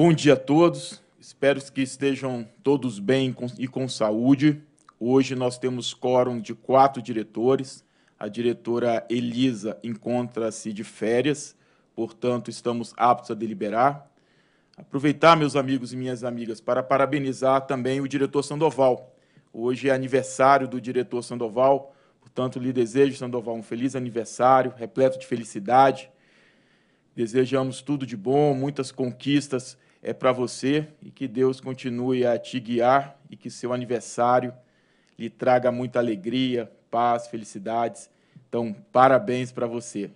Bom dia a todos. Espero que estejam todos bem e com saúde. Hoje nós temos quórum de quatro diretores. A diretora Elisa encontra-se de férias, portanto, estamos aptos a deliberar. Aproveitar, meus amigos e minhas amigas, para parabenizar também o diretor Sandoval. Hoje é aniversário do diretor Sandoval, portanto, lhe desejo, Sandoval, um feliz aniversário, repleto de felicidade. Desejamos tudo de bom, muitas conquistas é para você e que Deus continue a te guiar e que seu aniversário lhe traga muita alegria, paz, felicidades. Então, parabéns para você.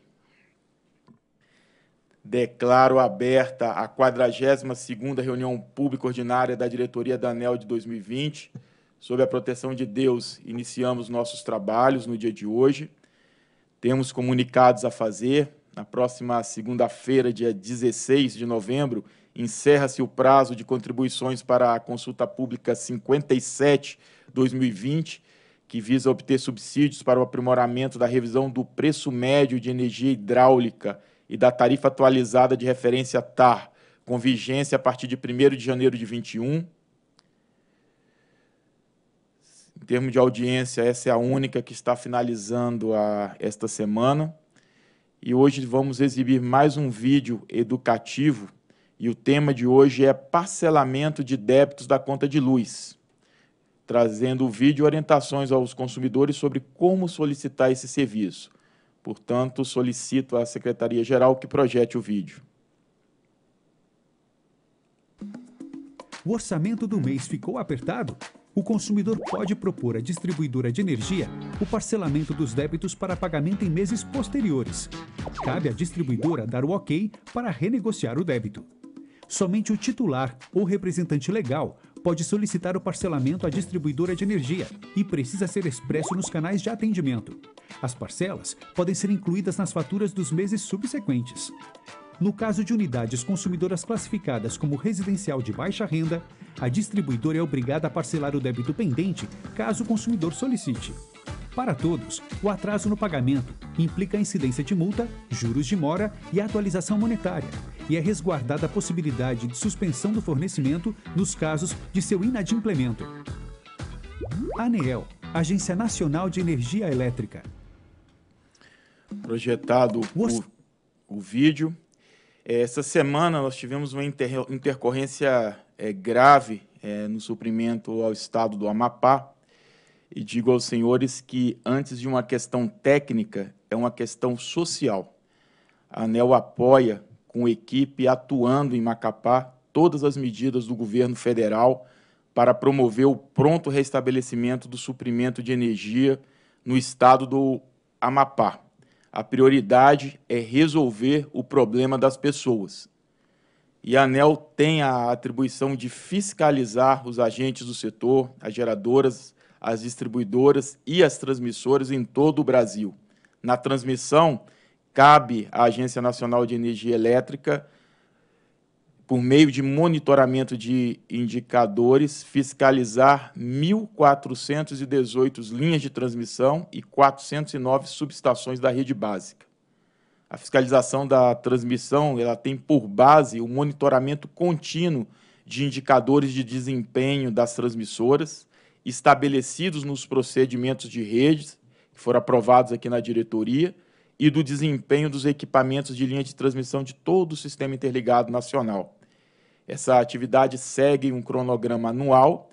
Declaro aberta a 42ª reunião pública ordinária da diretoria da ANEL de 2020. Sob a proteção de Deus, iniciamos nossos trabalhos no dia de hoje. Temos comunicados a fazer. Na próxima segunda-feira, dia 16 de novembro, encerra-se o prazo de contribuições para a consulta pública 57-2020, que visa obter subsídios para o aprimoramento da revisão do preço médio de energia hidráulica e da tarifa atualizada de referência TAR, com vigência a partir de 1 de janeiro de 21. Em termos de audiência, essa é a única que está finalizando a, esta semana. E hoje vamos exibir mais um vídeo educativo e o tema de hoje é parcelamento de débitos da conta de luz, trazendo o vídeo orientações aos consumidores sobre como solicitar esse serviço. Portanto, solicito à Secretaria-Geral que projete o vídeo. O orçamento do mês ficou apertado? O consumidor pode propor à distribuidora de energia o parcelamento dos débitos para pagamento em meses posteriores. Cabe à distribuidora dar o ok para renegociar o débito somente o titular ou representante legal pode solicitar o parcelamento à distribuidora de energia e precisa ser expresso nos canais de atendimento. As parcelas podem ser incluídas nas faturas dos meses subsequentes. No caso de unidades consumidoras classificadas como residencial de baixa renda, a distribuidora é obrigada a parcelar o débito pendente caso o consumidor solicite. Para todos, o atraso no pagamento implica incidência de multa, juros de mora e atualização monetária, e é resguardada a possibilidade de suspensão do fornecimento nos casos de seu inadimplemento. ANEEL, Agência Nacional de Energia Elétrica. Projetado o, o vídeo. É, essa semana nós tivemos uma inter, intercorrência é, grave é, no suprimento ao estado do Amapá e digo aos senhores que, antes de uma questão técnica, é uma questão social. A ANEL apoia, com equipe atuando em Macapá, todas as medidas do governo federal para promover o pronto restabelecimento do suprimento de energia no estado do Amapá. A prioridade é resolver o problema das pessoas. E a ANEL tem a atribuição de fiscalizar os agentes do setor, as geradoras, as distribuidoras e as transmissoras em todo o Brasil. Na transmissão, cabe à Agência Nacional de Energia Elétrica, por meio de monitoramento de indicadores, fiscalizar 1.418 linhas de transmissão e 409 subestações da rede básica. A fiscalização da transmissão ela tem por base o monitoramento contínuo de indicadores de desempenho das transmissoras, estabelecidos nos procedimentos de redes, que foram aprovados aqui na diretoria, e do desempenho dos equipamentos de linha de transmissão de todo o sistema interligado nacional. Essa atividade segue um cronograma anual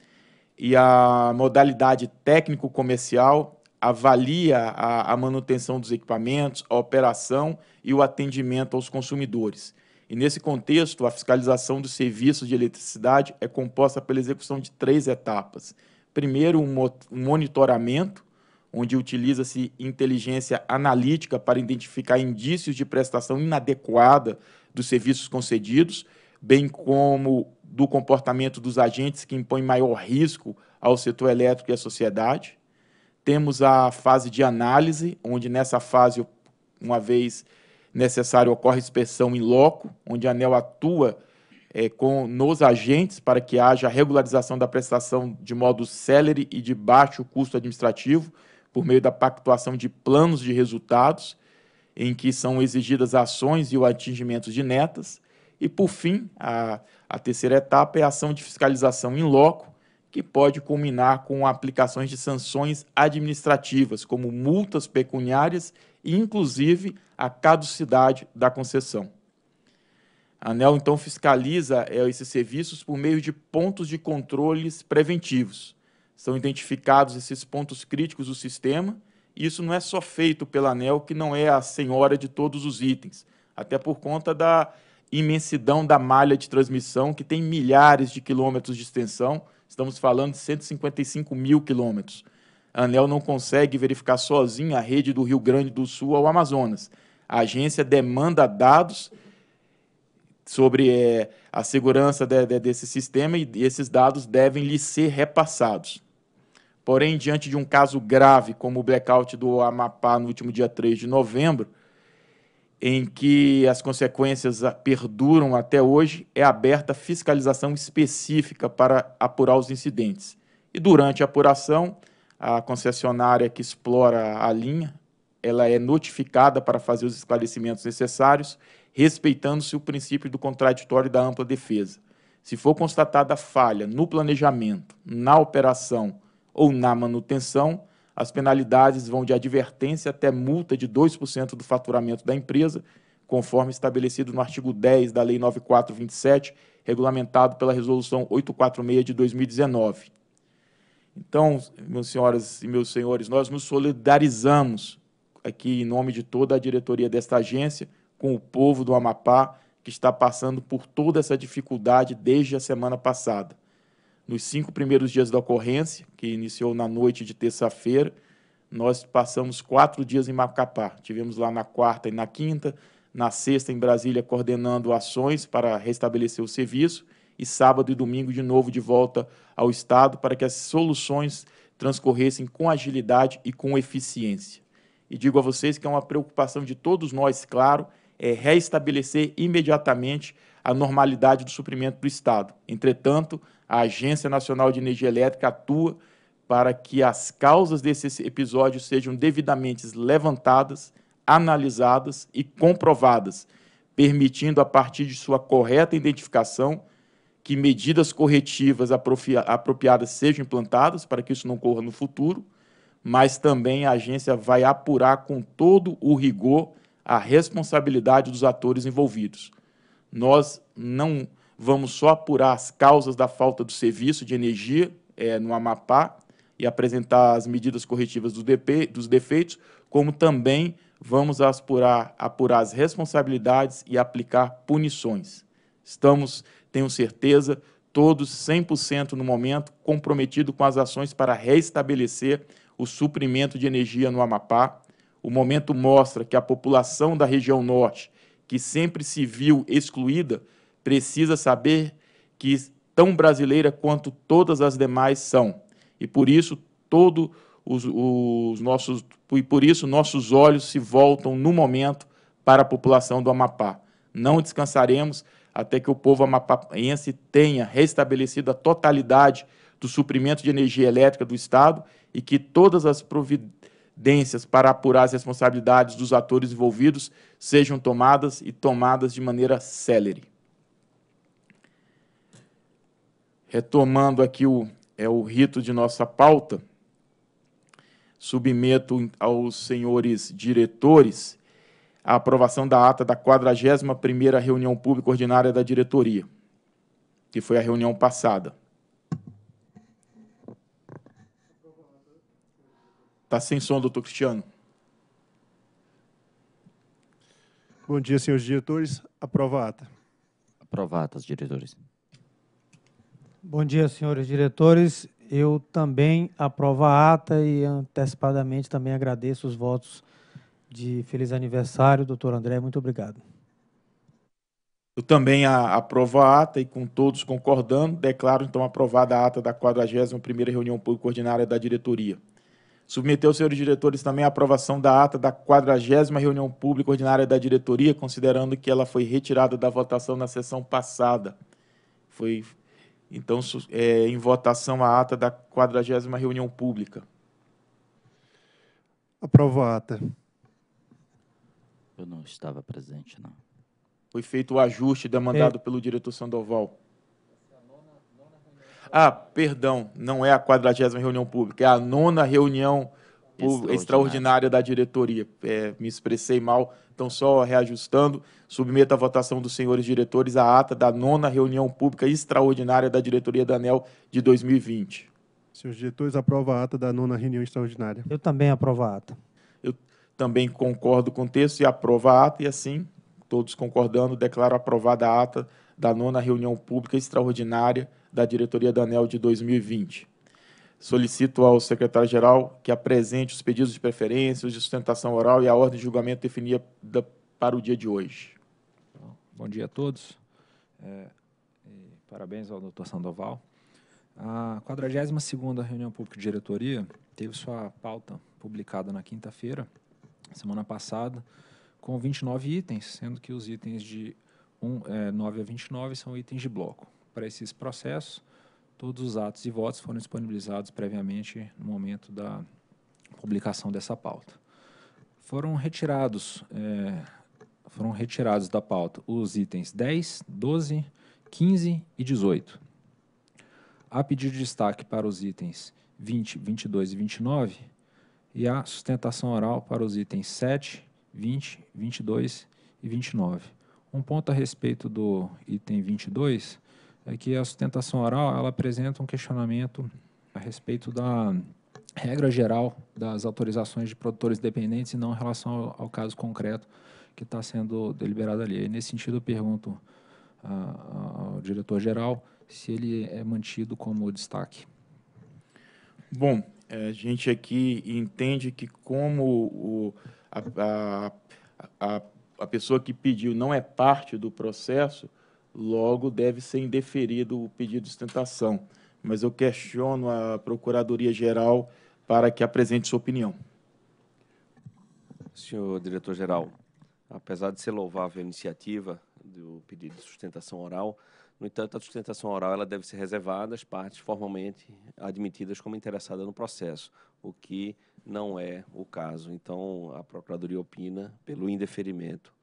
e a modalidade técnico-comercial avalia a, a, manutenção dos equipamentos, a operação e o atendimento aos consumidores. E nesse contexto, a fiscalização dos serviços de eletricidade é composta pela execução de três etapas: Primeiro, um monitoramento, onde utiliza-se inteligência analítica para identificar indícios de prestação inadequada dos serviços concedidos, bem como do comportamento dos agentes que impõem maior risco ao setor elétrico e à sociedade. Temos a fase de análise, onde nessa fase, uma vez necessário, ocorre inspeção em loco, onde a ANEL atua é, com nos agentes para que haja regularização da prestação de modo célere e de baixo custo administrativo, por meio da pactuação de planos de resultados, em que são exigidas ações e o atingimento de metas. E, por fim, a, a terceira etapa é a ação de fiscalização em loco, que pode culminar com aplicações de sanções administrativas, como multas pecuniárias e, inclusive, a caducidade da concessão. A ANEL, então, fiscaliza eh, esses serviços por meio de pontos de controles preventivos. São identificados esses pontos críticos do sistema, e isso não é só feito pela ANEL, que não é a senhora de todos os itens, até por conta da imensidão da malha de transmissão, que tem milhares de quilômetros de extensão, estamos falando de 155 mil quilômetros. A ANEL não consegue verificar sozinha a rede do Rio Grande do Sul ao Amazonas. A agência demanda dados sobre é, a segurança de, de, desse sistema e esses dados devem lhe ser repassados. Porém, diante de um caso grave como o blackout do Amapá no último dia 3 de novembro, em que as consequências perduram até hoje, é aberta fiscalização específica para apurar os incidentes. E durante a apuração, a concessionária que explora a linha, ela é notificada para fazer os esclarecimentos necessários respeitando-se o princípio do contraditório da ampla defesa. Se for constatada falha no planejamento, na operação ou na manutenção, as penalidades vão de advertência até multa de 2% do faturamento da empresa, conforme estabelecido no artigo 10 da Lei 9427, regulamentado pela Resolução 846 de 2019. Então, minhas senhoras e meus senhores, nós nos solidarizamos aqui em nome de toda a diretoria desta agência com o povo do Amapá, que está passando por toda essa dificuldade desde a semana passada. Nos cinco primeiros dias da ocorrência, que iniciou na noite de terça-feira, nós passamos quatro dias em Macapá. Tivemos lá na quarta e na quinta, na sexta em Brasília coordenando ações para restabelecer o serviço e sábado e domingo de novo de volta ao Estado para que as soluções transcorressem com agilidade e com eficiência. E digo a vocês que é uma preocupação de todos nós, claro, é, reestabelecer imediatamente a normalidade do suprimento do Estado. Entretanto, a Agência Nacional de Energia Elétrica atua para que as causas desse episódio sejam devidamente levantadas, analisadas e comprovadas, permitindo, a partir de sua correta identificação, que medidas corretivas apropriadas sejam implantadas para que isso não ocorra no futuro, mas também a agência vai apurar com todo o rigor a responsabilidade dos atores envolvidos. Nós não vamos só apurar as causas da falta do serviço de energia é, no Amapá e apresentar as medidas corretivas do DP, dos defeitos, como também vamos apurar, apurar as responsabilidades e aplicar punições. Estamos, tenho certeza, todos 100% no momento comprometidos com as ações para reestabelecer o suprimento de energia no Amapá o momento mostra que a população da região norte, que sempre se viu excluída, precisa saber que tão brasileira quanto todas as demais são. E por isso todo os, os nossos e por isso nossos olhos se voltam no momento para a população do Amapá. Não descansaremos até que o povo amapaense tenha restabelecido a totalidade do suprimento de energia elétrica do estado e que todas as providências providências para apurar as responsabilidades dos atores envolvidos sejam tomadas e tomadas de maneira célere. Retomando aqui o, é, o rito de nossa pauta, submeto aos senhores diretores a aprovação da ata da 41ª reunião pública ordinária da diretoria, que foi a reunião passada. Está sem som, doutor Cristiano. Bom dia, senhores diretores. Aprova a ata. Aprova a ata, diretores. Bom dia, senhores diretores. Eu também aprovo a ata e antecipadamente também agradeço os votos de feliz aniversário, doutor André. Muito obrigado. Eu também aprovo a ata e, com todos concordando, declaro então aprovada a ata da 41ª Reunião Pública Ordinária da Diretoria. Submeteu, senhores diretores, também a aprovação da ata da 40 reunião pública ordinária da diretoria, considerando que ela foi retirada da votação na sessão passada. Foi, então, é, em votação a ata da 40 reunião pública. Aprovo a ata. Eu não estava presente, não. Foi feito o ajuste demandado é. pelo diretor Sandoval. Ah, perdão, não é a quadragésima reunião pública, é a nona reunião extraordinária, extraordinária da diretoria. É, me expressei mal, então só reajustando. Submeto à votação dos senhores diretores a ata da nona reunião pública extraordinária da diretoria da ANEL de 2020. Senhores diretores, aprova a ata da nona reunião extraordinária. Eu também aprovo a ata. Eu também concordo com o texto e aprovo a ata, e assim, todos concordando, declaro aprovada a ata da nona reunião pública extraordinária da diretoria da ANEL de 2020. Solicito ao secretário-geral que apresente os pedidos de preferência, os de sustentação oral e a ordem de julgamento definida para o dia de hoje. Bom dia a todos. É, parabéns ao doutor Sandoval. A 42ª reunião pública de diretoria teve sua pauta publicada na quinta-feira, semana passada, com 29 itens, sendo que os itens de 1, é, 9 a 29 são itens de bloco para esses processos. Todos os atos e votos foram disponibilizados previamente no momento da publicação dessa pauta. Foram retirados, é, foram retirados da pauta os itens 10, 12, 15 e 18. Há pedido de destaque para os itens 20, 22 e 29 e há sustentação oral para os itens 7, 20, 22 e 29. Um ponto a respeito do item 22 é que a sustentação oral ela apresenta um questionamento a respeito da regra geral das autorizações de produtores dependentes e não em relação ao, ao caso concreto que está sendo deliberado ali. E nesse sentido, eu pergunto a, ah, ao diretor-geral se ele é mantido como destaque. Bom, é, a gente aqui entende que como o, a, a, a, a pessoa que pediu não é parte do processo, logo deve ser indeferido o pedido de sustentação. Mas eu questiono a Procuradoria-Geral para que apresente sua opinião. Senhor diretor-geral, apesar de ser louvável a iniciativa do pedido de sustentação oral, no entanto, a sustentação oral ela deve ser reservada às partes formalmente admitidas como interessada no processo, o que não é o caso. Então, a Procuradoria opina pelo indeferimento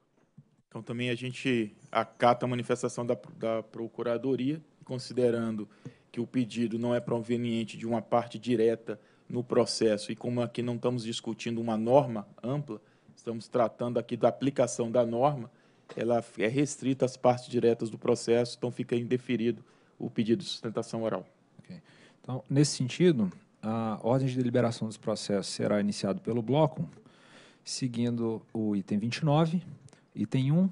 então, também a gente acata a manifestação da, da Procuradoria, considerando que o pedido não é proveniente de uma parte direta no processo, e como aqui não estamos discutindo uma norma ampla, estamos tratando aqui da aplicação da norma, ela é restrita às partes diretas do processo, então fica indeferido o pedido de sustentação oral. Okay. Então, nesse sentido, a ordem de deliberação dos processos será iniciada pelo bloco, seguindo o item 29, item 1,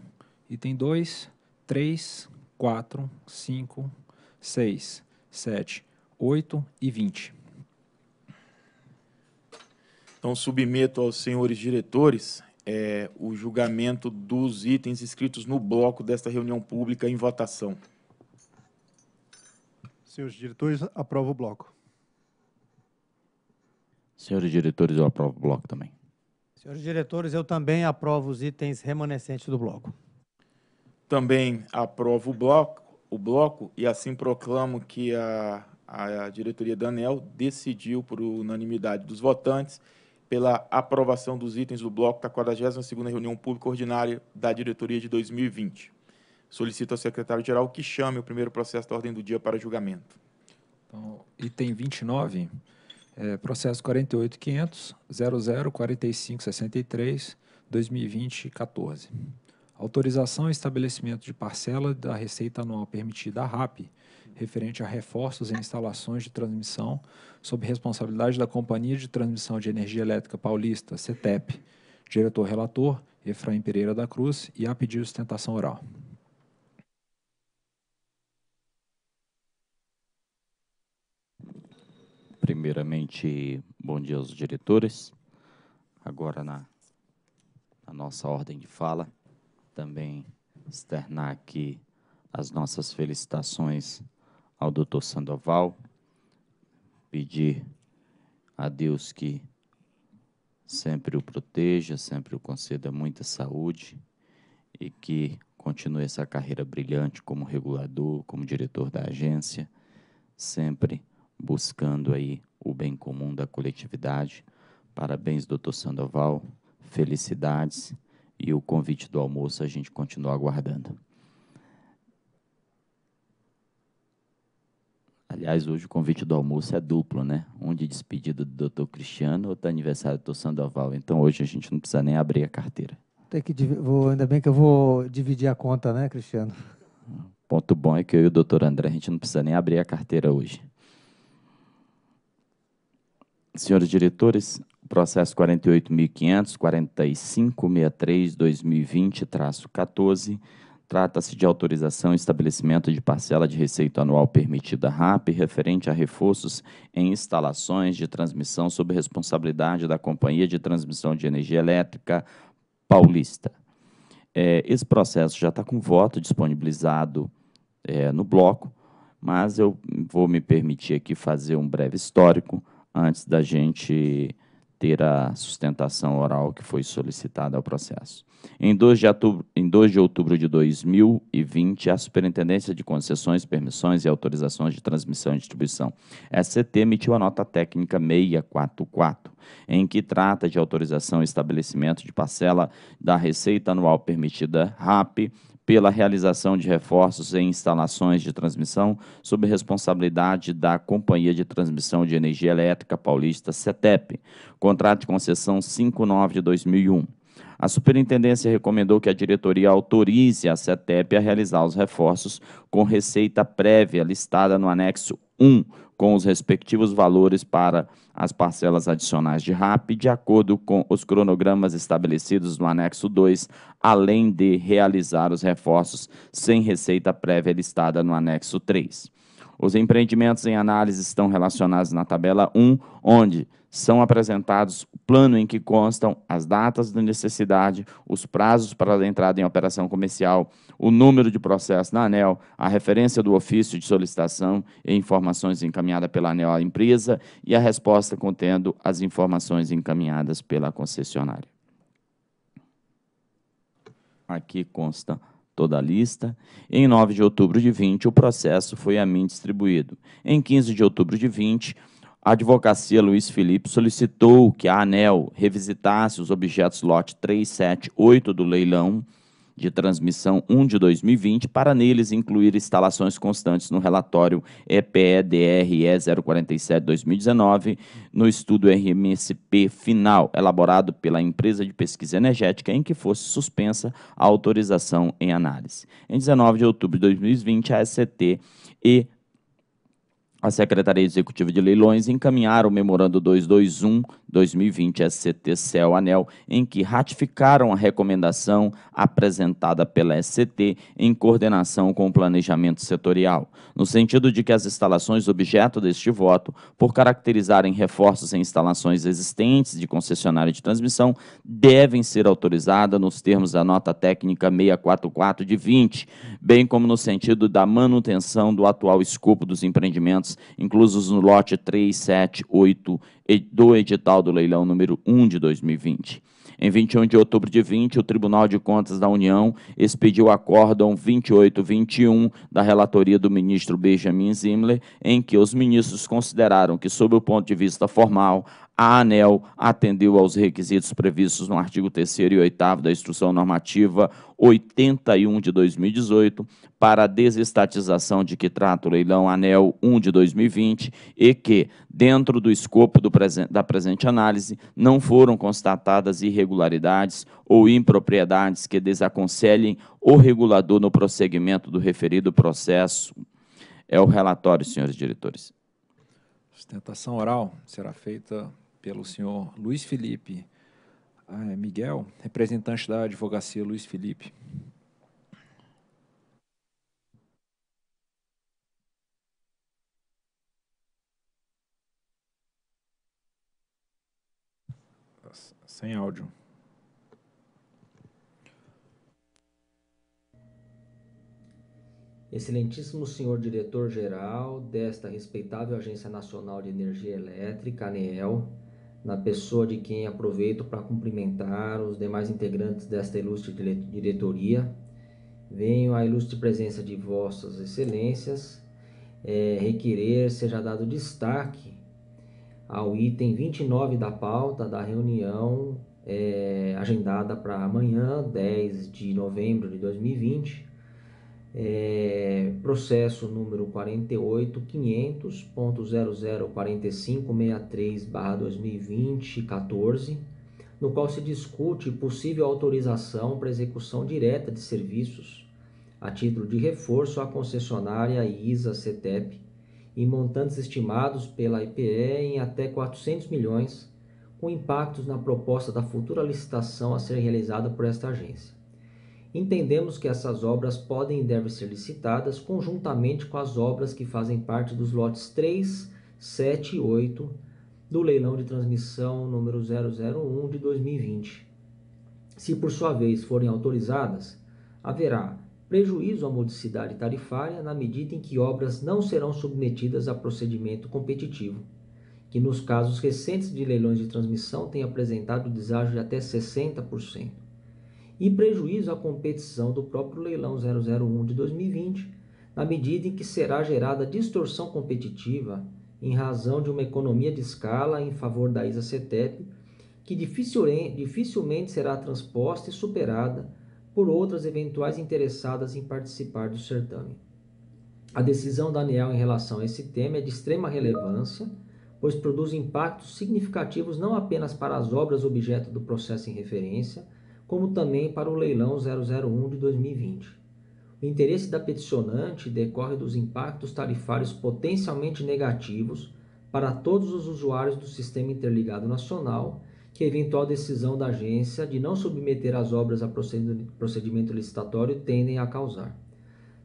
item 2, 3, 4, 5, 6, 7, 8 e 20. Então, submeto aos senhores diretores é, o julgamento dos itens inscritos no bloco desta reunião pública em votação. Senhores diretores, aprovo o bloco. Senhores diretores, eu aprovo o bloco também. Senhores diretores, eu também aprovo os itens remanescentes do bloco. Também aprovo o bloco, o bloco e assim proclamo que a, a diretoria da ANEL decidiu, por unanimidade dos votantes, pela aprovação dos itens do bloco da 42 reunião pública ordinária da diretoria de 2020. Solicito ao secretário-geral que chame o primeiro processo da ordem do dia para julgamento. Então, item 29 é, processo 48500004563 14 Autorização e estabelecimento de parcela da receita anual permitida à RAP, referente a reforços em instalações de transmissão, sob responsabilidade da Companhia de Transmissão de Energia Elétrica Paulista, CETEP. Diretor-relator, Efraim Pereira da Cruz, e a pedido de sustentação oral. Primeiramente, bom dia aos diretores. Agora, na, na nossa ordem de fala, também externar aqui as nossas felicitações ao doutor Sandoval, pedir a Deus que sempre o proteja, sempre o conceda muita saúde e que continue essa carreira brilhante como regulador, como diretor da agência, sempre buscando aí o bem comum da coletividade. Parabéns, doutor Sandoval, felicidades e o convite do almoço a gente continua aguardando. Aliás, hoje o convite do almoço é duplo, né? Um de despedida do doutor Cristiano, outro aniversário do doutor Sandoval. Então hoje a gente não precisa nem abrir a carteira. Tem que, vou, ainda bem que eu vou dividir a conta, né, Cristiano? O ponto bom é que eu e o doutor André, a gente não precisa nem abrir a carteira hoje. Senhores diretores, processo 4854563 14 trata-se de autorização e estabelecimento de parcela de receita anual permitida RAP referente a reforços em instalações de transmissão sob responsabilidade da Companhia de Transmissão de Energia Elétrica Paulista. É, esse processo já está com voto disponibilizado é, no bloco, mas eu vou me permitir aqui fazer um breve histórico antes da gente ter a sustentação oral que foi solicitada ao processo. Em 2 de outubro, em 2 de, outubro de 2020, a Superintendência de Concessões, Permissões e Autorizações de Transmissão e Distribuição, SCT, emitiu a nota técnica 644, em que trata de autorização e estabelecimento de parcela da receita anual permitida RAP pela realização de reforços em instalações de transmissão sob responsabilidade da Companhia de Transmissão de Energia Elétrica Paulista, CETEP, contrato de concessão 59 de 2001. A superintendência recomendou que a diretoria autorize a CETEP a realizar os reforços com receita prévia listada no anexo 1 com os respectivos valores para as parcelas adicionais de RAP, de acordo com os cronogramas estabelecidos no anexo 2, além de realizar os reforços sem receita prévia listada no anexo 3. Os empreendimentos em análise estão relacionados na tabela 1, onde são apresentados o plano em que constam as datas de necessidade, os prazos para a entrada em operação comercial, o número de processo na ANEL, a referência do ofício de solicitação e informações encaminhadas pela ANEL à empresa e a resposta contendo as informações encaminhadas pela concessionária. Aqui consta toda a lista. Em 9 de outubro de 20, o processo foi a mim distribuído. Em 15 de outubro de 20, a advocacia Luiz Felipe solicitou que a ANEL revisitasse os objetos lote 378 do leilão de transmissão 1 de 2020 para neles incluir instalações constantes no relatório EPEDRE 047-2019 no estudo RMSP final, elaborado pela empresa de pesquisa energética em que fosse suspensa a autorização em análise. Em 19 de outubro de 2020, a SCT e a Secretaria Executiva de Leilões encaminharam o Memorando 221-2020 SCT-CEL ANEL, em que ratificaram a recomendação apresentada pela SCT em coordenação com o planejamento setorial, no sentido de que as instalações objeto deste voto, por caracterizarem reforços em instalações existentes de concessionária de transmissão, devem ser autorizadas nos termos da nota técnica 644 de 20, bem como no sentido da manutenção do atual escopo dos empreendimentos inclusos no lote 378 do edital do leilão número 1 de 2020. Em 21 de outubro de 20, o Tribunal de Contas da União expediu o acórdão 2821 da relatoria do ministro Benjamin Zimler, em que os ministros consideraram que, sob o ponto de vista formal, a ANEL atendeu aos requisitos previstos no artigo 3 e 8 da Instrução Normativa 81 de 2018 para a desestatização de que trata o leilão ANEL 1 de 2020 e que, dentro do escopo do presen da presente análise, não foram constatadas irregularidades ou impropriedades que desaconselhem o regulador no prosseguimento do referido processo. É o relatório, senhores diretores. Sustentação oral será feita pelo senhor Luiz Felipe ah, é, Miguel, representante da advocacia Luiz Felipe. Sem áudio. Excelentíssimo senhor diretor-geral desta respeitável Agência Nacional de Energia Elétrica, ANEEL, na pessoa de quem aproveito para cumprimentar os demais integrantes desta ilustre diretoria. Venho à ilustre presença de Vossas Excelências é, requerer seja dado destaque ao item 29 da pauta da reunião é, agendada para amanhã, 10 de novembro de 2020, é, processo número 48.500.004563-2020-14, no qual se discute possível autorização para execução direta de serviços a título de reforço à concessionária ISA-CETEP em montantes estimados pela IPE em até 400 milhões, com impactos na proposta da futura licitação a ser realizada por esta agência entendemos que essas obras podem e devem ser licitadas conjuntamente com as obras que fazem parte dos lotes 3, 7 e 8 do leilão de transmissão número 001 de 2020. Se por sua vez forem autorizadas, haverá prejuízo à modicidade tarifária na medida em que obras não serão submetidas a procedimento competitivo, que nos casos recentes de leilões de transmissão tem apresentado deságio de até 60% e prejuízo à competição do próprio leilão 001 de 2020, na medida em que será gerada distorção competitiva em razão de uma economia de escala em favor da ISA CETEP, que dificilmente será transposta e superada por outras eventuais interessadas em participar do certame. A decisão da ANEEL em relação a esse tema é de extrema relevância, pois produz impactos significativos não apenas para as obras objeto do processo em referência, como também para o leilão 001 de 2020. O interesse da peticionante decorre dos impactos tarifários potencialmente negativos para todos os usuários do Sistema Interligado Nacional que a eventual decisão da agência de não submeter as obras a procedimento licitatório tendem a causar.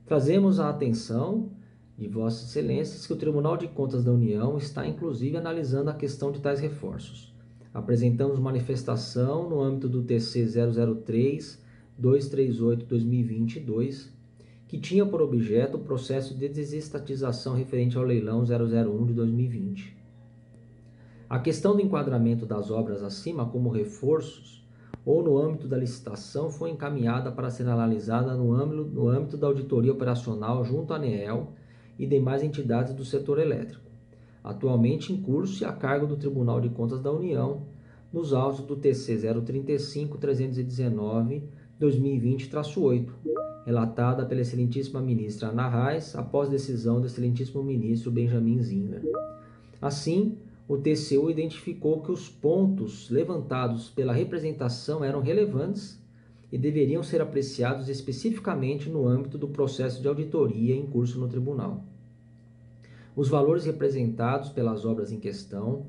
Trazemos a atenção de Vossas Excelências que o Tribunal de Contas da União está inclusive analisando a questão de tais reforços. Apresentamos manifestação no âmbito do TC 003 238 2022, que tinha por objeto o processo de desestatização referente ao leilão 001 de 2020. A questão do enquadramento das obras acima como reforços ou no âmbito da licitação foi encaminhada para ser analisada no âmbito, no âmbito da auditoria operacional junto à ANEEL e demais entidades do setor elétrico atualmente em curso e a cargo do Tribunal de Contas da União, nos autos do TC 035-319-2020-8, relatada pela excelentíssima ministra Ana Reis, após decisão do excelentíssimo ministro Benjamin Zimmer. Assim, o TCU identificou que os pontos levantados pela representação eram relevantes e deveriam ser apreciados especificamente no âmbito do processo de auditoria em curso no tribunal. Os valores representados pelas obras em questão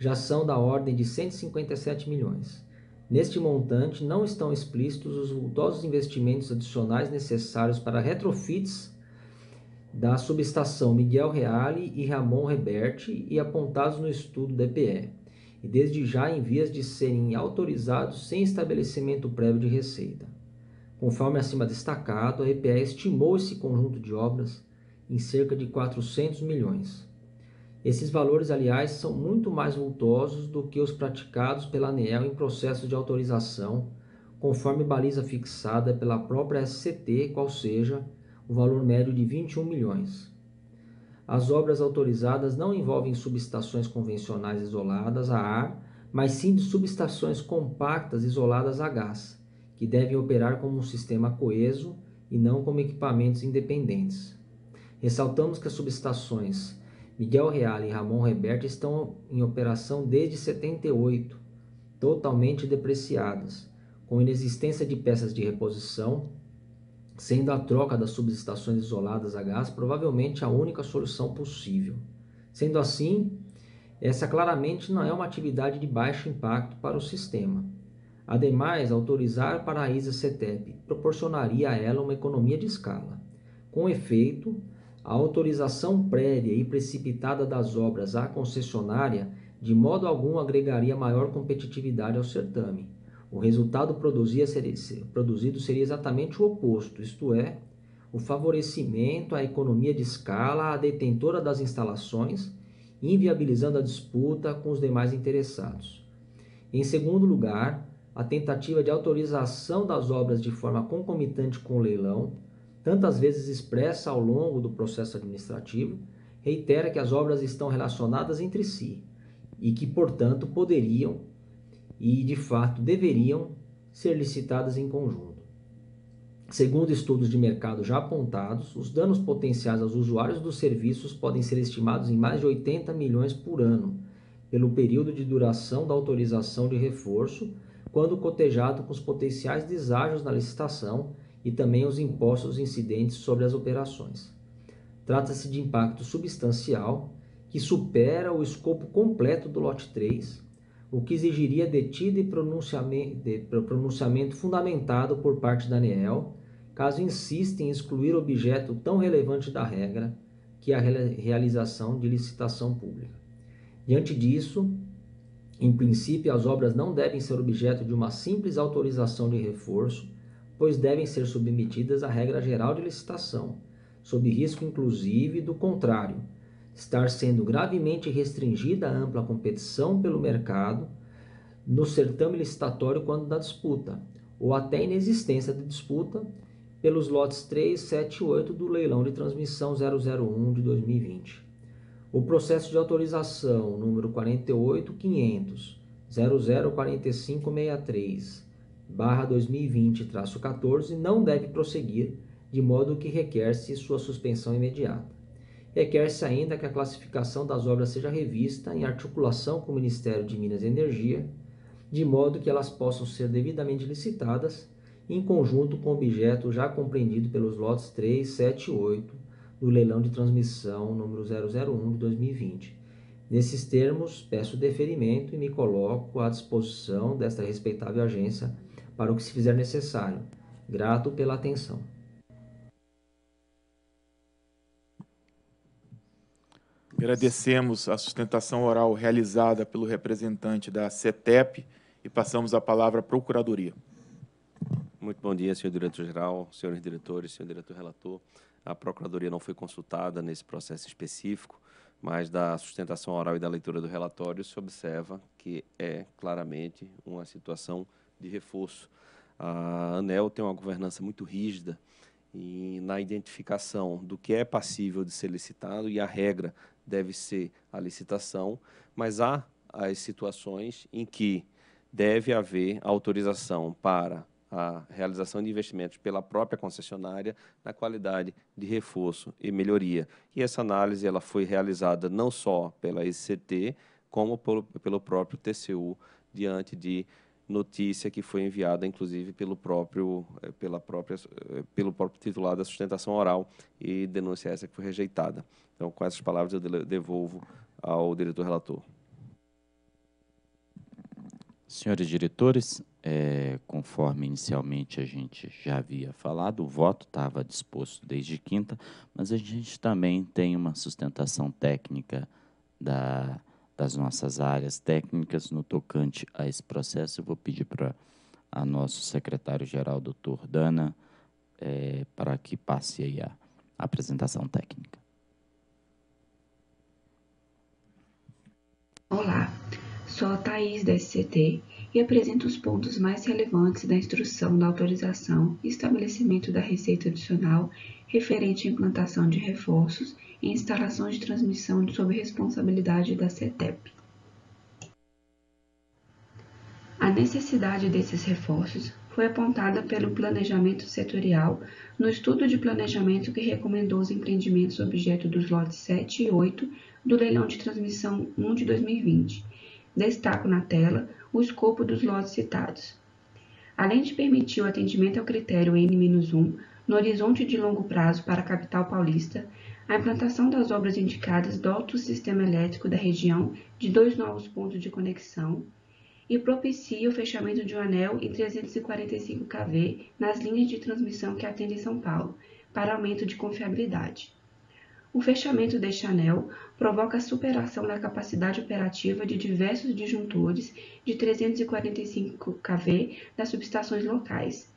já são da ordem de 157 milhões. Neste montante não estão explícitos os vultosos investimentos adicionais necessários para retrofits da subestação Miguel Reale e Ramon Reberti e apontados no estudo DPE, e desde já em vias de serem autorizados sem estabelecimento prévio de receita. Conforme acima destacado, a EPE estimou esse conjunto de obras em cerca de 400 milhões. Esses valores, aliás, são muito mais vultosos do que os praticados pela ANEEL em processo de autorização, conforme baliza fixada pela própria SCT, qual seja, o valor médio de 21 milhões. As obras autorizadas não envolvem subestações convencionais isoladas a ar, mas sim de subestações compactas isoladas a gás, que devem operar como um sistema coeso e não como equipamentos independentes. Ressaltamos que as subestações Miguel Reale e Ramon Reberto estão em operação desde 78, totalmente depreciadas, com inexistência de peças de reposição, sendo a troca das subestações isoladas a gás provavelmente a única solução possível. Sendo assim, essa claramente não é uma atividade de baixo impacto para o sistema. Ademais, autorizar para a ISA CETEP proporcionaria a ela uma economia de escala. Com efeito, a autorização prévia e precipitada das obras à concessionária de modo algum agregaria maior competitividade ao certame. O resultado produzido seria exatamente o oposto, isto é, o favorecimento à economia de escala à detentora das instalações, inviabilizando a disputa com os demais interessados. Em segundo lugar, a tentativa de autorização das obras de forma concomitante com o leilão tantas vezes expressa ao longo do processo administrativo, reitera que as obras estão relacionadas entre si e que, portanto, poderiam e de fato deveriam ser licitadas em conjunto. Segundo estudos de mercado já apontados, os danos potenciais aos usuários dos serviços podem ser estimados em mais de 80 milhões por ano, pelo período de duração da autorização de reforço, quando cotejado com os potenciais deságios na licitação e também os impostos incidentes sobre as operações. Trata-se de impacto substancial que supera o escopo completo do lote 3, o que exigiria detido e pronunciamento, pronunciamento fundamentado por parte da ANEEL, caso insista em excluir objeto tão relevante da regra que é a realização de licitação pública. Diante disso, em princípio, as obras não devem ser objeto de uma simples autorização de reforço pois devem ser submetidas à regra geral de licitação, sob risco inclusive do contrário, estar sendo gravemente restringida a ampla competição pelo mercado no certame licitatório quando da disputa, ou até inexistência de disputa pelos lotes 3, 7 e 8 do leilão de transmissão 001 de 2020. O processo de autorização número 48500 004563 barra 2020-14 não deve prosseguir, de modo que requer-se sua suspensão imediata. Requer-se ainda que a classificação das obras seja revista em articulação com o Ministério de Minas e Energia, de modo que elas possam ser devidamente licitadas em conjunto com o objeto já compreendido pelos lotes 3, 7 e 8 do leilão de transmissão número 001 de 2020. Nesses termos, peço deferimento e me coloco à disposição desta respeitável agência para o que se fizer necessário. Grato pela atenção. Agradecemos a sustentação oral realizada pelo representante da CETEP e passamos a palavra à Procuradoria. Muito bom dia, senhor diretor-geral, senhores diretores, senhor diretor-relator. A Procuradoria não foi consultada nesse processo específico, mas da sustentação oral e da leitura do relatório se observa que é claramente uma situação de reforço. A ANEL tem uma governança muito rígida e na identificação do que é passível de ser licitado e a regra deve ser a licitação, mas há as situações em que deve haver autorização para a realização de investimentos pela própria concessionária na qualidade de reforço e melhoria. E essa análise ela foi realizada não só pela ECT, como pelo, pelo próprio TCU, diante de notícia que foi enviada, inclusive, pelo próprio, eh, pela própria, eh, pelo próprio titular da sustentação oral e denúncia essa que foi rejeitada. Então, com essas palavras, eu devolvo ao diretor relator. Senhores diretores, é, conforme inicialmente a gente já havia falado, o voto estava disposto desde quinta, mas a gente também tem uma sustentação técnica da das nossas áreas técnicas no tocante a esse processo. Eu vou pedir para a nosso secretário-geral, doutor Dana, é, para que passe aí a, apresentação técnica. Olá, sou a Thais, da SCT e apresenta os pontos mais relevantes da instrução da autorização e estabelecimento da receita adicional referente à implantação de reforços e instalações de transmissão sob responsabilidade da CETEP. A necessidade desses reforços foi apontada pelo planejamento setorial no estudo de planejamento que recomendou os empreendimentos objeto dos lotes 7 e 8 do leilão de transmissão 1 de 2020. Destaco na tela o escopo dos lotes citados. Além de permitir o atendimento ao critério N-1, no horizonte de longo prazo para a capital paulista, a implantação das obras indicadas dota o sistema elétrico da região de dois novos pontos de conexão e propicia o fechamento de um anel em 345 kV nas linhas de transmissão que atendem São Paulo, para aumento de confiabilidade o fechamento deste anel provoca a superação da capacidade operativa de diversos disjuntores de 345 kV das subestações locais,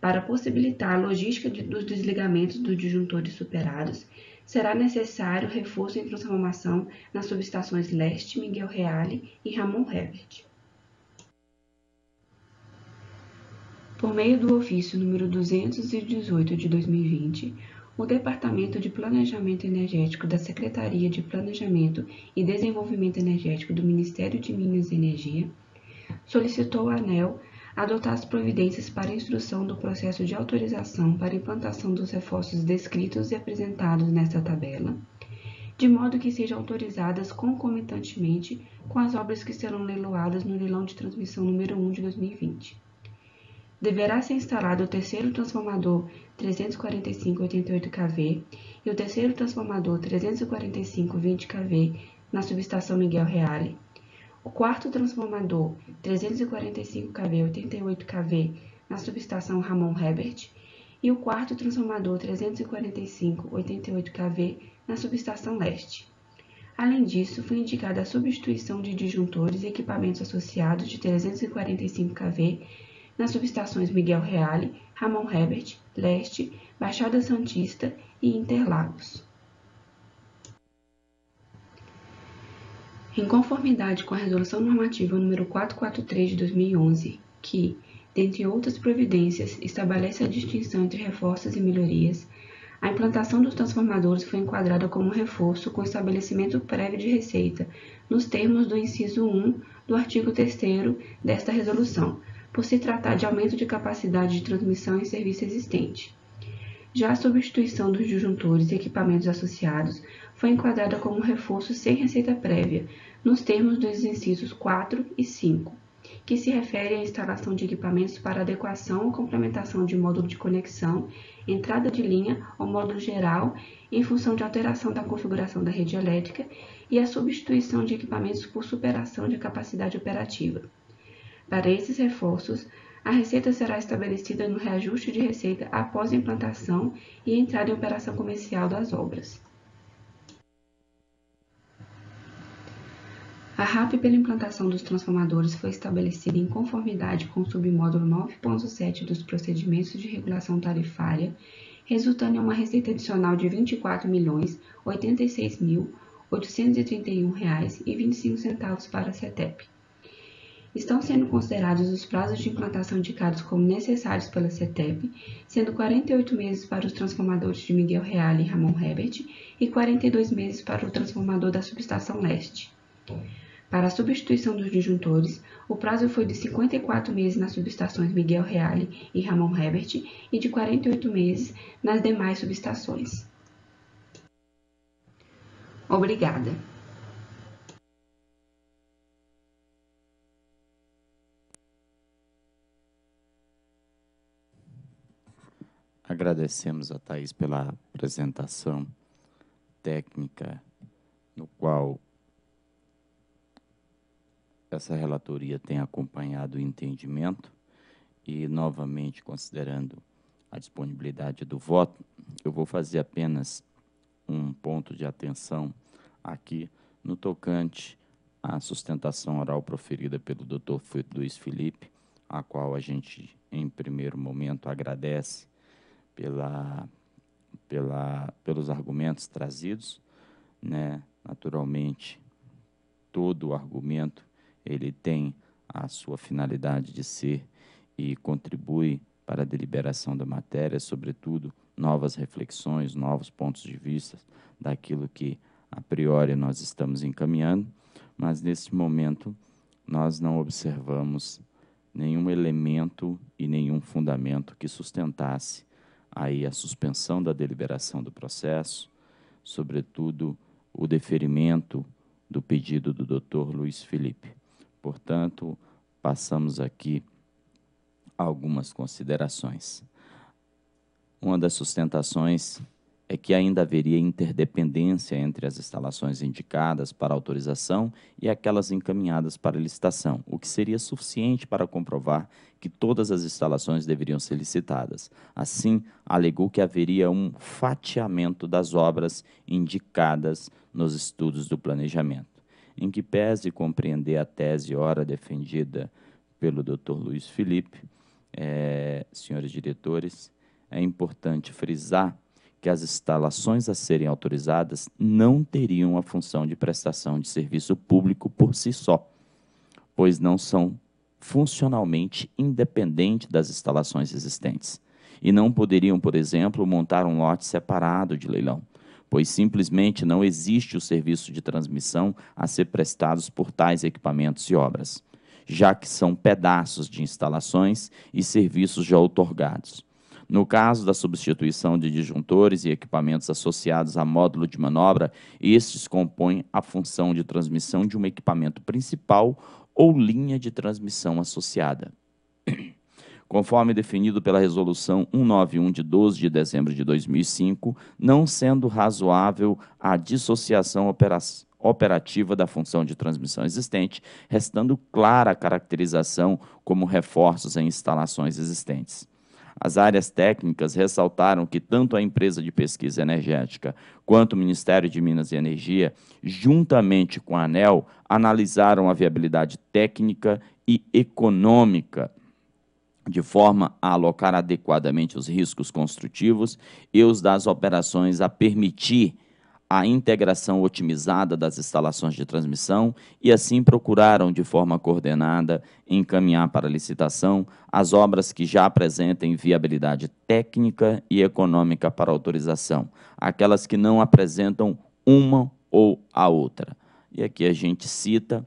para possibilitar a logística de, dos desligamentos dos disjuntores superados, será necessário reforço em transformação nas subestações Leste, Miguel Reale e Ramon Herbert. Por meio do ofício número 218 de 2020, o Departamento de Planejamento Energético da Secretaria de Planejamento e Desenvolvimento Energético do Ministério de Minas e Energia solicitou à ANEL adotar as providências para instrução do processo de autorização para implantação dos reforços descritos e apresentados nesta tabela, de modo que sejam autorizadas concomitantemente com as obras que serão leiloadas no leilão de transmissão número 1 de 2020 deverá ser instalado o terceiro transformador 345-88kV e o terceiro transformador 345-20kV na subestação Miguel Reale, o quarto transformador 345kV-88kV na subestação Ramon Herbert e o quarto transformador 345-88kV na subestação Leste. Além disso, foi indicada a substituição de disjuntores e equipamentos associados de 345 kV nas subestações Miguel Reale, Ramon Herbert, Leste, Baixada Santista e Interlagos. Em conformidade com a Resolução Normativa nº 443 de 2011, que, dentre outras providências, estabelece a distinção entre reforços e melhorias, a implantação dos transformadores foi enquadrada como reforço com estabelecimento prévio de receita, nos termos do inciso 1 do artigo 3 desta resolução, por se tratar de aumento de capacidade de transmissão em serviço existente. Já a substituição dos disjuntores e equipamentos associados foi enquadrada como reforço sem receita prévia, nos termos dos incisos 4 e 5, que se refere à instalação de equipamentos para adequação ou complementação de módulo de conexão, entrada de linha ou módulo geral em função de alteração da configuração da rede elétrica e a substituição de equipamentos por superação de capacidade operativa. Para esses reforços, a receita será estabelecida no reajuste de receita após a implantação e entrada em operação comercial das obras. A RAP pela implantação dos transformadores foi estabelecida em conformidade com o submódulo 9.7 dos procedimentos de regulação tarifária, resultando em uma receita adicional de R$ 24.086.831,25 para a CETEP estão sendo considerados os prazos de implantação indicados como necessários pela CETEP, sendo 48 meses para os transformadores de Miguel Reale e Ramon Herbert e 42 meses para o transformador da subestação leste. Para a substituição dos disjuntores, o prazo foi de 54 meses nas subestações Miguel Reale e Ramon Herbert e de 48 meses nas demais subestações. Obrigada! Agradecemos a Thais pela apresentação técnica, no qual essa relatoria tem acompanhado o entendimento e, novamente, considerando a disponibilidade do voto, eu vou fazer apenas um ponto de atenção aqui no tocante à sustentação oral proferida pelo Dr. Luiz Felipe, a qual a gente, em primeiro momento, agradece pela, pela, pelos argumentos trazidos, né? Naturalmente, todo argumento ele tem a sua finalidade de ser e contribui para a deliberação da matéria, sobretudo novas reflexões, novos pontos de vista daquilo que a priori nós estamos encaminhando, mas neste momento nós não observamos nenhum elemento e nenhum fundamento que sustentasse aí a suspensão da deliberação do processo, sobretudo o deferimento do pedido do Dr. Luiz Felipe. Portanto, passamos aqui algumas considerações. Uma das sustentações é que ainda haveria interdependência entre as instalações indicadas para autorização e aquelas encaminhadas para licitação, o que seria suficiente para comprovar que todas as instalações deveriam ser licitadas. Assim, alegou que haveria um fatiamento das obras indicadas nos estudos do planejamento, em que pese compreender a tese ora defendida pelo Dr. Luiz Felipe, é, senhores diretores, é importante frisar que as instalações a serem autorizadas não teriam a função de prestação de serviço público por si só, pois não são funcionalmente independentes das instalações existentes. E não poderiam, por exemplo, montar um lote separado de leilão, pois simplesmente não existe o serviço de transmissão a ser prestados por tais equipamentos e obras, já que são pedaços de instalações e serviços já outorgados no caso da substituição de disjuntores e equipamentos associados a módulo de manobra, estes compõem a função de transmissão de um equipamento principal ou linha de transmissão associada. Conforme definido pela Resolução 191 de 12 de dezembro de 2005, não sendo razoável a dissociação operativa da função de transmissão existente, restando clara a caracterização como reforços em instalações existentes. As áreas técnicas ressaltaram que tanto a empresa de pesquisa energética quanto o Ministério de Minas e Energia, juntamente com a ANEL, analisaram a viabilidade técnica e econômica de forma a alocar adequadamente os riscos construtivos e os das operações a permitir a integração otimizada das instalações de transmissão e assim procuraram, de forma coordenada, encaminhar para licitação as obras que já apresentem viabilidade técnica e econômica para autorização, aquelas que não apresentam uma ou a outra. E aqui a gente cita,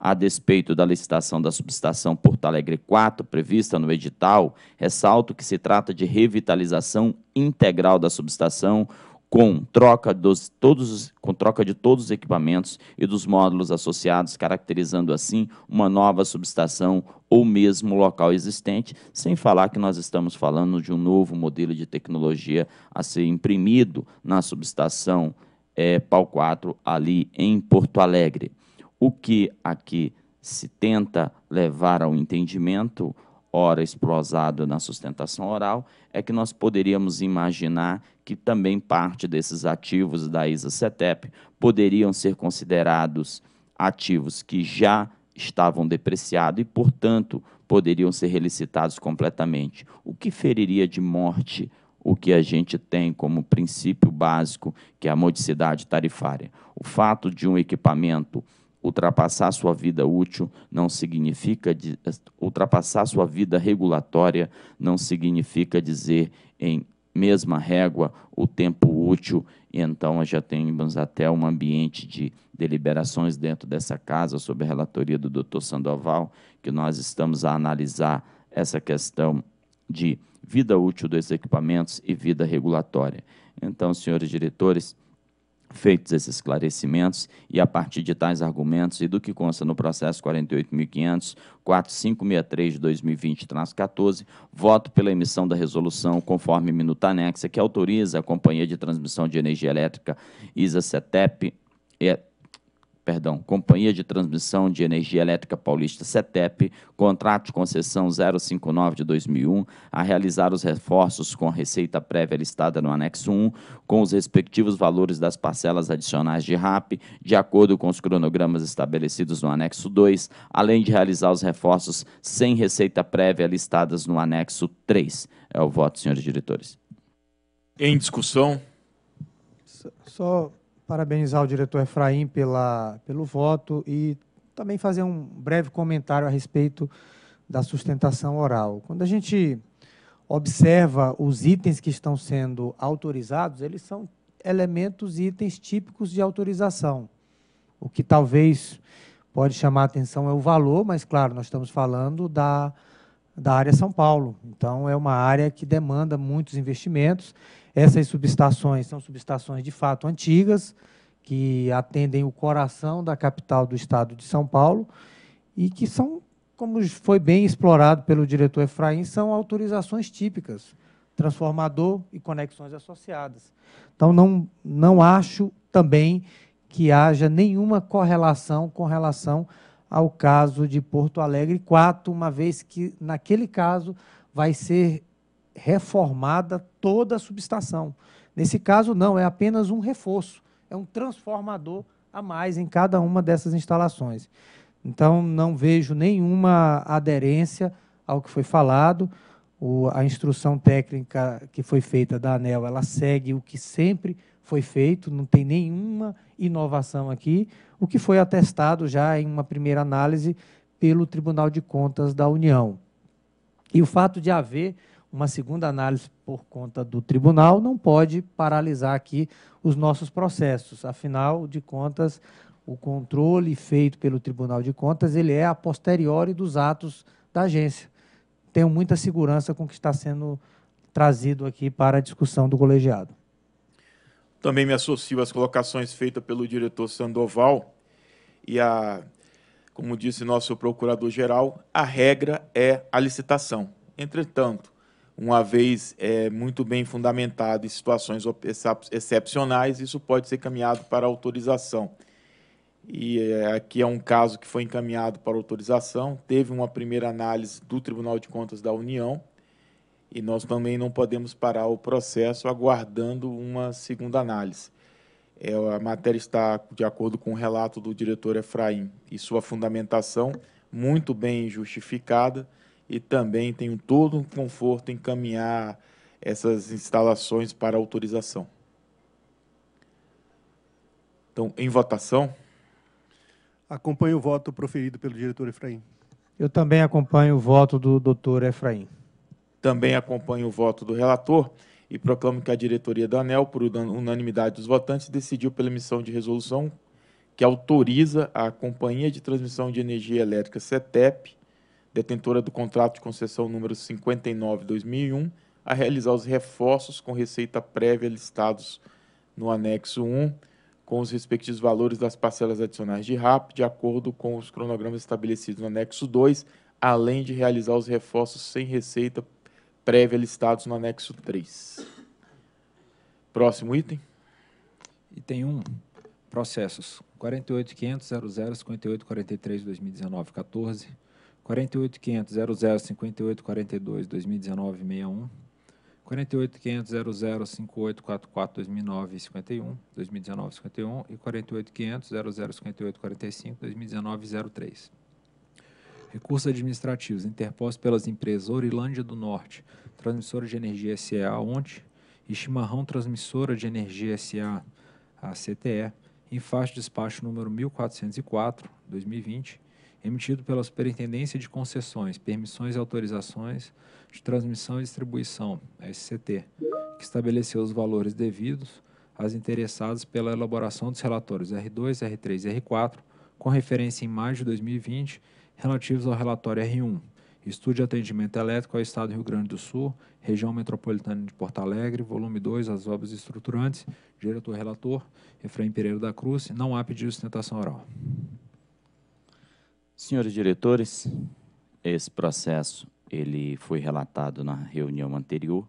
a despeito da licitação da subestação Porto Alegre 4, prevista no edital, ressalto que se trata de revitalização integral da subestação, com troca, dos, todos, com troca de todos os equipamentos e dos módulos associados, caracterizando assim uma nova subestação ou mesmo local existente, sem falar que nós estamos falando de um novo modelo de tecnologia a ser imprimido na subestação é, PAL 4 ali em Porto Alegre. O que aqui se tenta levar ao entendimento, ora explosado na sustentação oral, é que nós poderíamos imaginar que também parte desses ativos da ISA-CETEP poderiam ser considerados ativos que já estavam depreciados e, portanto, poderiam ser relicitados completamente, o que feriria de morte o que a gente tem como princípio básico, que é a modicidade tarifária. O fato de um equipamento ultrapassar sua vida útil não significa ultrapassar sua vida regulatória não significa dizer em mesma régua, o tempo útil, e então já temos até um ambiente de deliberações dentro dessa casa, sob a relatoria do Dr. Sandoval, que nós estamos a analisar essa questão de vida útil dos equipamentos e vida regulatória. Então, senhores diretores, Feitos esses esclarecimentos e a partir de tais argumentos e do que consta no processo 48.500.4563 de 2020-14, voto pela emissão da resolução conforme minuta anexa que autoriza a Companhia de Transmissão de Energia Elétrica ISA-CETEP perdão, Companhia de Transmissão de Energia Elétrica Paulista, CETEP, contrato de concessão 059 de 2001, a realizar os reforços com receita prévia listada no anexo 1, com os respectivos valores das parcelas adicionais de RAP, de acordo com os cronogramas estabelecidos no anexo 2, além de realizar os reforços sem receita prévia listadas no anexo 3. É o voto, senhores diretores. Em discussão? Só parabenizar o diretor Efraim pela, pelo voto e também fazer um breve comentário a respeito da sustentação oral. Quando a gente observa os itens que estão sendo autorizados, eles são elementos e itens típicos de autorização. O que talvez pode chamar a atenção é o valor, mas, claro, nós estamos falando da, da área São Paulo. Então, é uma área que demanda muitos investimentos essas subestações são subestações de fato antigas, que atendem o coração da capital do estado de São Paulo e que são, como foi bem explorado pelo diretor Efraim, são autorizações típicas, transformador e conexões associadas. Então, não, não acho também que haja nenhuma correlação com relação ao caso de Porto Alegre 4, uma vez que, naquele caso, vai ser reformada toda a subestação. Nesse caso, não, é apenas um reforço, é um transformador a mais em cada uma dessas instalações. Então, não vejo nenhuma aderência ao que foi falado. O, a instrução técnica que foi feita da ANEL, ela segue o que sempre foi feito, não tem nenhuma inovação aqui, o que foi atestado já em uma primeira análise pelo Tribunal de Contas da União. E o fato de haver uma segunda análise por conta do tribunal não pode paralisar aqui os nossos processos. Afinal de contas, o controle feito pelo Tribunal de Contas ele é a posteriori dos atos da agência. Tenho muita segurança com o que está sendo trazido aqui para a discussão do colegiado. Também me associo às colocações feitas pelo diretor Sandoval e a, como disse nosso procurador-geral, a regra é a licitação. Entretanto, uma vez é, muito bem fundamentado em situações excepcionais, isso pode ser encaminhado para autorização. E é, aqui é um caso que foi encaminhado para autorização, teve uma primeira análise do Tribunal de Contas da União, e nós também não podemos parar o processo aguardando uma segunda análise. É, a matéria está, de acordo com o relato do diretor Efraim e sua fundamentação, muito bem justificada, e também tenho todo o um conforto em caminhar essas instalações para autorização. Então, em votação. Acompanho o voto proferido pelo diretor Efraim. Eu também acompanho o voto do doutor Efraim. Também acompanho o voto do relator e proclamo que a diretoria da ANEL, por unanimidade dos votantes, decidiu pela emissão de resolução que autoriza a Companhia de Transmissão de Energia Elétrica CETEP detentora do contrato de concessão número 59/2001, a realizar os reforços com receita prévia listados no anexo 1, com os respectivos valores das parcelas adicionais de RAP, de acordo com os cronogramas estabelecidos no anexo 2, além de realizar os reforços sem receita prévia listados no anexo 3. Próximo item. Item 1. Processos 48.500.0058.43.2019.14. 48.500.0058.42.2019.61, 48.500.0058.44.2009.51, e 48.500.0058.45.2019.03. Recursos administrativos interpostos pelas empresas Orilândia do Norte, Transmissora de Energia SEA ONTE e Chimarrão Transmissora de Energia S.A. CTE, em faixa de despacho número 1404, 2020, emitido pela Superintendência de Concessões, Permissões e Autorizações de Transmissão e Distribuição, SCT, que estabeleceu os valores devidos às interessadas pela elaboração dos relatórios R2, R3 e R4, com referência em maio de 2020, relativos ao relatório R1, Estudo de Atendimento Elétrico ao Estado do Rio Grande do Sul, Região Metropolitana de Porto Alegre, volume 2, as obras estruturantes, diretor-relator, Efraim Pereira da Cruz, não há pedido de sustentação oral. Senhores diretores, esse processo ele foi relatado na reunião anterior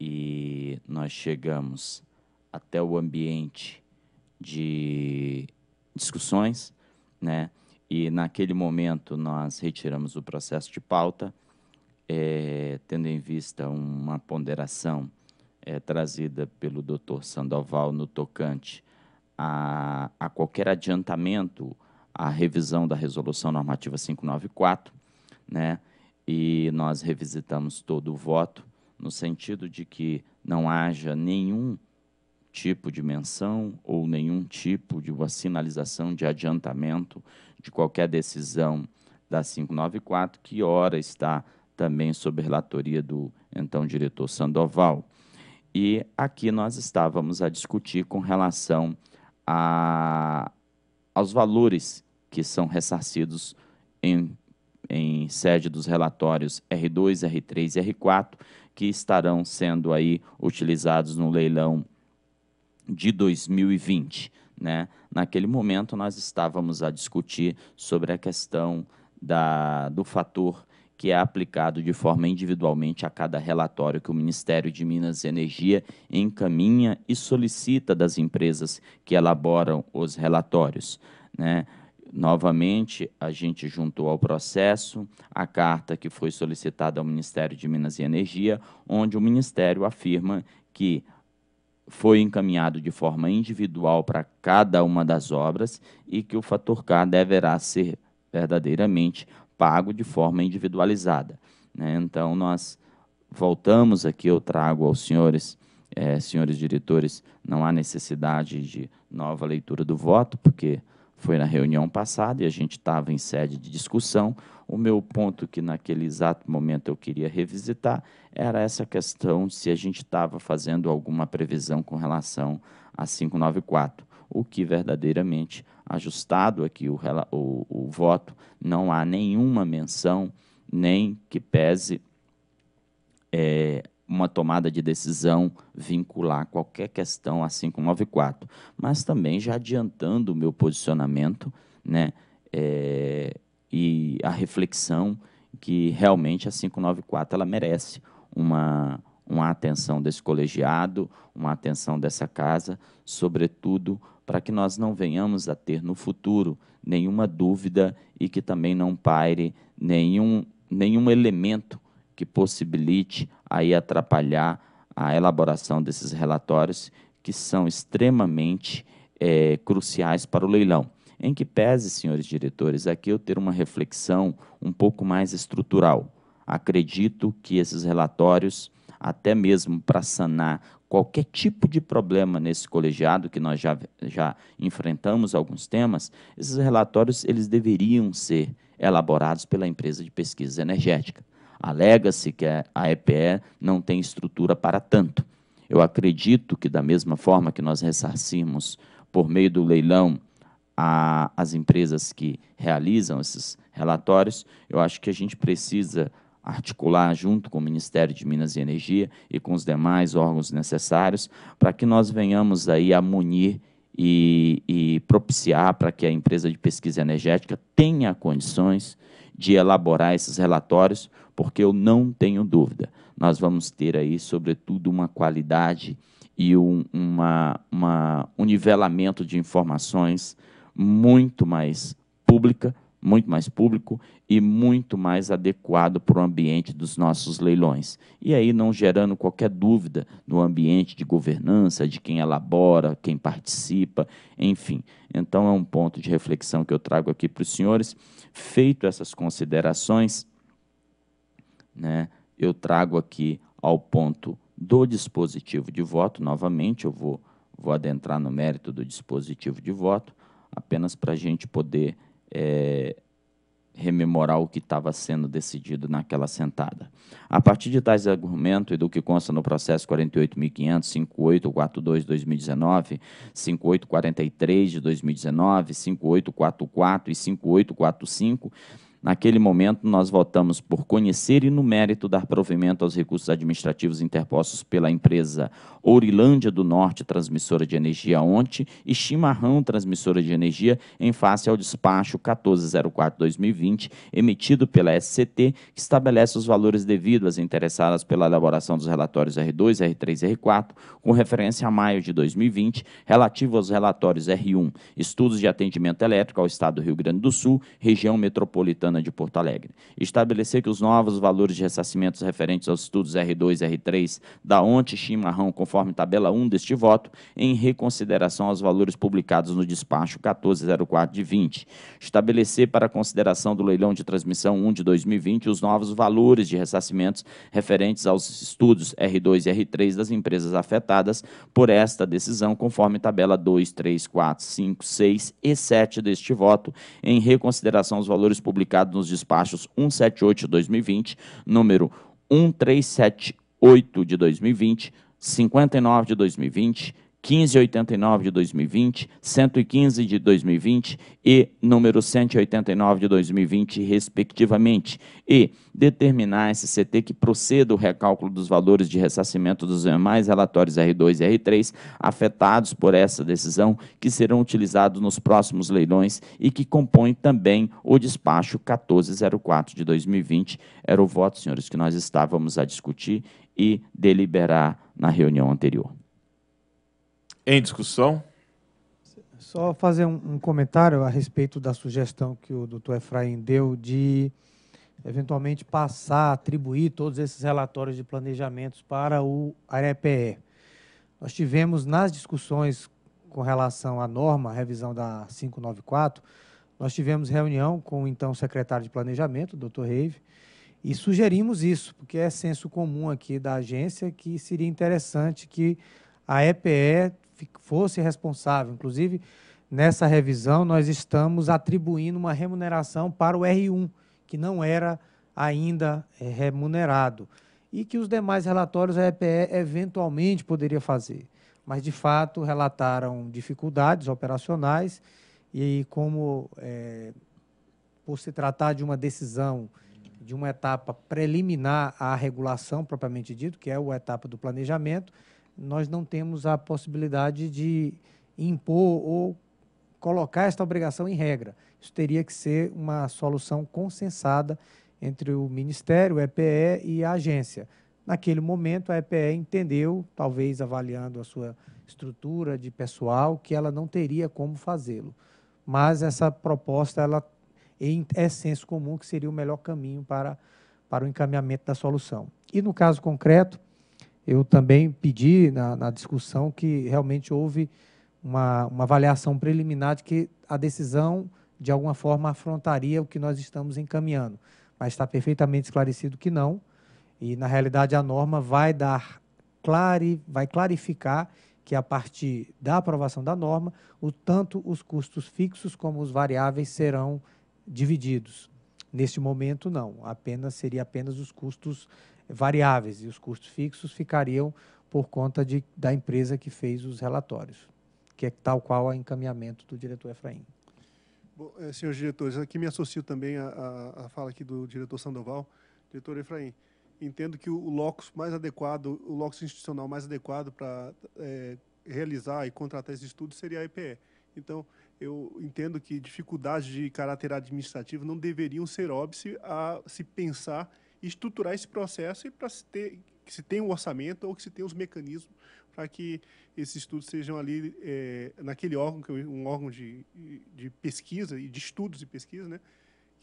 e nós chegamos até o ambiente de discussões, né? E naquele momento nós retiramos o processo de pauta, é, tendo em vista uma ponderação é, trazida pelo Dr. Sandoval no tocante a, a qualquer adiantamento a revisão da Resolução Normativa 594, né? e nós revisitamos todo o voto, no sentido de que não haja nenhum tipo de menção ou nenhum tipo de uma sinalização de adiantamento de qualquer decisão da 594, que ora está também sob relatoria do então diretor Sandoval. E aqui nós estávamos a discutir com relação a, aos valores que são ressarcidos em, em sede dos relatórios R2, R3 e R4, que estarão sendo aí utilizados no leilão de 2020. Né? Naquele momento, nós estávamos a discutir sobre a questão da, do fator que é aplicado de forma individualmente a cada relatório que o Ministério de Minas e Energia encaminha e solicita das empresas que elaboram os relatórios. Né? Novamente, a gente juntou ao processo a carta que foi solicitada ao Ministério de Minas e Energia, onde o Ministério afirma que foi encaminhado de forma individual para cada uma das obras e que o fator K deverá ser verdadeiramente pago de forma individualizada. Né? Então, nós voltamos aqui, eu trago aos senhores, eh, senhores diretores, não há necessidade de nova leitura do voto, porque foi na reunião passada e a gente estava em sede de discussão. O meu ponto que naquele exato momento eu queria revisitar era essa questão se a gente estava fazendo alguma previsão com relação a 594, o que verdadeiramente, ajustado aqui o, o, o voto, não há nenhuma menção, nem que pese é, uma tomada de decisão vincular qualquer questão a 594, mas também já adiantando o meu posicionamento né, é, e a reflexão que realmente a 594 ela merece uma, uma atenção desse colegiado, uma atenção dessa casa, sobretudo para que nós não venhamos a ter no futuro nenhuma dúvida e que também não paire nenhum, nenhum elemento que possibilite aí atrapalhar a elaboração desses relatórios que são extremamente é, cruciais para o leilão. Em que pese, senhores diretores, aqui eu ter uma reflexão um pouco mais estrutural. Acredito que esses relatórios, até mesmo para sanar qualquer tipo de problema nesse colegiado, que nós já, já enfrentamos alguns temas, esses relatórios eles deveriam ser elaborados pela empresa de pesquisa energética. Alega-se que a EPE não tem estrutura para tanto. Eu acredito que, da mesma forma que nós ressarcimos por meio do leilão a, as empresas que realizam esses relatórios, eu acho que a gente precisa articular junto com o Ministério de Minas e Energia e com os demais órgãos necessários para que nós venhamos aí a munir e, e propiciar para que a empresa de pesquisa energética tenha condições de elaborar esses relatórios porque eu não tenho dúvida, nós vamos ter aí, sobretudo, uma qualidade e um, uma, uma, um nivelamento de informações muito mais pública, muito mais público e muito mais adequado para o ambiente dos nossos leilões. E aí não gerando qualquer dúvida no ambiente de governança, de quem elabora, quem participa, enfim. Então é um ponto de reflexão que eu trago aqui para os senhores. Feito essas considerações, né, eu trago aqui ao ponto do dispositivo de voto, novamente eu vou, vou adentrar no mérito do dispositivo de voto, apenas para a gente poder é, rememorar o que estava sendo decidido naquela sentada. A partir de tais argumentos e do que consta no processo 48.500, 5842 de 2019, 5843 de 2019, 5844 e 5845, Naquele momento, nós votamos por conhecer e, no mérito, dar provimento aos recursos administrativos interpostos pela empresa Ourilândia do Norte, transmissora de energia Onte e Chimarrão, transmissora de energia, em face ao despacho 1404-2020, emitido pela SCT, que estabelece os valores devidos às interessadas pela elaboração dos relatórios R2, R3 e R4, com referência a maio de 2020, relativo aos relatórios R1, estudos de atendimento elétrico ao Estado do Rio Grande do Sul, região metropolitana Urbana de Porto Alegre. Estabelecer que os novos valores de ressarcimentos referentes aos estudos R2 e R3 da ONTE Chimarrão, conforme tabela 1 deste voto, em reconsideração aos valores publicados no despacho 1404 de 20. Estabelecer para consideração do leilão de transmissão 1 de 2020 os novos valores de ressarcimentos referentes aos estudos R2 e R3 das empresas afetadas por esta decisão, conforme tabela 2, 3, 4, 5, 6 e 7 deste voto, em reconsideração aos valores publicados nos despachos 178 de 2020, número 1378 de 2020, 59 de 2020 1589 de 2020, 115 de 2020 e número 189 de 2020, respectivamente, e determinar a SCT que proceda o recálculo dos valores de ressarcimento dos demais relatórios R2 e R3 afetados por essa decisão, que serão utilizados nos próximos leilões e que compõem também o despacho 1404 de 2020. Era o voto, senhores, que nós estávamos a discutir e deliberar na reunião anterior. Em discussão? Só fazer um, um comentário a respeito da sugestão que o doutor Efraim deu de eventualmente passar, atribuir todos esses relatórios de planejamentos para o AREPE. Nós tivemos nas discussões com relação à norma, revisão da 594, nós tivemos reunião com o então secretário de Planejamento, Dr. Reive, e sugerimos isso, porque é senso comum aqui da agência que seria interessante que a EPE fosse responsável. Inclusive, nessa revisão, nós estamos atribuindo uma remuneração para o R1, que não era ainda eh, remunerado, e que os demais relatórios a EPE eventualmente poderia fazer. Mas, de fato, relataram dificuldades operacionais e, como é, por se tratar de uma decisão de uma etapa preliminar à regulação propriamente dito, que é a etapa do planejamento, nós não temos a possibilidade de impor ou colocar esta obrigação em regra. Isso teria que ser uma solução consensada entre o Ministério, o EPE e a agência. Naquele momento, a EPE entendeu, talvez avaliando a sua estrutura de pessoal, que ela não teria como fazê-lo. Mas essa proposta, ela é senso comum que seria o melhor caminho para, para o encaminhamento da solução. E no caso concreto, eu também pedi na, na discussão que realmente houve uma, uma avaliação preliminar de que a decisão, de alguma forma, afrontaria o que nós estamos encaminhando. Mas está perfeitamente esclarecido que não. E, na realidade, a norma vai dar clare, vai clarificar que, a partir da aprovação da norma, o, tanto os custos fixos como os variáveis serão divididos. Neste momento, não. Apenas seria apenas os custos variáveis e os custos fixos ficariam por conta de, da empresa que fez os relatórios, que é tal qual o encaminhamento do diretor Efraim. Bom, é, senhores diretores, aqui me associo também à, fala aqui do diretor Sandoval. Diretor Efraim, entendo que o, o locus mais adequado, o locus institucional mais adequado para é, eh, realizar e contratar esse estudo seria a EPE. Então, eu entendo que dificuldades de caráter administrativo não deveriam ser óbice a se pensar estruturar esse processo e para se ter que se tenha um orçamento ou que se tenha os mecanismos para que esses estudos sejam ali é, naquele órgão que é um órgão de, de pesquisa e de estudos e pesquisa, né,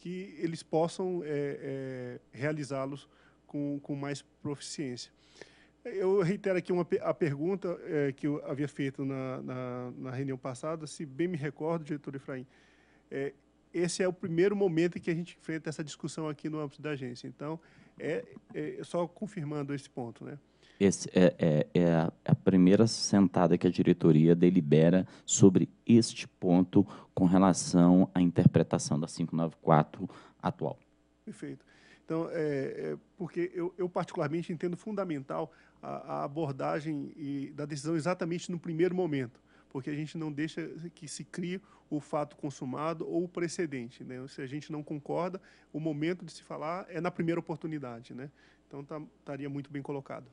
que eles possam é, é, realizá-los com, com mais proficiência. Eu reitero aqui uma, a pergunta é, que eu havia feito na, na, na, reunião passada, se bem me recordo, diretor Efraim, é, esse é o primeiro momento em que a gente enfrenta essa discussão aqui no âmbito da agência. Então, é, é, é só confirmando esse ponto, né? Esse é, é, é a, é a primeira sentada que a diretoria delibera sobre este ponto com relação à interpretação da 594 atual. Perfeito. Então, é, é porque eu, eu, particularmente entendo fundamental a, a abordagem e, da decisão exatamente no primeiro momento porque a gente não deixa que se crie o fato consumado ou o precedente. Né? Se a gente não concorda, o momento de se falar é na primeira oportunidade. Né? Então, tá, estaria muito bem colocado.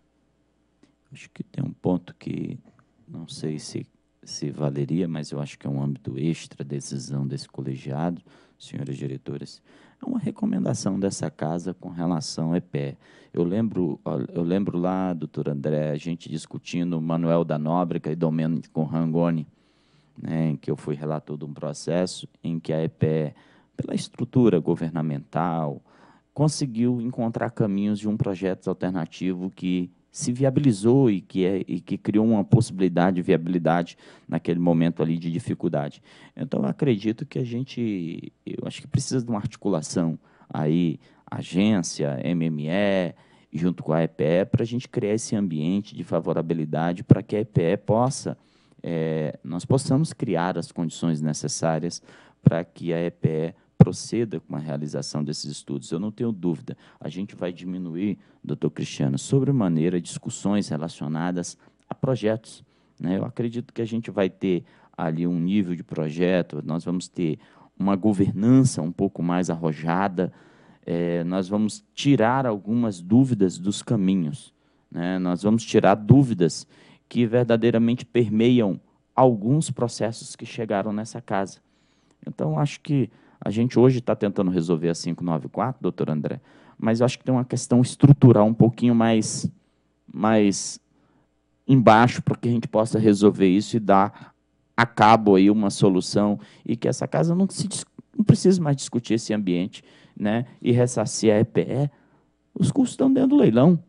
Acho que tem um ponto que não sei se, se valeria, mas eu acho que é um âmbito extra decisão desse colegiado, senhoras diretoras é uma recomendação dessa casa com relação ao EPE. Eu lembro, eu lembro lá, doutor André, a gente discutindo Manuel da Nóbrega e Domênico Rangoni, né, em que eu fui relator de um processo em que a EPE, pela estrutura governamental, conseguiu encontrar caminhos de um projeto alternativo que se viabilizou e que, é, e que criou uma possibilidade de viabilidade naquele momento ali de dificuldade. Então, eu acredito que a gente, eu acho que precisa de uma articulação aí, agência, MME, junto com a EPE, para a gente criar esse ambiente de favorabilidade para que a EPE possa, é, nós possamos criar as condições necessárias para que a EPE proceda com a realização desses estudos. Eu não tenho dúvida, a gente vai diminuir, doutor Cristiano, sobremaneira discussões relacionadas a projetos. Né? Eu acredito que a gente vai ter ali um nível de projeto, nós vamos ter uma governança um pouco mais arrojada, é, nós vamos tirar algumas dúvidas dos caminhos, né? nós vamos tirar dúvidas que verdadeiramente permeiam alguns processos que chegaram nessa casa. Então, acho que a gente hoje está tentando resolver a 594, doutor André, mas eu acho que tem uma questão estrutural um pouquinho mais, mais embaixo para que a gente possa resolver isso e dar a cabo aí uma solução e que essa casa não, se, não precise mais discutir esse ambiente né, e ressarcir a EPE. Os custos estão dentro do leilão.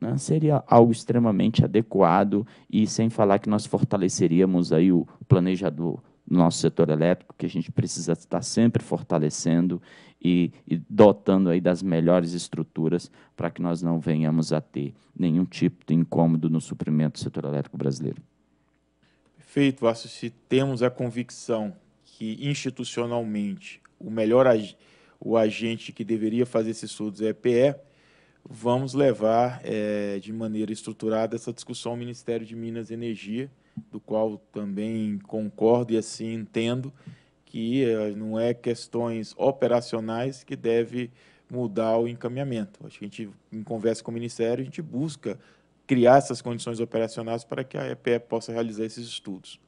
Né, seria algo extremamente adequado e sem falar que nós fortaleceríamos aí o planejador no nosso setor elétrico, que a gente precisa estar sempre fortalecendo e, e dotando aí das melhores estruturas para que nós não venhamos a ter nenhum tipo de incômodo no suprimento do setor elétrico brasileiro. Perfeito, Vasco. Se temos a convicção que institucionalmente o melhor ag o agente que deveria fazer esses estudos é a EPE, vamos levar é, de maneira estruturada essa discussão ao Ministério de Minas e Energia do qual também concordo e assim entendo que eh, não é questões operacionais que deve mudar o encaminhamento. Acho que a gente, em conversa com o Ministério, a gente busca criar essas condições operacionais para que a EPE possa realizar esses estudos.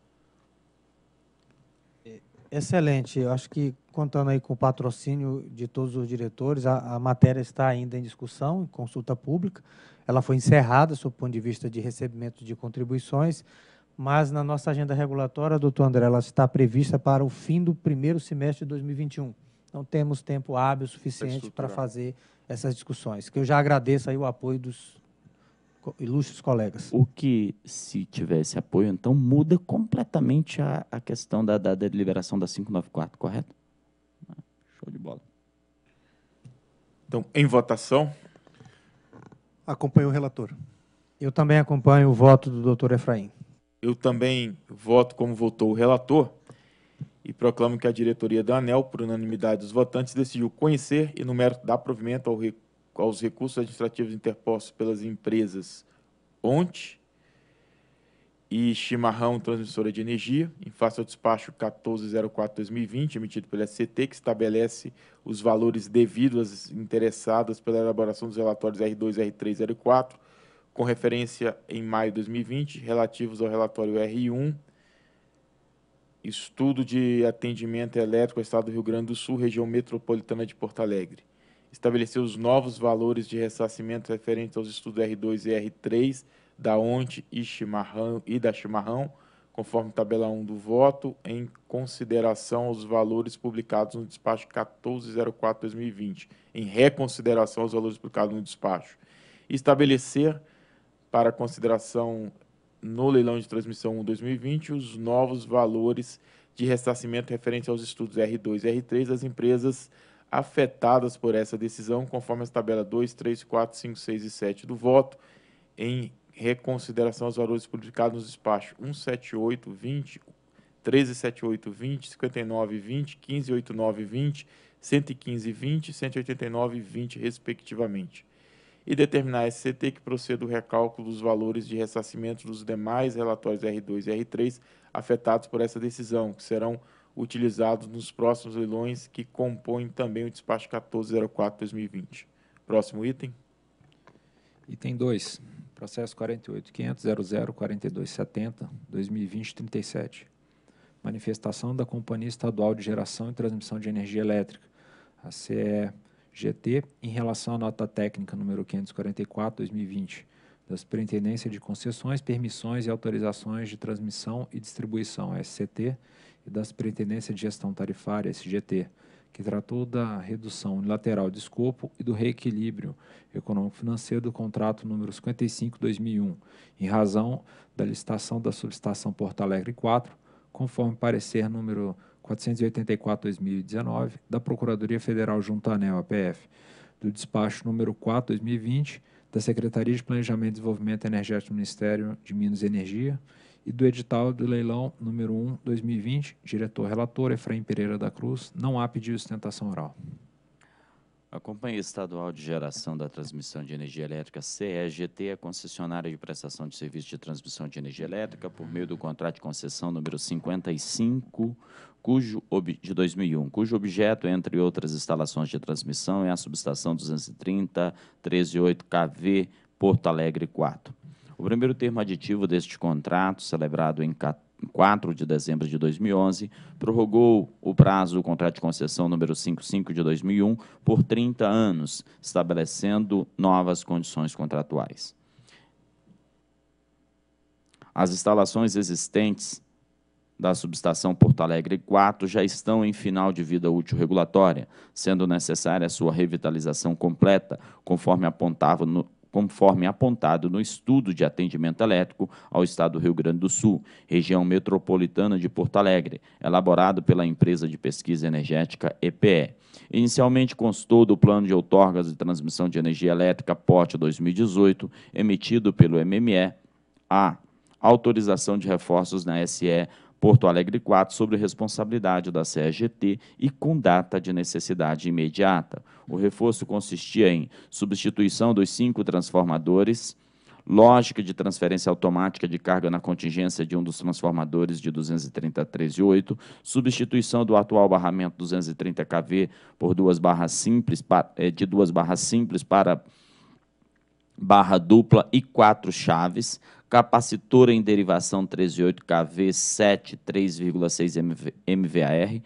Excelente. Eu acho que, contando aí com o patrocínio de todos os diretores, a, a, matéria está ainda em discussão, em consulta pública. Ela foi encerrada, sob o ponto de vista de recebimento de contribuições mas na nossa agenda regulatória, doutor André, ela está prevista para o fim do primeiro semestre de 2021. Então temos tempo hábil suficiente para fazer essas discussões, que eu já agradeço aí o apoio dos ilustres colegas. O que, se tivesse apoio, então muda completamente a, a questão da, da, deliberação da 594, correto? Show de bola. Então, em votação. Acompanho o relator. Eu também acompanho o voto do doutor Efraim eu também voto como votou o relator e proclamo que a diretoria da ANEL, por unanimidade dos votantes, decidiu conhecer e, no mérito, dar provimento ao rec aos recursos administrativos interpostos pelas empresas Onte e Chimarrão Transmissora de Energia, em face ao despacho 1404-2020, emitido pela SCT, que estabelece os valores devidos às interessadas pela elaboração dos relatórios R2 r e r 4 com referência em maio de 2020, relativos ao relatório R1, Estudo de Atendimento Elétrico ao Estado do Rio Grande do Sul, região metropolitana de Porto Alegre. Estabeleceu os novos valores de ressarcimento referentes aos estudos R2 e R3 da ONT e, Chimarrão, e da Chimarrão, conforme tabela 1 do voto, em consideração aos valores publicados no despacho 1404-2020, em reconsideração aos valores publicados no despacho. Estabelecer para consideração no leilão de transmissão 1 2020 os novos valores de ressarcimento referente aos estudos R2 e R3 das empresas afetadas por essa decisão, conforme as tabelas 2, 3, 4, 5, 6 e 7 do voto, em reconsideração aos valores publicados nos despachos 178, 20, 1378, 20, 59, 20, 1589, 20, 115, 20 e 189, 20, respectivamente e determinar a SCT que proceda o recálculo dos valores de ressarcimento dos demais relatórios R2 e R3 afetados por essa decisão, que serão utilizados nos próximos leilões que compõem também o despacho 1404-2020. Próximo item. Item 2. Processo 48.500.00.42.70.2020.37. Manifestação da Companhia Estadual de Geração e Transmissão de Energia Elétrica, a CE GT, em relação à nota técnica número 544/2020 da Superintendência de Concessões, Permissões e Autorizações de Transmissão e Distribuição, SCT, e da Superintendência de Gestão Tarifária, SGT, que tratou da redução unilateral de escopo e do reequilíbrio econômico-financeiro do contrato número 55-2001, em razão da licitação da subestação Porto Alegre 4, conforme parecer número 484-2019 da Procuradoria Federal junto à ANEL, APF, do despacho número 4-2020 da Secretaria de Planejamento e Desenvolvimento Energético do Ministério de Minas e Energia e do edital do leilão número 1-2020, diretor-relator Efraim Pereira da Cruz, não há pedido de sustentação oral. A Companhia Estadual de Geração da Transmissão de Energia Elétrica, CEGT, é concessionária de prestação de serviço de transmissão de energia elétrica por meio do contrato de concessão número 55 cujo, de 2001, cujo objeto, entre outras instalações de transmissão, é a subestação 230 138 KV Porto Alegre 4. O primeiro termo aditivo deste contrato, celebrado em 14 4 de dezembro de 2011, prorrogou o prazo do contrato de concessão número 55 de 2001 por 30 anos, estabelecendo novas condições contratuais. As instalações existentes da subestação Porto Alegre 4 já estão em final de vida útil regulatória, sendo necessária sua revitalização completa, conforme apontava no, conforme apontado no estudo de atendimento elétrico ao Estado do Rio Grande do Sul, região metropolitana de Porto Alegre, elaborado pela empresa de pesquisa energética EPE. Inicialmente constou do Plano de Outorgas de Transmissão de Energia Elétrica Porte 2018, emitido pelo MME, a autorização de reforços na SE Porto Alegre 4, sobre responsabilidade da CEGT e com data de necessidade imediata. O reforço consistia em substituição dos cinco transformadores, lógica de transferência automática de carga na contingência de um dos transformadores de 233,8, substituição do atual barramento 230 kV por duas barras simples, eh, de duas barras simples para barra dupla e quatro chaves, capacitor em derivação 138 kV 7 3,6 MVAR,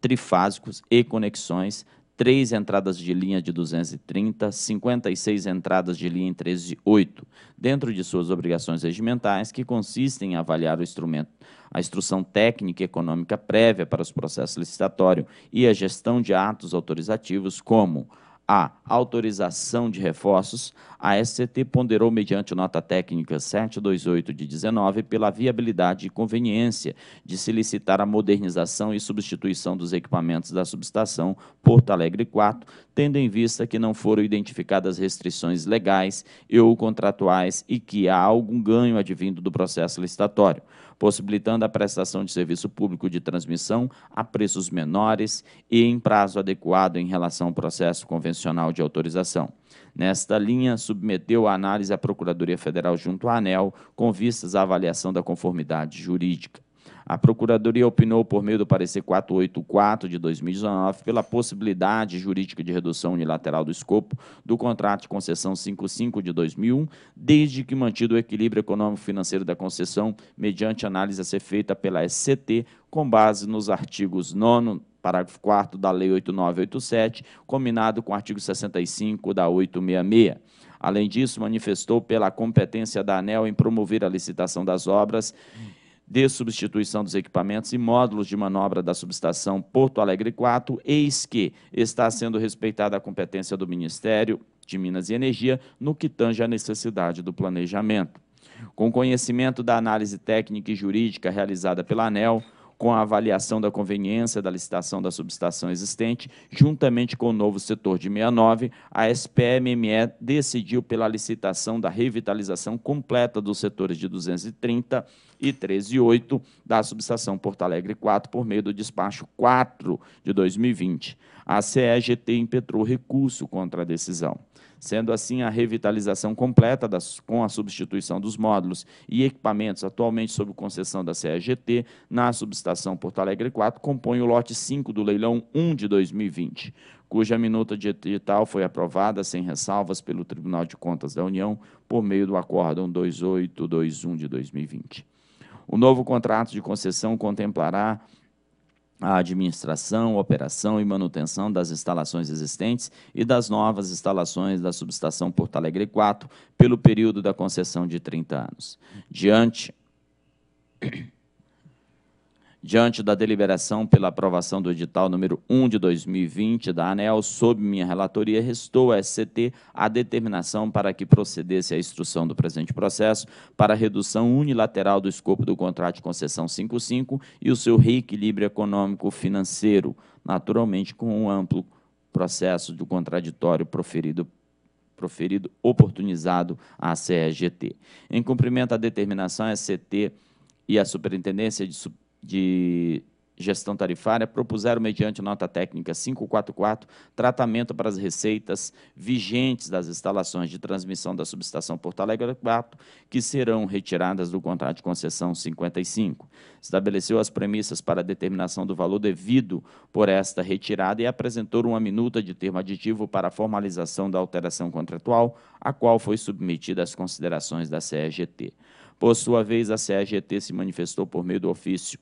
trifásicos e conexões, 3 entradas de linha de 230, 56 entradas de linha em 138, dentro de suas obrigações regimentais, que consistem em avaliar o instrumento, a instrução técnica e econômica prévia para os processos licitatório e a gestão de atos autorizativos, como a autorização de reforços, a SCT ponderou, mediante nota técnica 728 de 19, pela viabilidade e conveniência de se licitar a modernização e substituição dos equipamentos da subestação Porto Alegre 4, tendo em vista que não foram identificadas restrições legais e ou contratuais e que há algum ganho advindo do processo licitatório possibilitando a prestação de serviço público de transmissão a preços menores e em prazo adequado em relação ao processo convencional de autorização. Nesta linha, submeteu a análise à Procuradoria Federal junto à ANEL, com vistas à avaliação da conformidade jurídica a Procuradoria opinou por meio do parecer 484 de 2019 pela possibilidade jurídica de redução unilateral do escopo do contrato de concessão 55 de 2001, desde que mantido o equilíbrio econômico-financeiro da concessão, mediante análise a ser feita pela SCT com base nos artigos 9 parágrafo 4 da Lei 8987, combinado com o artigo 65 da 866. Além disso, manifestou pela competência da ANEL em promover a licitação das obras de substituição dos equipamentos e módulos de manobra da subestação Porto Alegre 4, eis que está sendo respeitada a competência do Ministério de Minas e Energia no que tange à necessidade do planejamento. Com conhecimento da análise técnica e jurídica realizada pela ANEL, com a avaliação da conveniência da licitação da subestação existente, juntamente com o novo setor de 69, a SPMME decidiu pela licitação da revitalização completa dos setores de 230 e 138 da subestação Porto Alegre 4 por meio do despacho 4 de 2020. A CEGT impetrou recurso contra a decisão sendo assim a revitalização completa das, com a substituição dos módulos e equipamentos atualmente sob concessão da CEGT na subestação Porto Alegre 4 compõe o lote 5 do leilão 1 de 2020, cuja minuta digital foi aprovada sem ressalvas pelo Tribunal de Contas da União por meio do Acórdão 2821 de 2020. O novo contrato de concessão contemplará a administração, operação e manutenção das instalações existentes e das novas instalações da subestação Porto Alegre 4 pelo período da concessão de 30 anos. Diante diante da deliberação pela aprovação do edital número 1 de 2020 da ANEL, sob minha relatoria, restou à SCT a determinação para que procedesse à instrução do presente processo para redução unilateral do escopo do contrato de concessão 55 e o seu reequilíbrio econômico-financeiro, naturalmente com um amplo processo do contraditório proferido proferido oportunizado à CEGT. Em cumprimento à determinação, a SCT e a Superintendência de de Gestão Tarifária propuseram, mediante nota técnica 544, tratamento para as receitas vigentes das instalações de transmissão da subestação Porto Alegre 4, que serão retiradas do contrato de concessão 55. Estabeleceu as premissas para a determinação do valor devido por esta retirada e apresentou uma minuta de termo aditivo para a formalização da alteração contratual, a qual foi submetida às considerações da CEGT. Por sua vez, a CEGT se manifestou por meio do ofício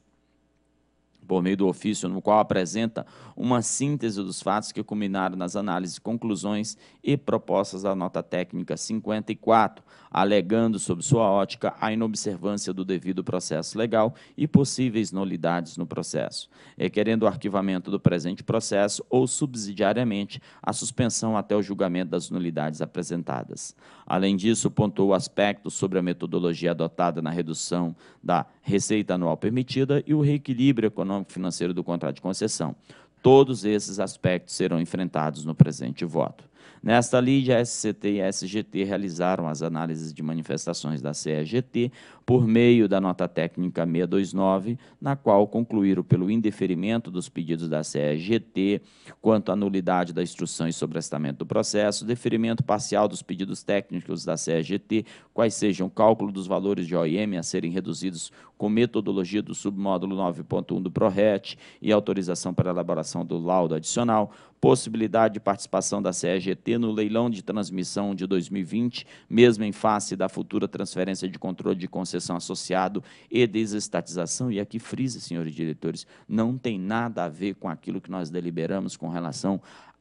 por meio do ofício no qual apresenta uma síntese dos fatos que culminaram nas análises, conclusões e propostas da nota técnica 54, alegando sob sua ótica a inobservância do devido processo legal e possíveis nulidades no processo, requerendo o arquivamento do presente processo ou subsidiariamente a suspensão até o julgamento das nulidades apresentadas. Além disso, pontuou aspectos sobre a metodologia adotada na redução da receita anual permitida e o reequilíbrio econômico econômico financeiro do contrato de concessão. Todos esses aspectos serão enfrentados no presente voto. Nesta lide, a SCT e a SGT realizaram as análises de manifestações da CEGT por meio da nota técnica 629, na qual concluíram pelo indeferimento dos pedidos da CEGT quanto à nulidade da instrução e sobrestamento do processo, deferimento parcial dos pedidos técnicos da CEGT, quais sejam o cálculo dos valores de OIM a serem reduzidos com metodologia do submódulo 9.1 do PRORET e autorização para elaboração do laudo adicional, possibilidade de participação da CEGT no leilão de transmissão de 2020, mesmo em face da futura transferência de controle de concessão associado e desestatização. E aqui frisa, senhores diretores, não tem nada a ver com aquilo que nós deliberamos com relação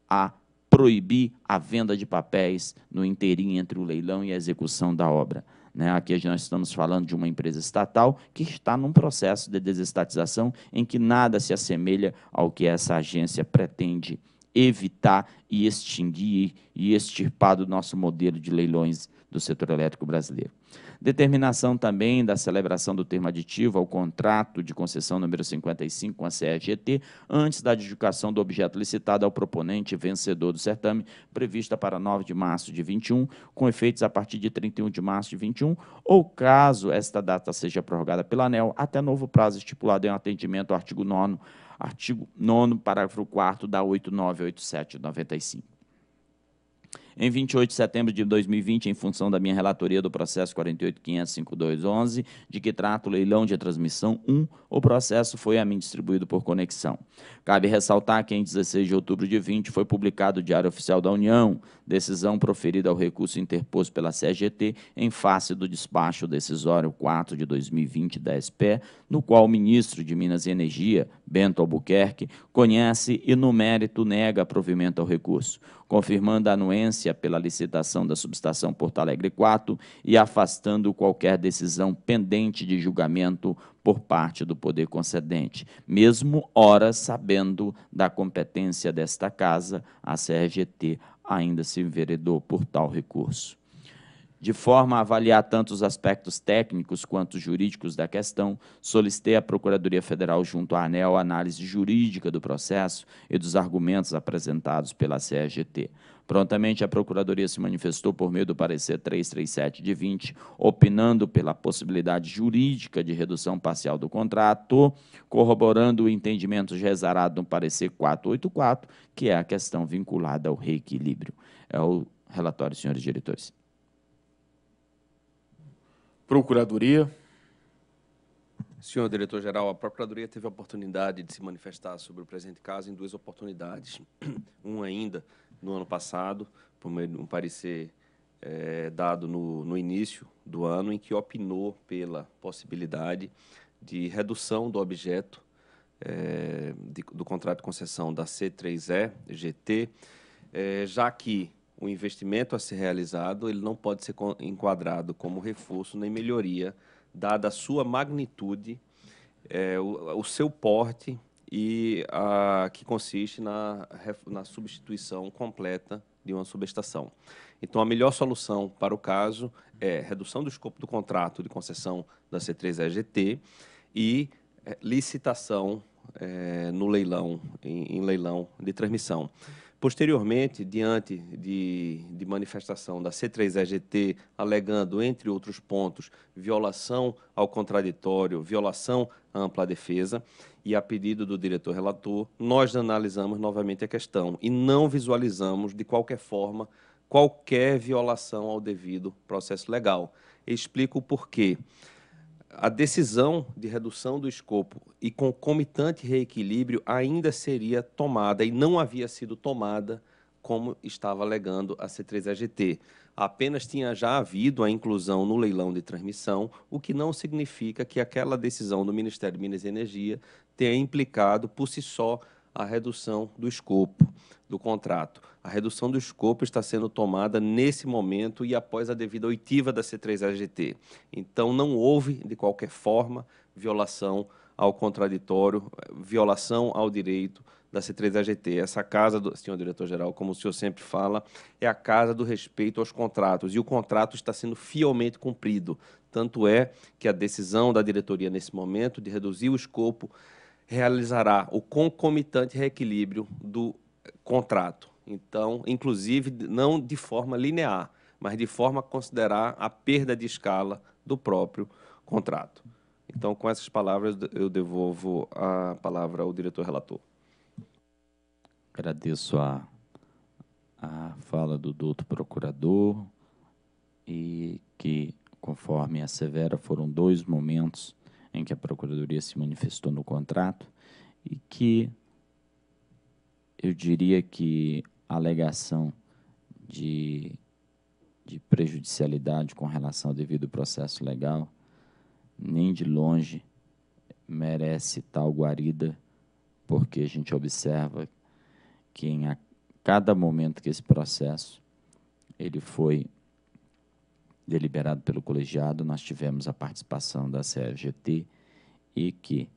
a proibir a venda de papéis no inteirinho entre o leilão e a execução da obra. Né? Aqui nós estamos falando de uma empresa estatal que está num processo de desestatização em que nada se assemelha ao que essa agência pretende evitar e extinguir e extirpar do nosso modelo de leilões do setor elétrico brasileiro. Determinação também da celebração do termo aditivo ao contrato de concessão número 55 com a CRGT, antes da adjudicação do objeto licitado ao proponente vencedor do certame, prevista para 9 de março de 21, com efeitos a partir de 31 de março de 21, ou caso esta data seja prorrogada pela ANEL, até novo prazo estipulado em atendimento ao artigo 9 artigo 9 parágrafo 4 da 898795. Em 28 de setembro de 2020, em função da minha relatoria do processo 48.500.5211, de que trata o leilão de transmissão 1, o processo foi a mim distribuído por conexão. Cabe ressaltar que em 16 de outubro de 20 foi publicado o Diário Oficial da União, decisão proferida ao recurso interposto pela CGT em face do despacho decisório 4 de 2020 da SP, no qual o ministro de Minas e Energia, Bento Albuquerque, conhece e no mérito nega provimento ao recurso confirmando a anuência pela licitação da subestação Porto Alegre 4 e afastando qualquer decisão pendente de julgamento por parte do poder concedente, mesmo ora sabendo da competência desta casa, a CRGT ainda se enveredou por tal recurso. De forma a avaliar tanto os aspectos técnicos quanto jurídicos da questão, solicitei à Procuradoria Federal junto à ANEL a análise jurídica do processo e dos argumentos apresentados pela CEGT. Prontamente, a Procuradoria se manifestou por meio do parecer 337 de 20, opinando pela possibilidade jurídica de redução parcial do contrato, corroborando o entendimento gesarado no parecer 484, que é a questão vinculada ao reequilíbrio. É o relatório, senhores diretores. Procuradoria. Senhor diretor-geral, a Procuradoria teve a oportunidade de se manifestar sobre o presente caso em duas oportunidades. Um ainda no ano passado, por meio de um parecer é, dado no, no início do ano, em que opinou pela possibilidade de redução do objeto é, de, do contrato de concessão da C3E GT, é, eh, já que o investimento a ser realizado ele não pode ser enquadrado como reforço nem melhoria, dada a sua magnitude, é, o, o, seu porte e a, que consiste na, na substituição completa de uma subestação. Então, a melhor solução para o caso é redução do escopo do contrato de concessão da C3EGT e é, licitação é, no leilão, em, em leilão de transmissão. Posteriormente, diante de, de manifestação da C3EGT, alegando, entre outros pontos, violação ao contraditório, violação à ampla defesa, e a pedido do diretor relator, nós analisamos novamente a questão e não visualizamos, de qualquer forma, qualquer violação ao devido processo legal. explico o porquê a decisão de redução do escopo e concomitante reequilíbrio ainda seria tomada e não havia sido tomada como estava alegando a C3AGT. Apenas tinha já havido a inclusão no leilão de transmissão, o que não significa que aquela decisão do Ministério de Minas e Energia tenha implicado por si só a redução do escopo do contrato. A redução do escopo está sendo tomada nesse momento e após a devida oitiva da C3AGT. Então, não houve, de qualquer forma, violação ao contraditório, violação ao direito da C3AGT. Essa casa, do, senhor diretor-geral, como o senhor sempre fala, é a casa do respeito aos contratos. E o contrato está sendo fielmente cumprido. Tanto é que a decisão da diretoria, nesse momento, de reduzir o escopo realizará o concomitante reequilíbrio do eh, contrato. Então, inclusive, não de forma linear, mas de forma a considerar a perda de escala do próprio contrato. Então, com essas palavras, eu devolvo a palavra ao diretor relator. Agradeço a, a fala do doutor procurador e que, conforme a Severa, foram dois momentos em que a Procuradoria se manifestou no contrato e que eu diria que a alegação de, de prejudicialidade com relação ao devido processo legal nem de longe merece tal guarida, porque a gente observa que em a cada momento que esse processo ele foi deliberado pelo colegiado, nós tivemos a participação da CFGT e que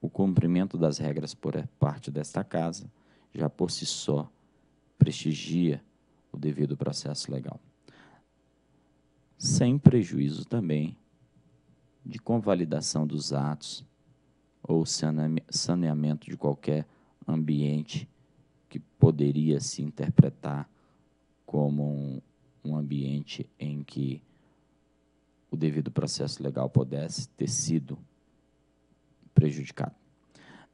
o cumprimento das regras por parte desta casa já por si só prestigia o devido processo legal. Sem prejuízo também de convalidação dos atos ou saneamento de qualquer ambiente que poderia se interpretar como um um ambiente em que o devido processo legal pudesse ter sido prejudicado.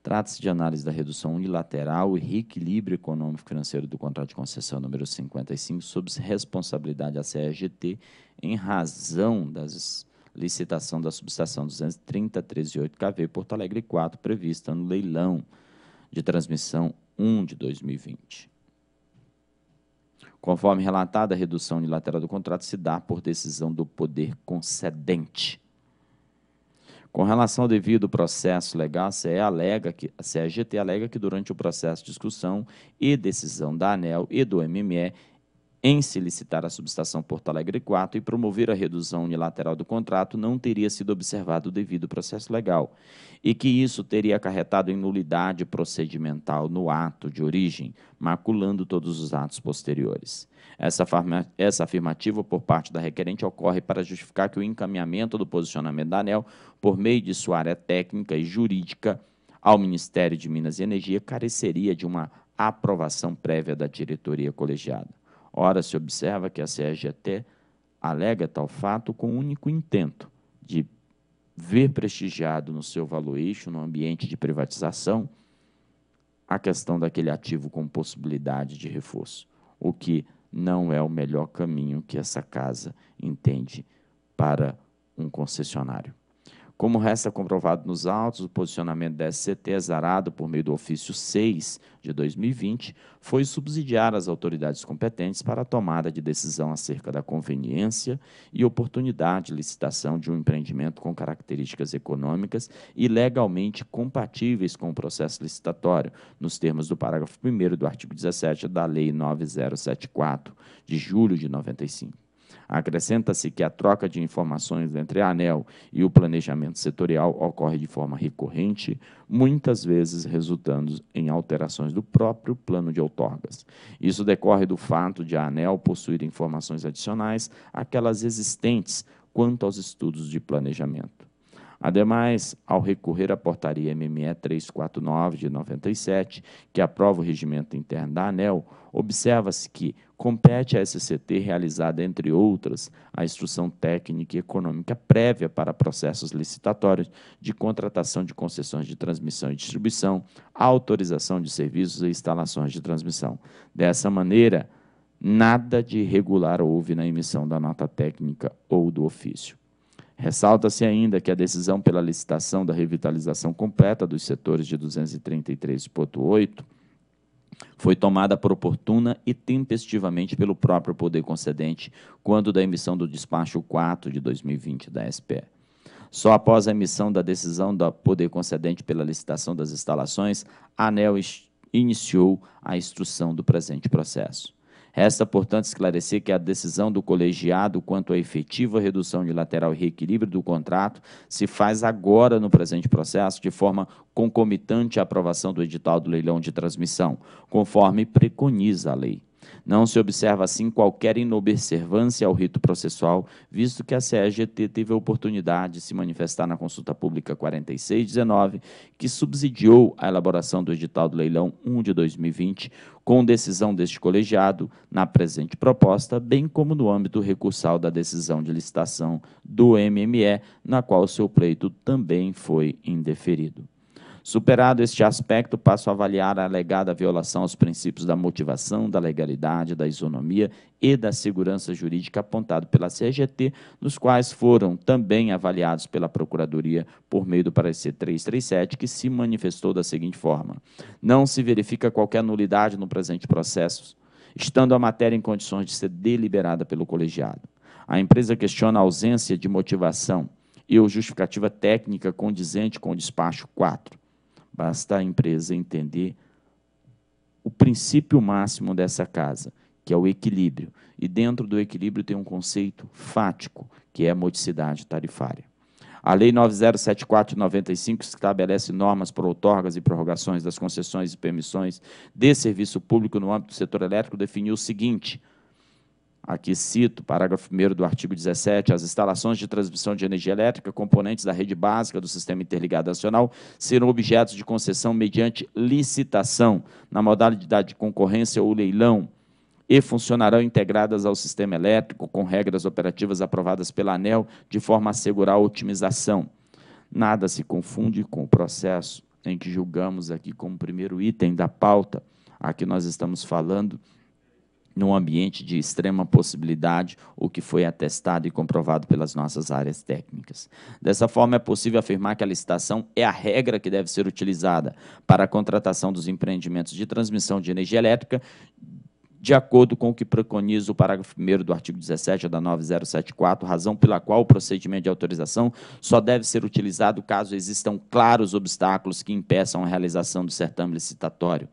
Trata-se de análise da redução unilateral e reequilíbrio econômico-financeiro do contrato de concessão número 55, sob responsabilidade da CRGT, em razão da licitação da subestação 230.138 KV Porto Alegre 4, prevista no leilão de transmissão 1 de 2020. Conforme relatada, a redução unilateral do contrato se dá por decisão do poder concedente. Com relação ao devido processo legal, a CE alega que a CEGT alega que durante o processo de discussão e decisão da ANEL e do MME em se licitar a subestação Porto Alegre 4 e promover a redução unilateral do contrato, não teria sido observado o devido processo legal e que isso teria acarretado em nulidade procedimental no ato de origem, maculando todos os atos posteriores. Essa, essa afirmativa por parte da requerente ocorre para justificar que o encaminhamento do posicionamento da ANEL, por meio de sua área técnica e jurídica, ao Ministério de Minas e Energia careceria de uma aprovação prévia da diretoria colegiada. Ora, se observa que a CGT alega tal fato com o único intento de ver prestigiado no seu valuation, no ambiente de privatização, a questão daquele ativo com possibilidade de reforço, o que não é o melhor caminho que essa casa entende para um concessionário. Como resta comprovado nos autos, o posicionamento da SCT, exarado por meio do ofício 6 de 2020, foi subsidiar as autoridades competentes para a tomada de decisão acerca da conveniência e oportunidade de licitação de um empreendimento com características econômicas e legalmente compatíveis com o processo licitatório, nos termos do parágrafo 1 do artigo 17 da Lei 9074, de julho de 95. Acrescenta-se que a troca de informações entre a ANEL e o planejamento setorial ocorre de forma recorrente, muitas vezes resultando em alterações do próprio plano de outorgas. Isso decorre do fato de a ANEL possuir informações adicionais àquelas existentes quanto aos estudos de planejamento. Ademais, ao recorrer à portaria MME 349 de 97, que aprova o regimento interno da ANEL, observa-se que compete à SCT realizada, entre outras, a instrução técnica e econômica prévia para processos licitatórios de contratação de concessões de transmissão e distribuição, autorização de serviços e instalações de transmissão. Dessa maneira, nada de irregular houve na emissão da nota técnica ou do ofício. Ressalta-se ainda que a decisão pela licitação da revitalização completa dos setores de 233.8 foi tomada por oportuna e tempestivamente pelo próprio poder concedente quando da emissão do despacho 4 de 2020 da SPE. Só após a emissão da decisão do poder concedente pela licitação das instalações, a ANEL iniciou a instrução do presente processo. Resta, portanto, esclarecer que a decisão do colegiado quanto à efetiva redução de lateral e reequilíbrio do contrato se faz agora no presente processo de forma concomitante à aprovação do edital do leilão de transmissão, conforme preconiza a lei. Não se observa, assim, qualquer inobservância ao rito processual, visto que a CEGT teve a oportunidade de se manifestar na consulta pública 4619, que subsidiou a elaboração do edital do leilão 1 de 2020, com decisão deste colegiado na presente proposta, bem como no âmbito recursal da decisão de licitação do MME, na qual seu pleito também foi indeferido. Superado este aspecto, passo a avaliar a alegada violação aos princípios da motivação, da legalidade, da isonomia e da segurança jurídica apontado pela CGT, nos quais foram também avaliados pela Procuradoria por meio do parecer 337, que se manifestou da seguinte forma: Não se verifica qualquer nulidade no presente processo, estando a matéria em condições de ser deliberada pelo colegiado. A empresa questiona a ausência de motivação e ou justificativa técnica condizente com o despacho 4. Basta a empresa entender o princípio máximo dessa casa, que é o equilíbrio. E dentro do equilíbrio tem um conceito fático, que é a modicidade tarifária. A Lei 9074 de 95 estabelece normas para outorgas e prorrogações das concessões e permissões de serviço público no âmbito do setor elétrico, definiu o seguinte: Aqui cito, parágrafo 1 do artigo 17, as instalações de transmissão de energia elétrica, componentes da rede básica do Sistema Interligado Nacional, serão objetos de concessão mediante licitação, na modalidade de concorrência ou leilão, e funcionarão integradas ao sistema elétrico, com regras operativas aprovadas pela ANEL, de forma a assegurar a otimização. Nada se confunde com o processo em que julgamos aqui como primeiro item da pauta. Aqui nós estamos falando num ambiente de extrema possibilidade, o que foi atestado e comprovado pelas nossas áreas técnicas. Dessa forma, é possível afirmar que a licitação é a regra que deve ser utilizada para a contratação dos empreendimentos de transmissão de energia elétrica de acordo com o que preconiza o parágrafo 1 do artigo 17 da 9074, razão pela qual o procedimento de autorização só deve ser utilizado caso existam claros obstáculos que impeçam a realização do certame licitatório.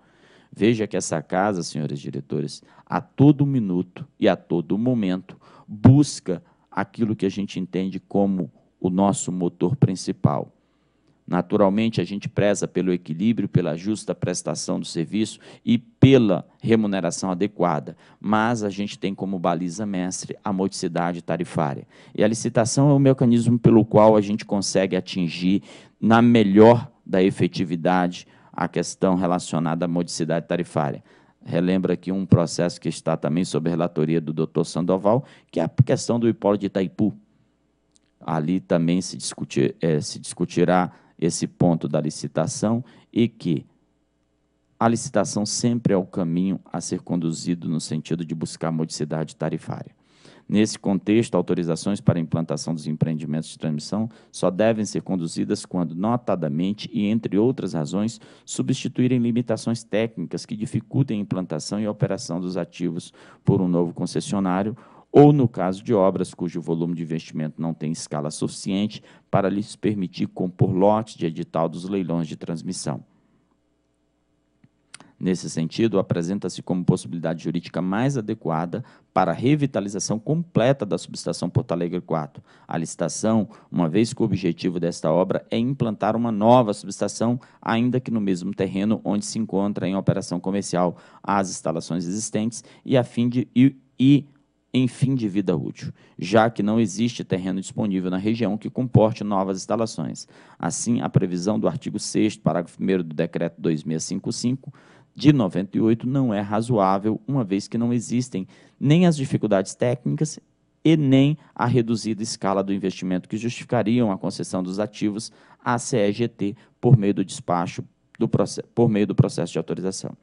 Veja que essa casa, senhores diretores, a todo minuto e a todo momento busca aquilo que a gente entende como o nosso motor principal. Naturalmente, a gente preza pelo equilíbrio, pela justa prestação do serviço e pela remuneração adequada, mas a gente tem como baliza mestre a modicidade tarifária. E a licitação é o mecanismo pelo qual a gente consegue atingir, na melhor da efetividade, a questão relacionada à modicidade tarifária. Relembra aqui um processo que está também sob relatoria do doutor Sandoval, que é a questão do hipólito de Itaipu. Ali também se, discutir, é, se discutirá esse ponto da licitação e que a licitação sempre é o caminho a ser conduzido no sentido de buscar modicidade tarifária. Nesse contexto, autorizações para implantação dos empreendimentos de transmissão só devem ser conduzidas quando, notadamente e entre outras razões, substituírem limitações técnicas que dificultem a implantação e operação dos ativos por um novo concessionário ou no caso de obras cujo volume de investimento não tem escala suficiente para lhes permitir compor lotes de edital dos leilões de transmissão. Nesse sentido, apresenta-se como possibilidade jurídica mais adequada para a revitalização completa da subestação Porto Alegre 4. A licitação, uma vez que o objetivo desta obra é implantar uma nova subestação, ainda que no mesmo terreno onde se encontra em operação comercial as instalações existentes e a fim de e, e em fim de vida útil, já que não existe terreno disponível na região que comporte novas instalações. Assim, a previsão do artigo 6 parágrafo 1 do decreto 2655 de 98 não é razoável, uma vez que não existem nem as dificuldades técnicas e nem a reduzida escala do investimento que justificariam a concessão dos ativos à CEGT por meio do despacho do por meio do processo de autorização.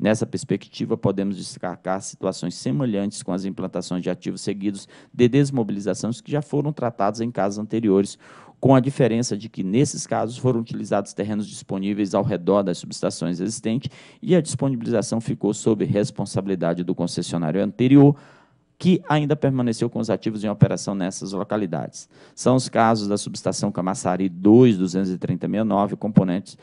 Nessa perspectiva, podemos destacar situações semelhantes com as implantações de ativos seguidos de desmobilizações que já foram tratadas em casos anteriores, com a diferença de que, nesses casos, foram utilizados terrenos disponíveis ao redor das subestações existentes e a disponibilização ficou sob responsabilidade do concessionário anterior, que ainda permaneceu com os ativos em operação nessas localidades. São os casos da subestação Camassari 2-23069, componentes,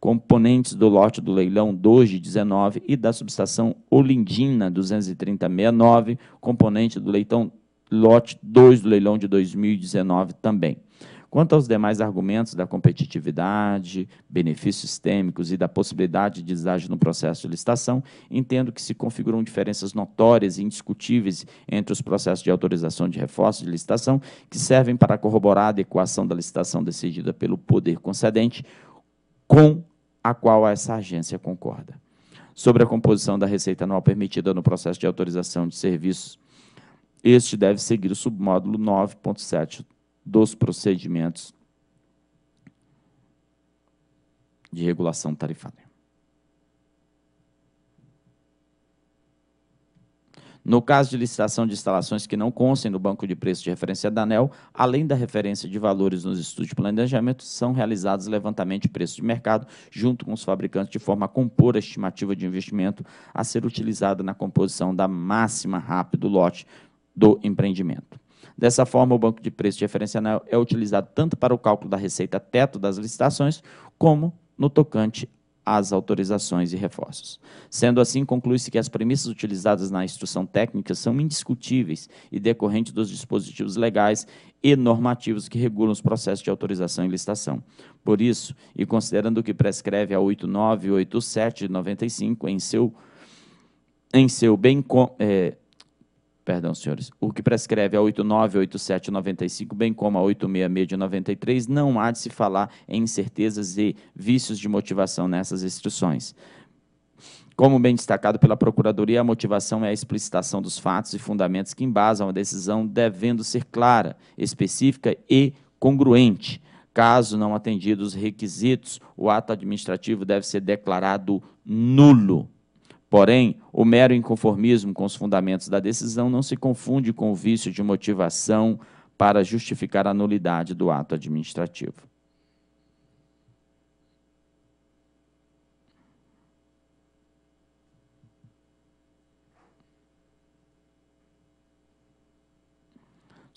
componentes do lote do leilão 2 de 19 e da subestação Olindina 23069, componente do leitão lote 2 do leilão de 2019 também. Quanto aos demais argumentos da competitividade, benefícios sistêmicos e da possibilidade de deságio no processo de licitação, entendo que se configuram diferenças notórias e indiscutíveis entre os processos de autorização de reforço de licitação, que servem para corroborar a adequação da licitação decidida pelo poder concedente com a qual essa agência concorda. Sobre a composição da receita anual permitida no processo de autorização de serviços, este deve seguir o submódulo 9.7 dos procedimentos de regulação tarifária. No caso de licitação de instalações que não constem no banco de preços de referência da ANEL, além da referência de valores nos estudos de planejamento, são realizados levantamento de preços de mercado junto com os fabricantes de forma a compor a estimativa de investimento a ser utilizada na composição da máxima rápida lote do empreendimento. Dessa forma, o banco de preço referencial é utilizado tanto para o cálculo da receita teto das licitações, como no tocante às autorizações e reforços. Sendo assim, conclui-se que as premissas utilizadas na instrução técnica são indiscutíveis e decorrentes dos dispositivos legais e normativos que regulam os processos de autorização e licitação. Por isso, e considerando que prescreve a 8987 de 95 em seu em seu bem é, perdão, senhores, o que prescreve a 89, 87, 95, bem como a 86, de 93, não há de se falar em incertezas e vícios de motivação nessas instruções. Como bem destacado pela Procuradoria, a motivação é a explicitação dos fatos e fundamentos que embasam a decisão, devendo ser clara, específica e congruente. Caso não atendidos os requisitos, o ato administrativo deve ser declarado nulo. Porém, o mero inconformismo com os fundamentos da decisão não se confunde com o vício de motivação para justificar a nulidade do ato administrativo.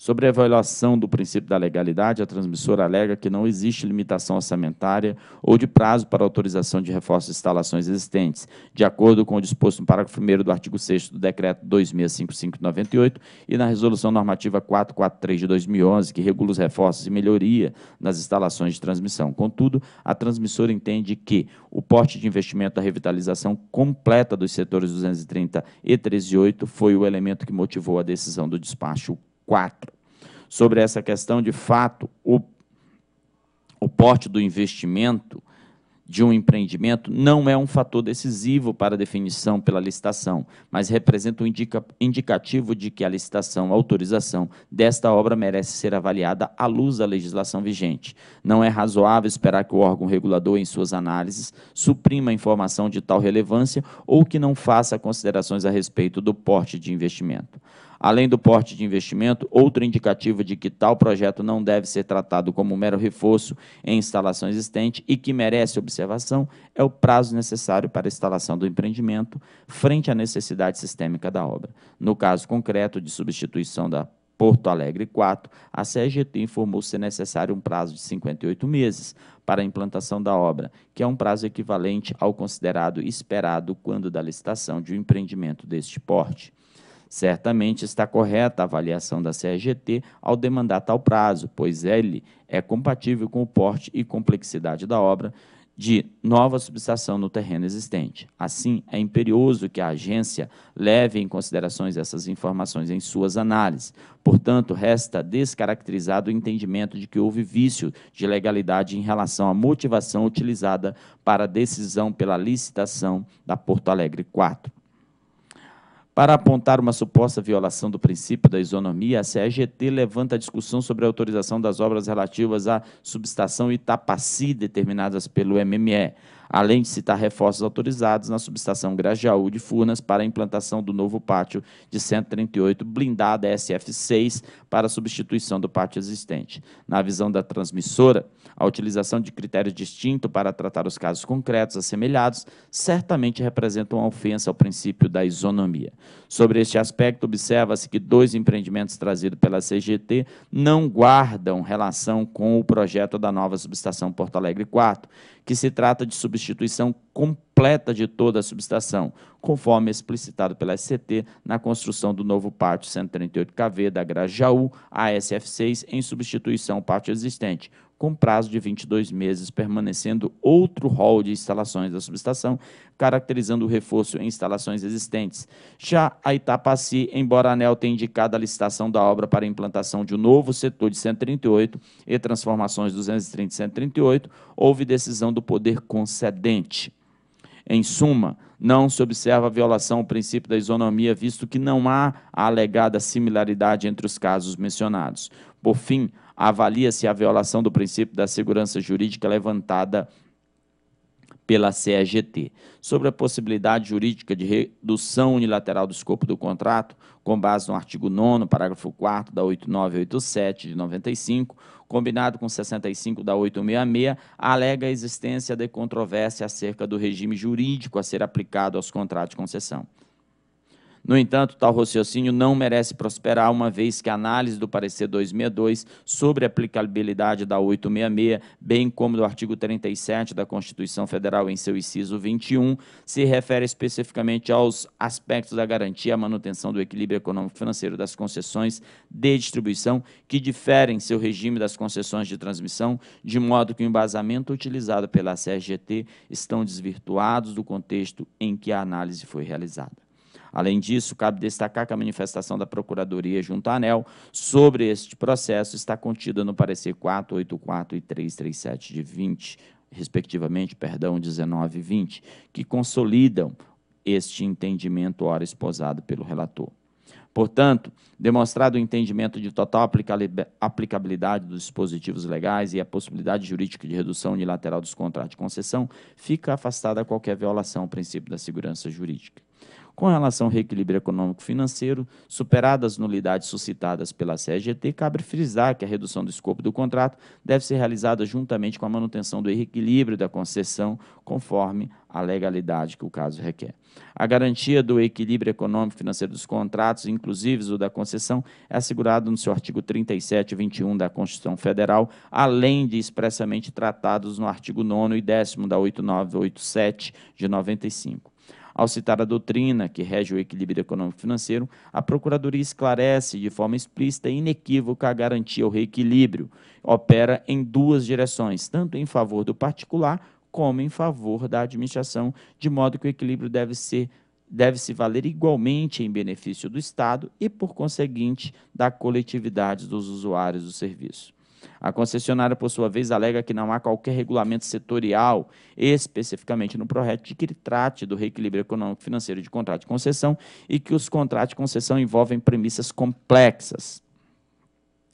Sobre a violação do princípio da legalidade, a transmissora alega que não existe limitação orçamentária ou de prazo para autorização de reforço de instalações existentes, de acordo com o disposto no parágrafo 1 do artigo 6 do Decreto 265598 e na Resolução Normativa 443 de 2011, que regula os reforços e melhoria nas instalações de transmissão. Contudo, a transmissora entende que o porte de investimento da revitalização completa dos setores 230 e 138 foi o elemento que motivou a decisão do despacho 4. Sobre essa questão, de fato, o, o porte do investimento de um empreendimento não é um fator decisivo para a definição pela licitação, mas representa um indica, indicativo de que a licitação, a autorização desta obra merece ser avaliada à luz da legislação vigente. Não é razoável esperar que o órgão regulador, em suas análises, suprima a informação de tal relevância ou que não faça considerações a respeito do porte de investimento. Além do porte de investimento, outro indicativo de que tal projeto não deve ser tratado como um mero reforço em instalação existente e que merece observação é o prazo necessário para a instalação do empreendimento frente à necessidade sistêmica da obra. No caso concreto de substituição da Porto Alegre 4, a CGT informou ser necessário um prazo de 58 meses para a implantação da obra, que é um prazo equivalente ao considerado esperado quando da licitação de um empreendimento deste porte. Certamente está correta a avaliação da CRGT ao demandar tal prazo, pois ele é compatível com o porte e complexidade da obra de nova subestação no terreno existente. Assim, é imperioso que a agência leve em consideração essas informações em suas análises. Portanto, resta descaracterizado o entendimento de que houve vício de legalidade em relação à motivação utilizada para a decisão pela licitação da Porto Alegre 4. Para apontar uma suposta violação do princípio da isonomia, a CEGT levanta a discussão sobre a autorização das obras relativas à subestação Itapaci, determinadas pelo MME além de citar reforços autorizados na subestação Grajaú de Furnas para a implantação do novo pátio de 138 blindada SF6 para substituição do pátio existente. Na visão da transmissora, a utilização de critérios distintos para tratar os casos concretos assemelhados certamente representa uma ofensa ao princípio da isonomia. Sobre este aspecto, observa-se que dois empreendimentos trazidos pela CGT não guardam relação com o projeto da nova subestação Porto Alegre 4, que se trata de substituição completa de toda a subestação, conforme explicitado pela SCT na construção do novo pátio 138 KV da Grajaú ASF6 em substituição ao pátio existente, com prazo de 22 meses, permanecendo outro rol de instalações da subestação, caracterizando o reforço em instalações existentes. Já a Itapaci, embora a ANEL tenha indicado a licitação da obra para a implantação de um novo setor de 138 e transformações 230 e 138, houve decisão do poder concedente. Em suma, não se observa a violação ao princípio da isonomia, visto que não há a alegada similaridade entre os casos mencionados. Por fim, avalia-se a violação do princípio da segurança jurídica levantada pela CEGT. Sobre a possibilidade jurídica de redução unilateral do escopo do contrato, com base no artigo 9 parágrafo 4 da 8987 de 95, combinado com 65 da 866, alega a existência de controvérsia acerca do regime jurídico a ser aplicado aos contratos de concessão. No entanto, tal raciocínio não merece prosperar, uma vez que a análise do parecer 262 sobre a aplicabilidade da 866, bem como do artigo 37 da Constituição Federal em seu inciso 21, se refere especificamente aos aspectos da garantia e manutenção do equilíbrio econômico-financeiro das concessões de distribuição, que diferem seu regime das concessões de transmissão, de modo que o embasamento utilizado pela CRGT estão desvirtuados do contexto em que a análise foi realizada. Além disso, cabe destacar que a manifestação da Procuradoria junto à ANEL sobre este processo está contida no parecer 484 e 337 de 20, respectivamente, perdão, 19 e 20, que consolidam este entendimento ora esposado pelo relator. Portanto, demonstrado o entendimento de total aplicabilidade dos dispositivos legais e a possibilidade jurídica de redução unilateral dos contratos de concessão, fica afastada qualquer violação ao princípio da segurança jurídica. Com relação ao reequilíbrio econômico-financeiro, superadas as nulidades suscitadas pela CGT, cabe frisar que a redução do escopo do contrato deve ser realizada juntamente com a manutenção do equilíbrio da concessão, conforme a legalidade que o caso requer. A garantia do equilíbrio econômico financeiro dos contratos, inclusive o da concessão, é assegurada no seu artigo 37 e 21 da Constituição Federal, além de expressamente tratados no artigo 9 e 10 da 8987 de 95. Ao citar a doutrina que rege o equilíbrio econômico-financeiro, a Procuradoria esclarece de forma explícita e inequívoca a garantia ao reequilíbrio. Opera em duas direções, tanto em favor do particular como em favor da administração, de modo que o equilíbrio deve ser deve se valer igualmente em benefício do Estado e, por conseguinte, da coletividade dos usuários do serviço. A concessionária, por sua vez, alega que não há qualquer regulamento setorial, especificamente no ProRet, que trate do reequilíbrio econômico financeiro de contrato de concessão e que os contratos de concessão envolvem premissas complexas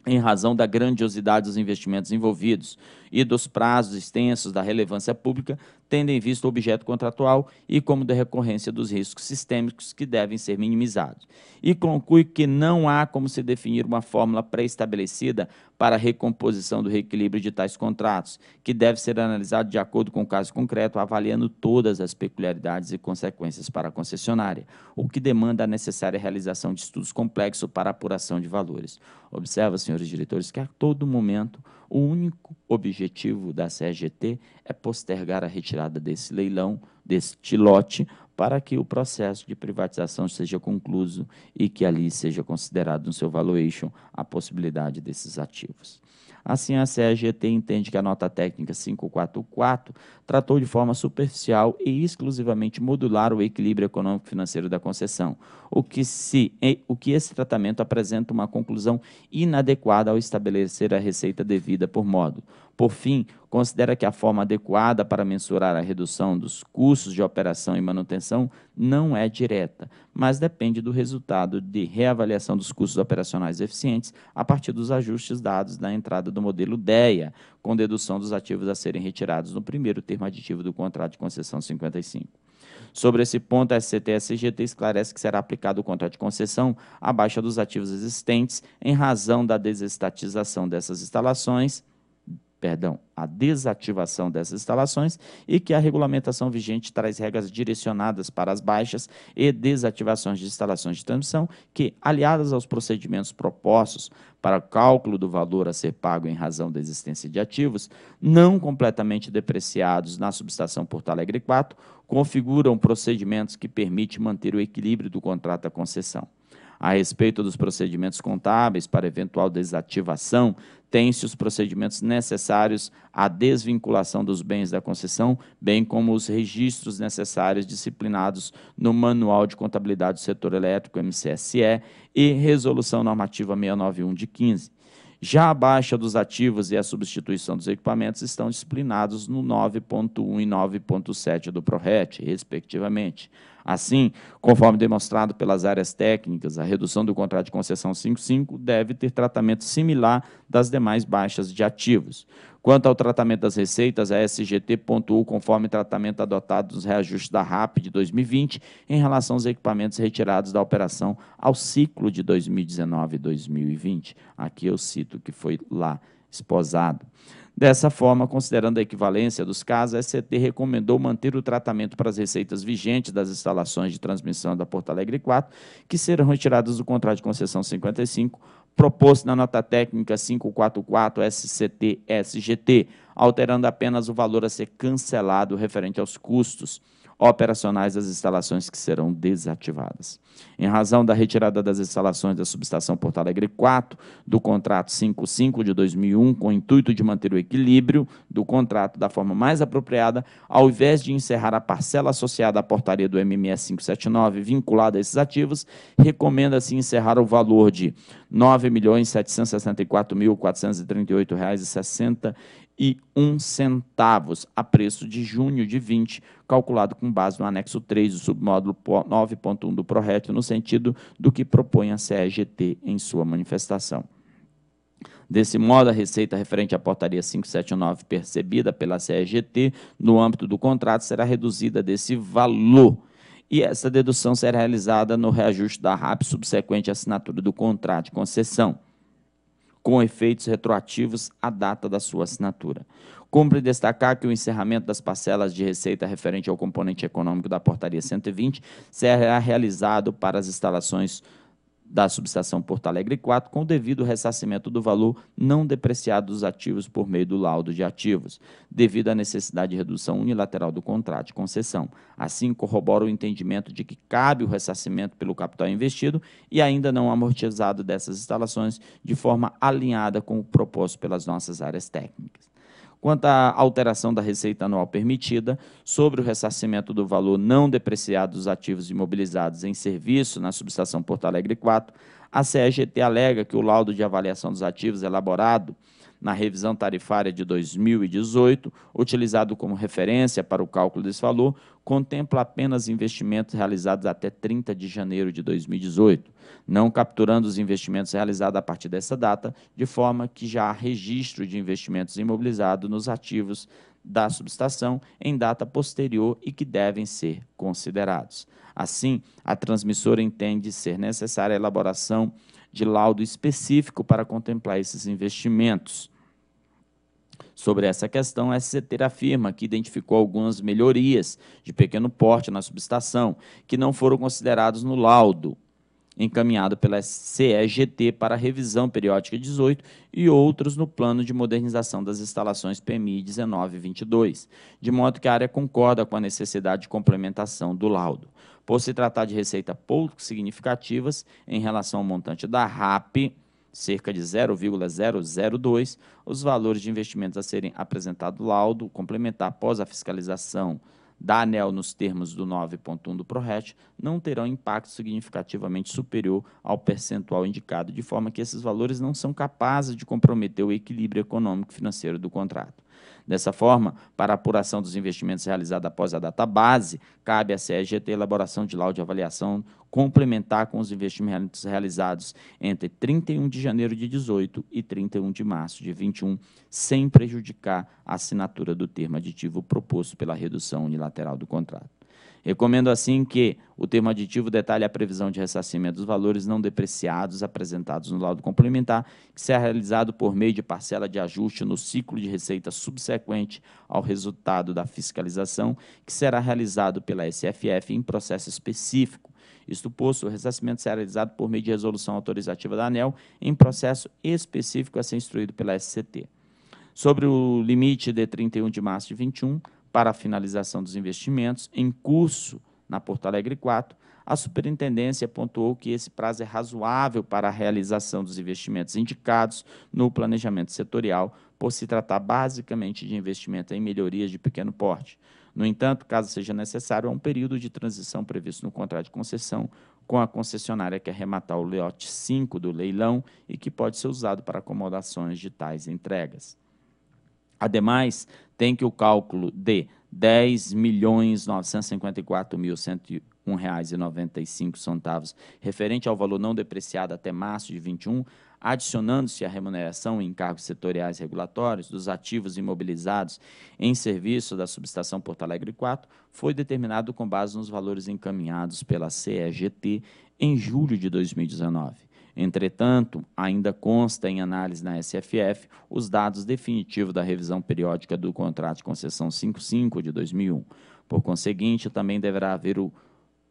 em razão da grandiosidade dos investimentos envolvidos e dos prazos extensos da relevância pública, tendo em vista o objeto contratual e como da recorrência dos riscos sistêmicos que devem ser minimizados. E conclui que não há como se definir uma fórmula pré-estabelecida para a recomposição do reequilíbrio de tais contratos, que deve ser analisado de acordo com o caso concreto, avaliando todas as peculiaridades e consequências para a concessionária, o que demanda a necessária realização de estudos complexos para apuração de valores. Observa, senhores diretores, que a todo momento o único objetivo da CGT é postergar a retirada desse leilão, deste lote, para que o processo de privatização seja concluído e que ali seja considerado no seu valuation a possibilidade desses ativos. Assim, a CAGT entende que a nota técnica 544 tratou de forma superficial e exclusivamente modular o equilíbrio econômico-financeiro da concessão, o que, se, o que esse tratamento apresenta uma conclusão inadequada ao estabelecer a receita devida por modo. Por fim, considera que a forma adequada para mensurar a redução dos custos de operação e manutenção não é direta, mas depende do resultado de reavaliação dos custos operacionais eficientes a partir dos ajustes dados na entrada do modelo DEA, com dedução dos ativos a serem retirados no primeiro termo aditivo do contrato de concessão 55. Sobre esse ponto, a SCT-SGT esclarece que será aplicado o contrato de concessão à baixa dos ativos existentes em razão da desestatização dessas instalações perdão, a desativação dessas instalações e que a regulamentação vigente traz regras direcionadas para as baixas e desativações de instalações de transmissão que, aliadas aos procedimentos propostos para cálculo do valor a ser pago em razão da existência de ativos não completamente depreciados na subestação Porto Alegre 4, configuram procedimentos que permitem manter o equilíbrio do contrato à concessão. A respeito dos procedimentos contábeis para eventual desativação, tem-se os procedimentos necessários à desvinculação dos bens da concessão, bem como os registros necessários disciplinados no Manual de Contabilidade do Setor Elétrico, MCSE, e Resolução Normativa 691 de 15. Já a baixa dos ativos e a substituição dos equipamentos estão disciplinados no 9.1 e 9.7 do PRORET, respectivamente. Assim, conforme demonstrado pelas áreas técnicas, a redução do contrato de concessão 55 deve ter tratamento similar das demais baixas de ativos. Quanto ao tratamento das receitas, a SGT pontuou conforme tratamento adotado nos reajustes da RAP de 2020 em relação aos equipamentos retirados da operação ao ciclo de 2019 e 2020. Aqui eu cito que foi lá esposado. Dessa forma, considerando a equivalência dos casos, a SCT recomendou manter o tratamento para as receitas vigentes das instalações de transmissão da Porto Alegre 4, que serão retiradas do contrato de concessão 55, proposto na nota técnica 544-SCT-SGT, alterando apenas o valor a ser cancelado referente aos custos operacionais das instalações que serão desativadas. Em razão da retirada das instalações da subestação Porto Alegre 4 do contrato 55 de 2001, com o intuito de manter o equilíbrio do contrato da forma mais apropriada, ao invés de encerrar a parcela associada à portaria do MMS 579 vinculada a esses ativos, recomenda-se encerrar o valor de R$ 9.764.438,60 centavos a preço de junho de 20, calculado com base no anexo 3 do submódulo 9.1 do PRORET, no sentido do que propõe a CEGT em sua manifestação. Desse modo, a receita referente à portaria 579 percebida pela CEGT no âmbito do contrato será reduzida desse valor. E essa dedução será realizada no reajuste da RAP subsequente à assinatura do contrato de concessão com efeitos retroativos à data da sua assinatura. Cumpre destacar que o encerramento das parcelas de receita referente ao componente econômico da Portaria 120 será realizado para as instalações da subestação Porto Alegre 4, com o devido ressarcimento do valor não depreciado dos ativos por meio do laudo de ativos, devido à necessidade de redução unilateral do contrato de concessão. Assim, corrobora o entendimento de que cabe o ressarcimento pelo capital investido e ainda não amortizado dessas instalações de forma alinhada com o proposto pelas nossas áreas técnicas quanto à alteração da receita anual permitida sobre o ressarcimento do valor não depreciado dos ativos imobilizados em serviço na subestação Porto Alegre 4, a CEGT alega que o laudo de avaliação dos ativos elaborado na revisão tarifária de 2018, utilizado como referência para o cálculo desse valor, contempla apenas investimentos realizados até 30 de janeiro de 2018, não capturando os investimentos realizados a partir dessa data, de forma que já há registro de investimentos imobilizados nos ativos da subestação em data posterior e que devem ser considerados. Assim, a transmissora entende ser necessária a elaboração de laudo específico para contemplar esses investimentos. Sobre essa questão, a SCT afirma que identificou algumas melhorias de pequeno porte na subestação que não foram consideradas no laudo encaminhado pela CEGT para revisão periódica 18 e outros no plano de modernização das instalações PMI 19/22, de modo que a área concorda com a necessidade de complementação do laudo. Por se tratar de receita pouco significativas em relação ao montante da RAP, cerca de 0,002, os valores de investimentos a serem apresentados laudo complementar após a fiscalização da ANEL nos termos do 9.1 do PRORET não terão impacto significativamente superior ao percentual indicado, de forma que esses valores não são capazes de comprometer o equilíbrio econômico financeiro do contrato. Dessa forma, para apuração dos investimentos realizados após a data base, cabe à CSGT elaboração de laudo de avaliação complementar com os investimentos realizados entre 31 de janeiro de 18 e 31 de março de 21, sem prejudicar a assinatura do termo aditivo proposto pela redução unilateral do contrato. Recomendo, assim, que o termo aditivo detalhe a previsão de ressarcimento dos valores não depreciados apresentados no laudo complementar, que será realizado por meio de parcela de ajuste no ciclo de receita subsequente ao resultado da fiscalização, que será realizado pela SFF em processo específico. Isto posto, o ressarcimento será realizado por meio de resolução autorizativa da ANEL em processo específico a ser instruído pela SCT. Sobre o limite de 31 de março de 21, para a finalização dos investimentos em curso na Porto Alegre 4, a superintendência pontuou que esse prazo é razoável para a realização dos investimentos indicados no planejamento setorial, por se tratar basicamente de investimento em melhorias de pequeno porte. No entanto, caso seja necessário, há um período de transição previsto no contrato de concessão com a concessionária que arrematar o lote 5 do leilão e que pode ser usado para acomodações de tais entregas. Ademais, tem que o cálculo de R$ 10.954.101,95, referente ao valor não depreciado até março de 21, adicionando-se a remuneração em cargos setoriais regulatórios dos ativos imobilizados em serviço da subestação Porto Alegre 4, foi determinado com base nos valores encaminhados pela CEGT em julho de 2019. Entretanto, ainda consta em análise na SFF os dados definitivos da revisão periódica do contrato de concessão 55 de 2001. Por conseguinte, também deverá haver o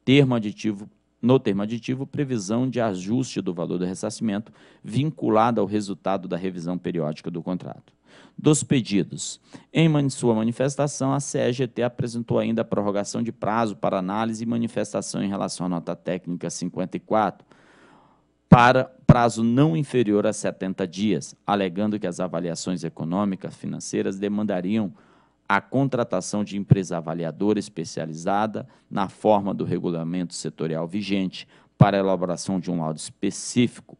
termo aditivo no termo aditivo, previsão de ajuste do valor do ressarcimento vinculado ao resultado da revisão periódica do contrato. Dos pedidos. Em sua manifestação, a CEGT apresentou ainda a prorrogação de prazo para análise e manifestação em relação à nota técnica 54, para prazo não inferior a 70 dias, alegando que as avaliações econômicas financeiras demandariam a contratação de empresa avaliadora especializada na forma do regulamento setorial vigente para a elaboração de um laudo específico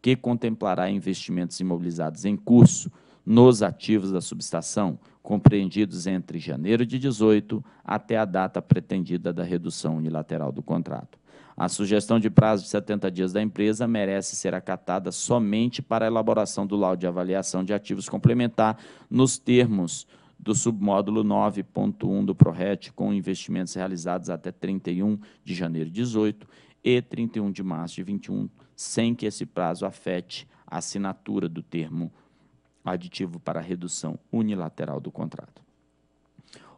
que contemplará investimentos imobilizados em curso nos ativos da subestação, compreendidos entre janeiro de 18 até a data pretendida da redução unilateral do contrato. A sugestão de prazo de 70 dias da empresa merece ser acatada somente para a elaboração do laudo de avaliação de ativos complementar nos termos do submódulo 9.1 do PRORET, com investimentos realizados até 31 de janeiro de 18 e 31 de março de 21, sem que esse prazo afete a assinatura do termo aditivo para redução unilateral do contrato.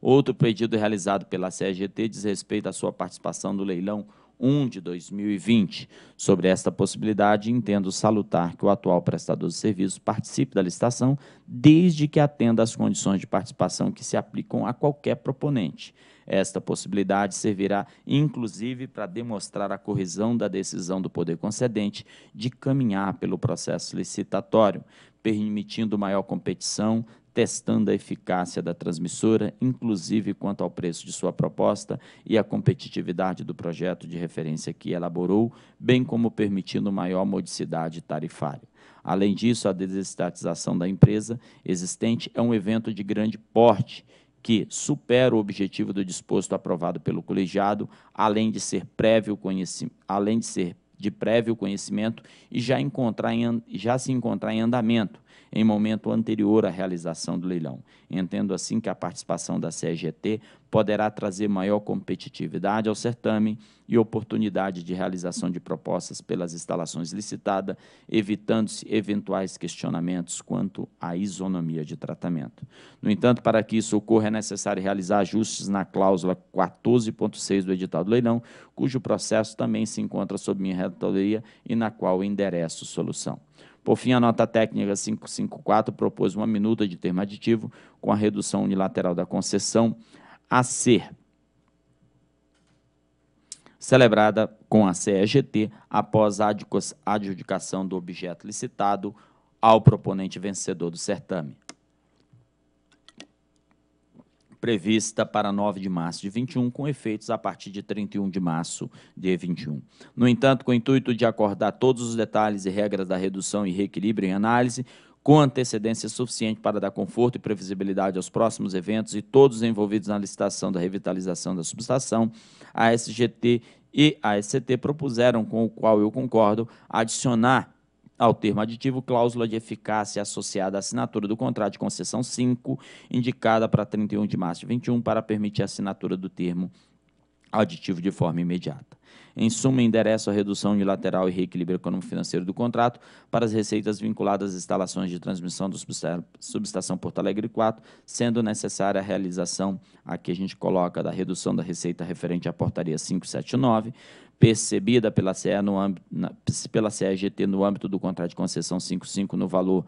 Outro pedido realizado pela CGT diz respeito à sua participação no leilão 1 de 2020. Sobre esta possibilidade, entendo salutar que o atual prestador de serviços participe da licitação, desde que atenda às condições de participação que se aplicam a qualquer proponente. Esta possibilidade servirá, inclusive, para demonstrar a correção da decisão do poder concedente de caminhar pelo processo licitatório, permitindo maior competição, testando a eficácia da transmissora, inclusive quanto ao preço de sua proposta e à competitividade do projeto de referência que elaborou, bem como permitindo maior modicidade tarifária. Além disso, a desestatização da empresa existente é um evento de grande porte, que supera o objetivo do disposto aprovado pelo colegiado, além de ser prévio conhecimento, além de ser de prévio conhecimento e já encontrar em, já se encontrar em andamento, em momento anterior à realização do leilão. Entendo assim que a participação da CGT poderá trazer maior competitividade ao certame e oportunidade de realização de propostas pelas instalações licitadas, evitando-se eventuais questionamentos quanto à isonomia de tratamento. No entanto, para que isso ocorra, é necessário realizar ajustes na cláusula 14.6 do edital do leilão, cujo processo também se encontra sob minha relatoria e na qual endereço solução. Por fim, a nota técnica 554 propôs uma minuta de termo aditivo com a redução unilateral da concessão a ser celebrada com a CEGT após a adjudicação do objeto licitado ao proponente vencedor do certame prevista para 9 de março de 21, com efeitos a partir de 31 de março de 21. No entanto, com o intuito de acordar todos os detalhes e regras da redução e reequilíbrio em análise, com antecedência suficiente para dar conforto e previsibilidade aos próximos eventos e todos envolvidos na licitação da revitalização da subestação, a SGT e a SCT propuseram, com o qual eu concordo, adicionar ao termo aditivo, cláusula de eficácia associada à assinatura do contrato de concessão 5, indicada para 31 de março de 21, para permitir a assinatura do termo aditivo de forma imediata. Em suma, endereça a redução unilateral e reequilíbrio econômico-financeiro do contrato para as receitas vinculadas às instalações de transmissão da subestação Porto Alegre 4, sendo necessária a realização, aqui a gente coloca, da redução da receita referente à portaria 579, percebida pela, CE no âmbito, na, pela CEGT no âmbito do contrato de concessão 55 no valor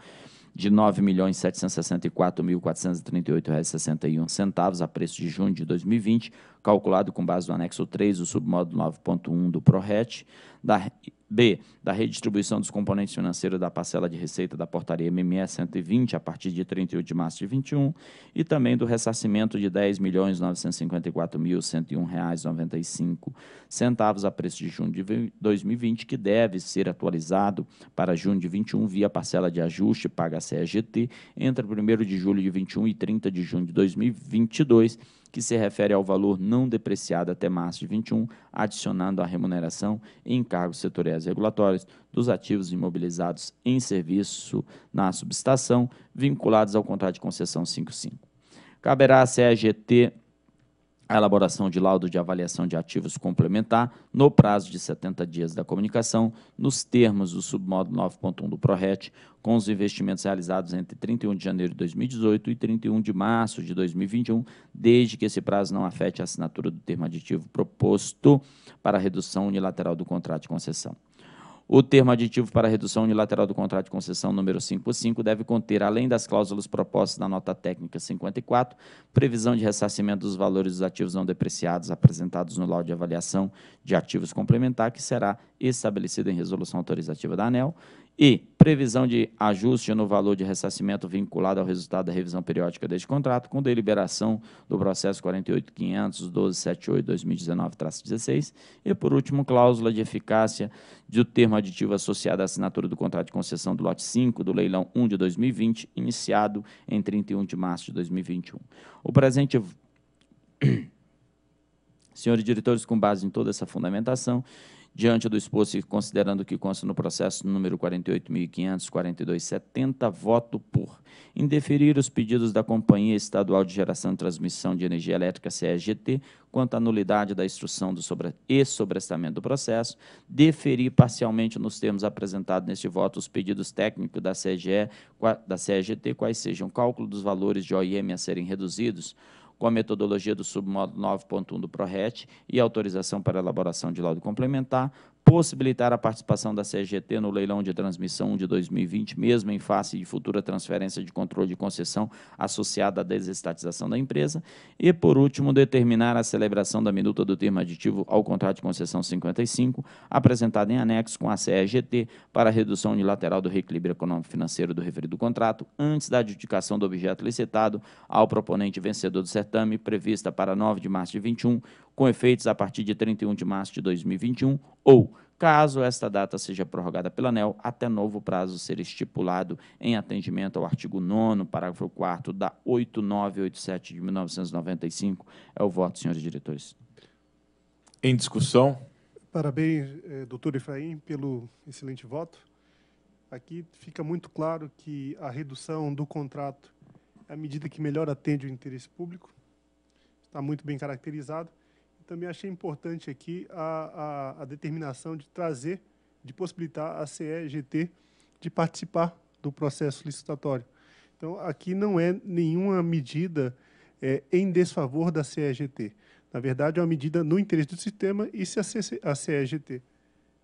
de R$ 9.764.438,61 a preço de junho de 2020, calculado com base no anexo 3 do submódulo 9.1 do PRORET, da, B, da redistribuição dos componentes financeiros da parcela de receita da portaria MME 120 a partir de 31 de março de 21 e também do ressarcimento de R$ 10.954.101,95 a preço de junho de 2020, que deve ser atualizado para junho de 21 via parcela de ajuste paga Cgt entre 1 de julho de 21 e 30 de junho de 2022 que se refere ao valor não depreciado até março de 21, adicionando a remuneração em cargos setoriais regulatórios dos ativos imobilizados em serviço na subestação, vinculados ao contrato de concessão 55. Caberá à CEGT a elaboração de laudo de avaliação de ativos complementar no prazo de 70 dias da comunicação, nos termos do submodo 9.1 do PRORET, com os investimentos realizados entre 31 de janeiro de 2018 e 31 de março de 2021, desde que esse prazo não afete a assinatura do termo aditivo proposto para a redução unilateral do contrato de concessão. O termo aditivo para redução unilateral do contrato de concessão número 55 deve conter, além das cláusulas propostas na nota técnica 54, previsão de ressarcimento dos valores dos ativos não depreciados apresentados no laudo de avaliação de ativos complementar, que será estabelecido em resolução autorizativa da ANEL, e previsão de ajuste no valor de ressarcimento vinculado ao resultado da revisão periódica deste contrato, com deliberação do processo 485001278 16 E, por último, cláusula de eficácia do termo aditivo associado à assinatura do contrato de concessão do lote 5 do leilão 1 de 2020, iniciado em 31 de março de 2021. O presente. Senhores diretores, com base em toda essa fundamentação, Diante do exposto e considerando que consta no processo número 48.542.70, voto por indeferir os pedidos da Companhia Estadual de Geração e Transmissão de Energia Elétrica, CEGT, quanto à nulidade da instrução do sobre e sobrestamento do processo, deferir parcialmente nos termos apresentados neste voto os pedidos técnicos da CGE, da CEGT, quais sejam cálculo dos valores de OIM a serem reduzidos, com a metodologia do submodo 9.1 do PRORET e autorização para elaboração de laudo complementar, possibilitar a participação da CGT no leilão de transmissão de 2020, mesmo em face de futura transferência de controle de concessão associada à desestatização da empresa. E, por último, determinar a celebração da minuta do termo aditivo ao contrato de concessão 55, apresentado em anexo com a CEGT, para a redução unilateral do reequilíbrio econômico-financeiro do referido contrato, antes da adjudicação do objeto licitado ao proponente vencedor do certame, prevista para 9 de março de 21, com efeitos a partir de 31 de março de 2021, ou, caso esta data seja prorrogada pela ANEL, até novo prazo ser estipulado em atendimento ao artigo 9 parágrafo 4 da 8987 de 1995. É o voto, senhores diretores. Em discussão. Parabéns, eh, doutor Efraim, pelo excelente voto. Aqui fica muito claro que a redução do contrato, é a medida que melhor atende o interesse público, está muito bem caracterizado também achei importante aqui a, a, a determinação de trazer, de possibilitar a CEGT de participar do processo licitatório. Então, aqui não é nenhuma medida é, em desfavor da CEGT. Na verdade, é uma medida no interesse do sistema e se a CEGT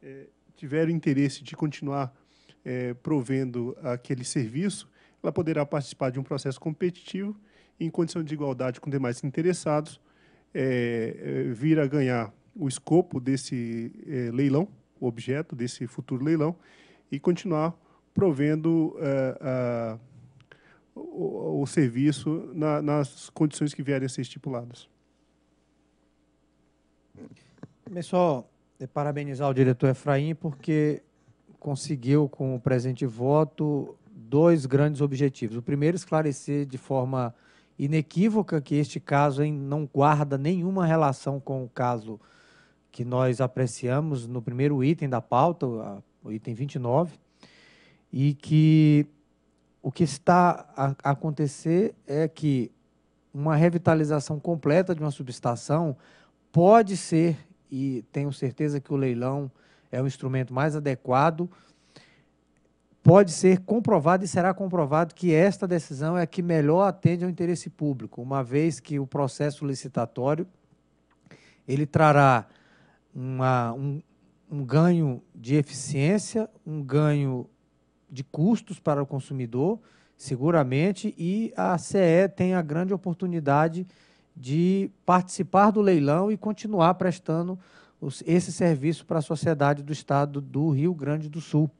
é, tiver o interesse de continuar é, provendo aquele serviço, ela poderá participar de um processo competitivo em condição de igualdade com demais interessados, é, é, vir a ganhar o escopo desse é, leilão, o objeto desse futuro leilão, e continuar provendo é, o, o, serviço na, nas condições que vierem a ser estipuladas. Também só é, parabenizar o diretor Efraim, porque conseguiu, com o presente voto, dois grandes objetivos. O primeiro, esclarecer de forma inequívoca que este caso hein, não guarda nenhuma relação com o caso que nós apreciamos no primeiro item da pauta, o item 29, e que o que está a acontecer é que uma revitalização completa de uma subestação pode ser, e tenho certeza que o leilão é o instrumento mais adequado pode ser comprovado e será comprovado que esta decisão é a que melhor atende ao interesse público, uma vez que o processo licitatório ele trará uma, um, um ganho de eficiência, um ganho de custos para o consumidor, seguramente, e a CE tem a grande oportunidade de participar do leilão e continuar prestando os, esse serviço para a sociedade do estado do Rio Grande do Sul.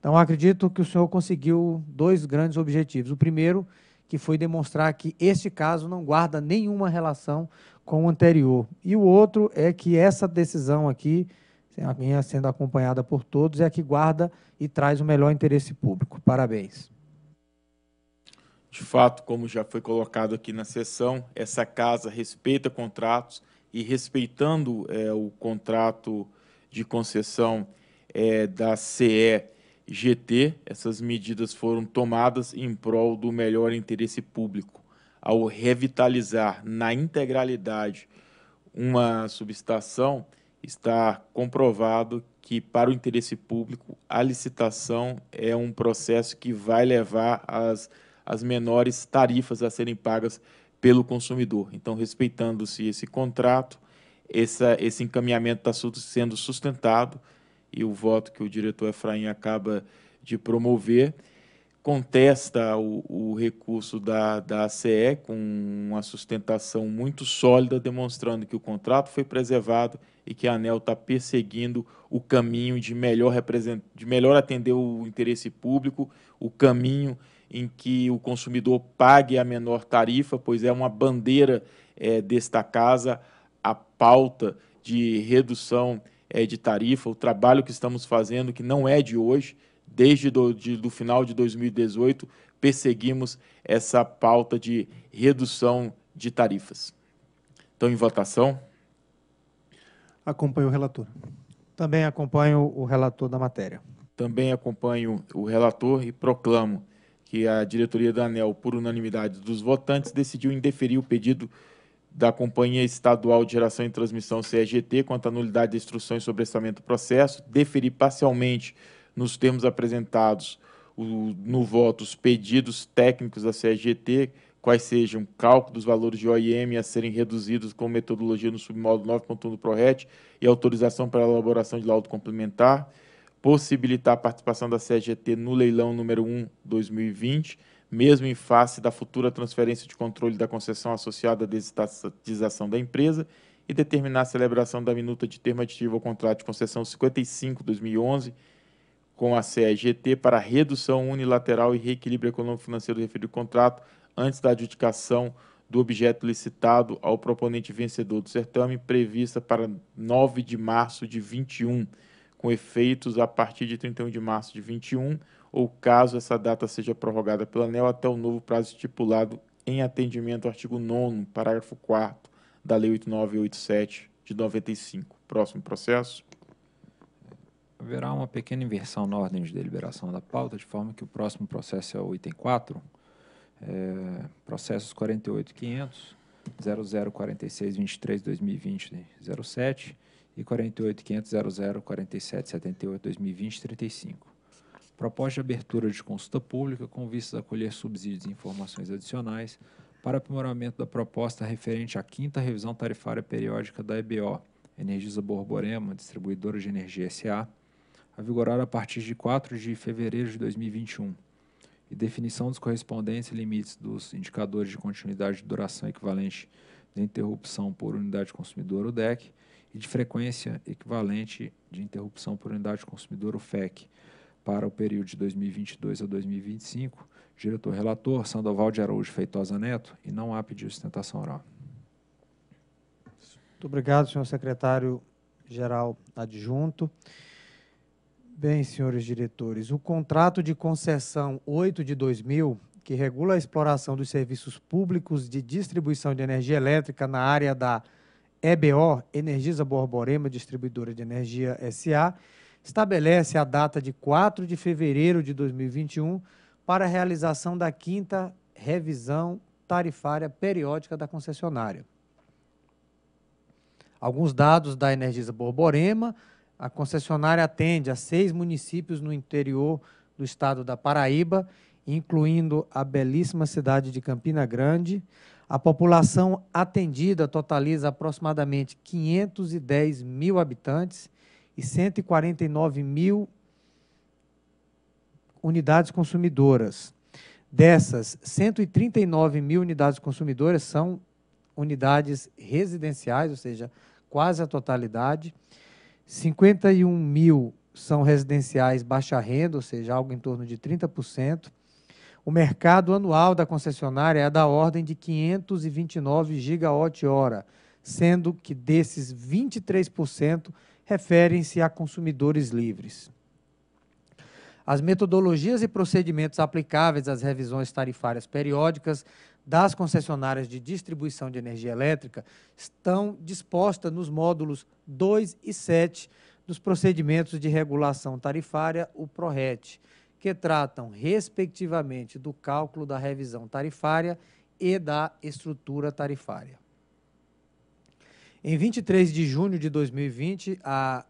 Então, acredito que o senhor conseguiu dois grandes objetivos. O primeiro, que foi demonstrar que este caso não guarda nenhuma relação com o anterior. E o outro é que essa decisão aqui, sendo acompanhada por todos, é a que guarda e traz o melhor interesse público. Parabéns. De fato, como já foi colocado aqui na sessão, essa casa respeita contratos e respeitando é, o contrato de concessão é, da CE GT, essas medidas foram tomadas em prol do melhor interesse público, ao revitalizar na integralidade uma subestação, está comprovado que, para o interesse público, a licitação é um processo que vai levar às, as menores tarifas a serem pagas pelo consumidor. Então, respeitando-se esse contrato, essa, esse encaminhamento está sendo sustentado e o voto que o diretor Efraim acaba de promover, contesta o, o recurso da, da ACE com uma sustentação muito sólida, demonstrando que o contrato foi preservado e que a ANEL está perseguindo o caminho de melhor, represent... de melhor atender o interesse público, o caminho em que o consumidor pague a menor tarifa, pois é uma bandeira é, desta casa a pauta de redução é, de tarifa, o trabalho que estamos fazendo, que não é de hoje, desde do, de, do final de 2018, perseguimos essa pauta de redução de tarifas. Então, em votação. Acompanho o relator. Também acompanho o relator da matéria. Também acompanho o relator e proclamo que a diretoria da ANEL, por unanimidade dos votantes, decidiu indeferir o pedido da Companhia Estadual de Geração e Transmissão CEGT quanto à nulidade de instruções sobre estamento do processo, deferir parcialmente, nos termos apresentados o, no voto, os pedidos técnicos da CEGT, quais sejam cálculo dos valores de OIM a serem reduzidos com metodologia no submódulo 9.1 do PRORET e autorização para a elaboração de laudo complementar, possibilitar a participação da CEGT no leilão número 1 2020 mesmo em face da futura transferência de controle da concessão associada à desestatização da empresa, e determinar a celebração da minuta de termo aditivo ao contrato de concessão 55-2011 com a CEGT para redução unilateral e reequilíbrio econômico-financeiro do referido contrato antes da adjudicação do objeto licitado ao proponente vencedor do certame, prevista para 9 de março de 21, com efeitos a partir de 31 de março de 21, ou caso essa data seja prorrogada pela ANEL até o novo prazo estipulado em atendimento ao artigo 9 parágrafo 4 da Lei 8987 de 95. Próximo processo. Haverá uma pequena inversão na ordem de deliberação da pauta, de forma que o próximo processo é o item 4, é, processos 48.500, 004623-2020-07 e 48.500, 004778-2020-35 proposta de abertura de consulta pública com vistas a colher subsídios e informações adicionais para aprimoramento da proposta referente à quinta revisão tarifária periódica da EBO, Energisa Borborema, distribuidora de energia SA, a vigorar a partir de 4 de fevereiro de 2021, e definição dos correspondentes limites dos indicadores de continuidade de duração equivalente de interrupção por unidade consumidora, o DEC, e de frequência equivalente de interrupção por unidade consumidora, o FEC, para o período de 2022 a 2025. Diretor-relator, Sandoval de Araújo Feitosa Neto, e não há pedido de sustentação oral. Muito obrigado, senhor secretário-geral adjunto. Bem, senhores diretores, o contrato de concessão 8 de 2000, que regula a exploração dos serviços públicos de distribuição de energia elétrica na área da EBO, Energisa Borborema Distribuidora de Energia SA, estabelece a data de 4 de fevereiro de 2021 para a realização da quinta revisão tarifária periódica da concessionária. Alguns dados da Energisa Borborema, a concessionária atende a seis municípios no interior do estado da Paraíba, incluindo a belíssima cidade de Campina Grande. A população atendida totaliza aproximadamente 510 mil habitantes e 149 mil unidades consumidoras. Dessas, 139 mil unidades consumidoras são unidades residenciais, ou seja, quase a totalidade. 51 mil são residenciais baixa renda, ou seja, algo em torno de 30%. O mercado anual da concessionária é da ordem de 529 gigawatt-hora, sendo que desses 23% referem-se a consumidores livres. As metodologias e procedimentos aplicáveis às revisões tarifárias periódicas das concessionárias de distribuição de energia elétrica estão dispostas nos módulos 2 e 7 dos procedimentos de regulação tarifária, o PRORET, que tratam, respectivamente, do cálculo da revisão tarifária e da estrutura tarifária. Em 23 de junho de 2020, a,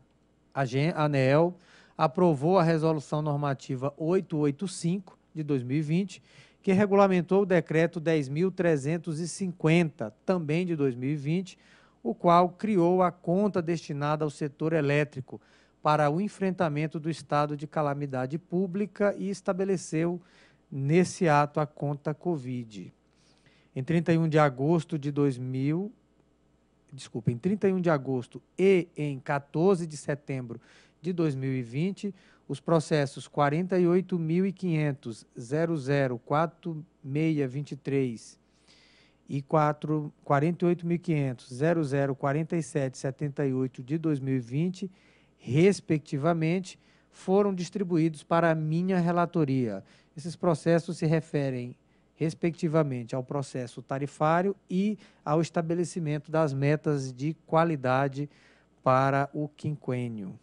a ANEEL aprovou a Resolução Normativa 885 de 2020, que regulamentou o Decreto 10.350, também de 2020, o qual criou a conta destinada ao setor elétrico para o enfrentamento do estado de calamidade pública e estabeleceu nesse ato a conta Covid. Em 31 de agosto de 2000, desculpa, em 31 de agosto e em 14 de setembro de 2020, os processos 48.500.004623 e 48.500.004778 de 2020, respectivamente, foram distribuídos para a minha relatoria. Esses processos se referem respectivamente, ao processo tarifário e ao estabelecimento das metas de qualidade para o quinquênio.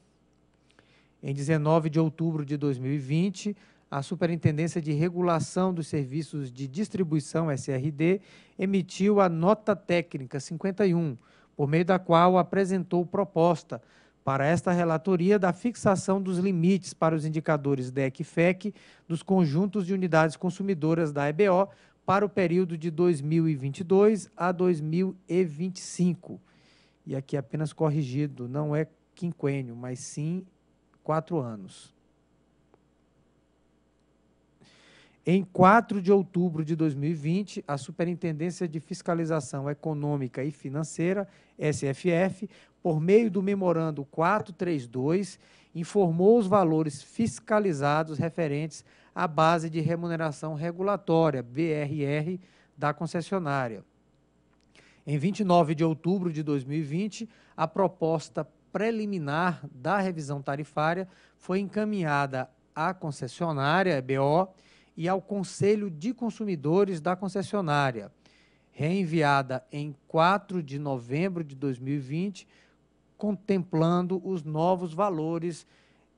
Em 19 de outubro de 2020, a Superintendência de Regulação dos Serviços de Distribuição, SRD, emitiu a Nota Técnica 51, por meio da qual apresentou proposta para esta relatoria da fixação dos limites para os indicadores DEC e FEC dos conjuntos de unidades consumidoras da EBO para o período de 2022 a 2025. E aqui apenas corrigido, não é quinquênio, mas sim quatro anos. Em 4 de outubro de 2020, a Superintendência de Fiscalização Econômica e Financeira, SFF, por meio do memorando 432, informou os valores fiscalizados referentes à base de remuneração regulatória, BRR, da concessionária. Em 29 de outubro de 2020, a proposta preliminar da revisão tarifária foi encaminhada à concessionária, BO, e ao Conselho de Consumidores da concessionária, reenviada em 4 de novembro de 2020, contemplando os novos valores,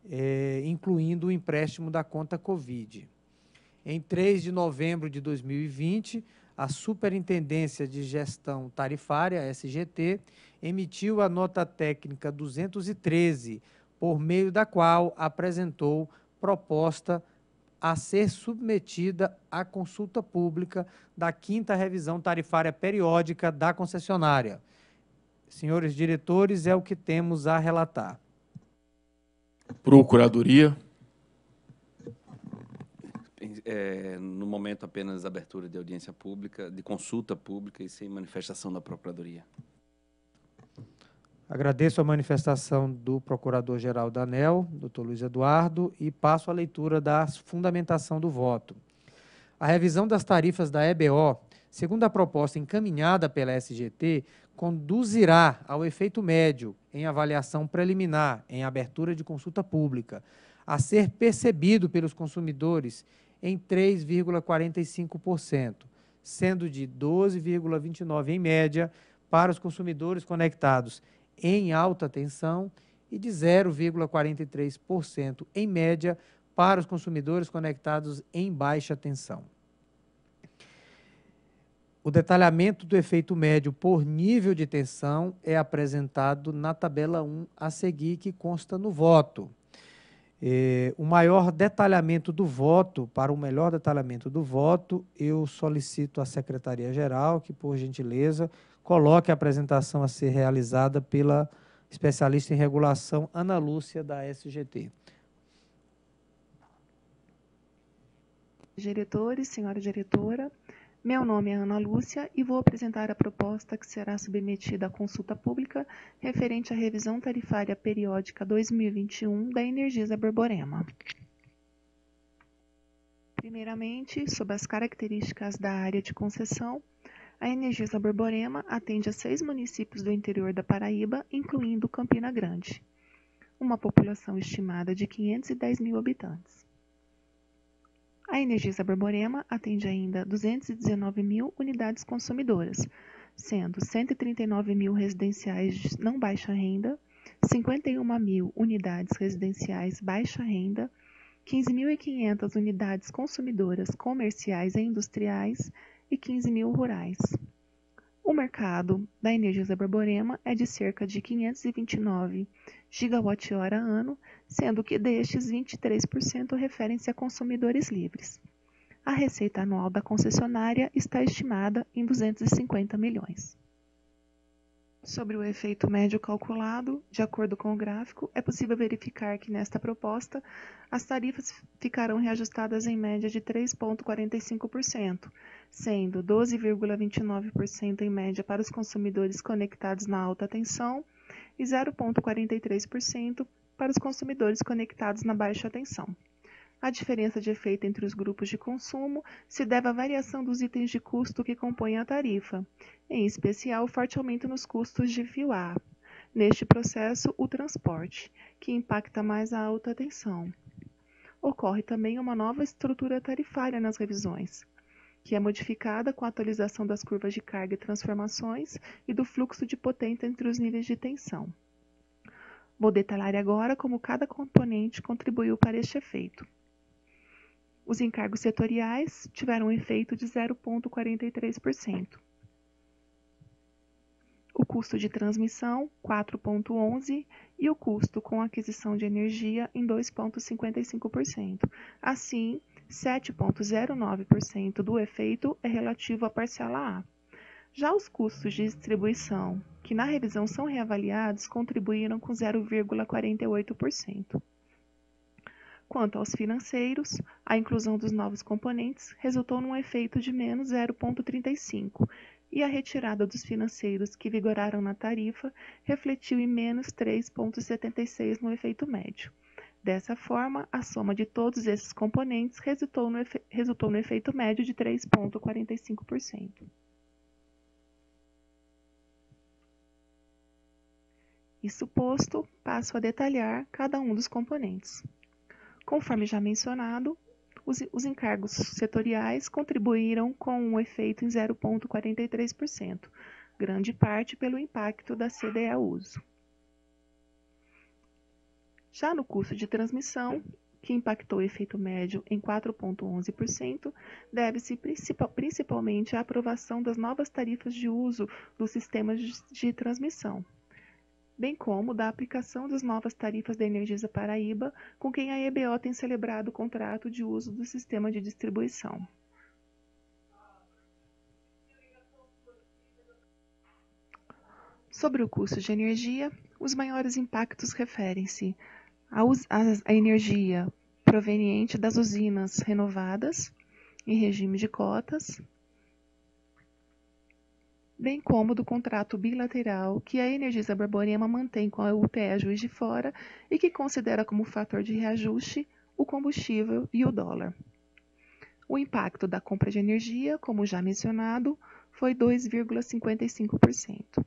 eh, incluindo o empréstimo da conta Covid. Em 3 de novembro de 2020, a Superintendência de Gestão Tarifária, SGT, emitiu a nota técnica 213, por meio da qual apresentou proposta a ser submetida à consulta pública da quinta revisão tarifária periódica da concessionária. Senhores diretores, é o que temos a relatar. Procuradoria. É, no momento, apenas abertura de audiência pública, de consulta pública e sem manifestação da Procuradoria. Agradeço a manifestação do Procurador-Geral da ANEL, doutor Luiz Eduardo, e passo a leitura da fundamentação do voto. A revisão das tarifas da EBO, segundo a proposta encaminhada pela SGT, conduzirá ao efeito médio em avaliação preliminar, em abertura de consulta pública, a ser percebido pelos consumidores em 3,45%, sendo de 12,29% em média para os consumidores conectados em alta tensão e de 0,43% em média para os consumidores conectados em baixa tensão. O detalhamento do efeito médio por nível de tensão é apresentado na tabela 1 a seguir, que consta no voto. É, o maior detalhamento do voto, para o melhor detalhamento do voto, eu solicito à Secretaria-Geral que, por gentileza, coloque a apresentação a ser realizada pela especialista em regulação Ana Lúcia, da SGT. Diretores, senhora diretora, meu nome é Ana Lúcia e vou apresentar a proposta que será submetida à consulta pública referente à revisão tarifária periódica 2021 da Energisa Borborema. Primeiramente, sobre as características da área de concessão, a Energisa Borborema atende a seis municípios do interior da Paraíba, incluindo Campina Grande, uma população estimada de 510 mil habitantes. A Energisa Borborema atende ainda 219 mil unidades consumidoras, sendo 139 mil residenciais de não baixa renda, 51 mil unidades residenciais baixa renda, 15.500 unidades consumidoras comerciais e industriais e 15 mil rurais. O mercado da energia da Borborema é de cerca de 529 gigawatt-hora ano, sendo que destes 23% referem-se a consumidores livres. A receita anual da concessionária está estimada em 250 milhões. Sobre o efeito médio calculado, de acordo com o gráfico, é possível verificar que nesta proposta as tarifas ficarão reajustadas em média de 3,45%, sendo 12,29% em média para os consumidores conectados na alta tensão e 0,43% para os consumidores conectados na baixa tensão. A diferença de efeito entre os grupos de consumo se deve à variação dos itens de custo que compõem a tarifa, em especial o forte aumento nos custos de fio A. Neste processo, o transporte, que impacta mais a alta tensão. Ocorre também uma nova estrutura tarifária nas revisões que é modificada com a atualização das curvas de carga e transformações e do fluxo de potência entre os níveis de tensão. Vou detalhar agora como cada componente contribuiu para este efeito. Os encargos setoriais tiveram um efeito de 0,43%. O custo de transmissão, 4,11%, e o custo com aquisição de energia, em 2,55%. Assim, 7,09% do efeito é relativo à parcela A. Já os custos de distribuição, que na revisão são reavaliados, contribuíram com 0,48%. Quanto aos financeiros, a inclusão dos novos componentes resultou num efeito de menos 0,35%, e a retirada dos financeiros que vigoraram na tarifa refletiu em menos 3,76% no efeito médio. Dessa forma, a soma de todos esses componentes resultou no, efe... resultou no efeito médio de 3,45%. Isso posto, passo a detalhar cada um dos componentes. Conforme já mencionado, os, os encargos setoriais contribuíram com um efeito em 0,43%, grande parte pelo impacto da CDE uso. Já no custo de transmissão, que impactou o efeito médio em 4,11%, deve-se principalmente à aprovação das novas tarifas de uso dos sistemas de transmissão, bem como da aplicação das novas tarifas da Energisa Paraíba, com quem a EBO tem celebrado o contrato de uso do sistema de distribuição. Sobre o custo de energia, os maiores impactos referem-se a, a energia proveniente das usinas renovadas em regime de cotas, bem como do contrato bilateral que a Energisa Borborema mantém com a UTE Juiz de Fora e que considera como fator de reajuste o combustível e o dólar. O impacto da compra de energia, como já mencionado, foi 2,55%.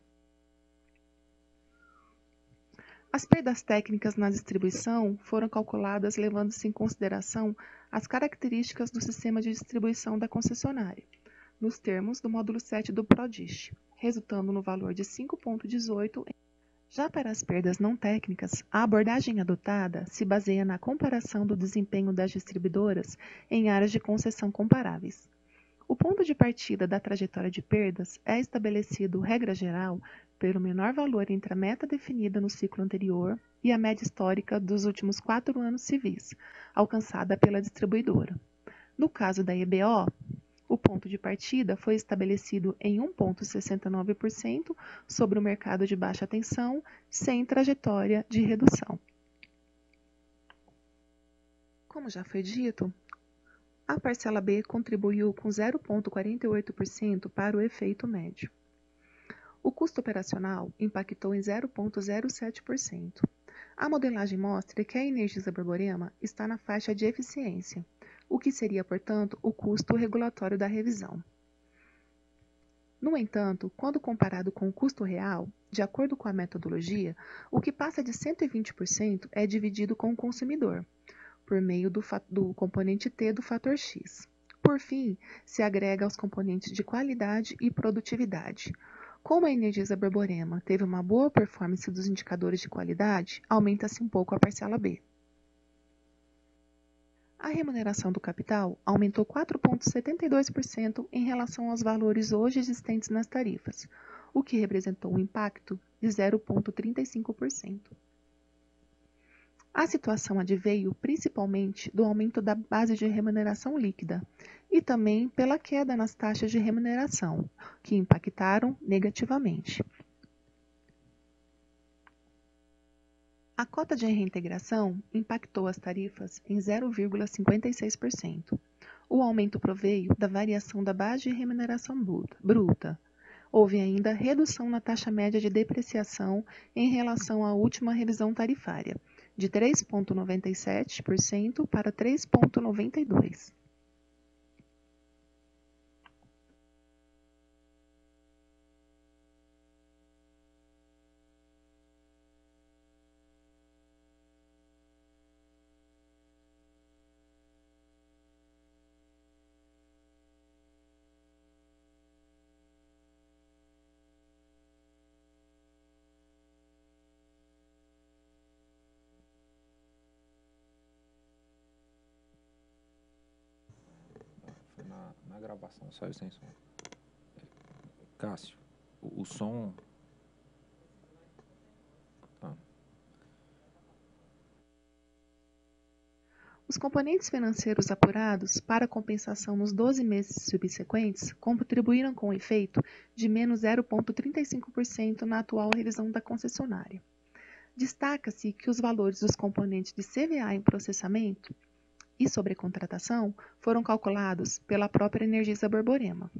As perdas técnicas na distribuição foram calculadas levando-se em consideração as características do sistema de distribuição da concessionária, nos termos do módulo 7 do Prodish, resultando no valor de 5,18. Já para as perdas não técnicas, a abordagem adotada se baseia na comparação do desempenho das distribuidoras em áreas de concessão comparáveis. O ponto de partida da trajetória de perdas é estabelecido, regra geral, pelo menor valor entre a meta definida no ciclo anterior e a média histórica dos últimos quatro anos civis, alcançada pela distribuidora. No caso da EBO, o ponto de partida foi estabelecido em 1,69% sobre o mercado de baixa tensão, sem trajetória de redução. Como já foi dito, a parcela B contribuiu com 0,48% para o efeito médio. O custo operacional impactou em 0,07%. A modelagem mostra que a Energisa Borborema está na faixa de eficiência, o que seria, portanto, o custo regulatório da revisão. No entanto, quando comparado com o custo real, de acordo com a metodologia, o que passa de 120% é dividido com o consumidor, por meio do, do componente T do fator X. Por fim, se agrega aos componentes de qualidade e produtividade. Como a Energisa Borborema teve uma boa performance dos indicadores de qualidade, aumenta-se um pouco a parcela B. A remuneração do capital aumentou 4,72% em relação aos valores hoje existentes nas tarifas, o que representou um impacto de 0,35%. A situação adveio principalmente do aumento da base de remuneração líquida e também pela queda nas taxas de remuneração, que impactaram negativamente. A cota de reintegração impactou as tarifas em 0,56%. O aumento proveio da variação da base de remuneração bruta. Houve ainda redução na taxa média de depreciação em relação à última revisão tarifária de 3,97% para 3,92%. gravação saiu sem som. Cássio, o, o som. Ah. Os componentes financeiros apurados para compensação nos 12 meses subsequentes contribuíram com o efeito de menos 0,35% na atual revisão da concessionária. Destaca-se que os valores dos componentes de CVA em processamento e sobrecontratação foram calculados pela própria Energisa Borborema,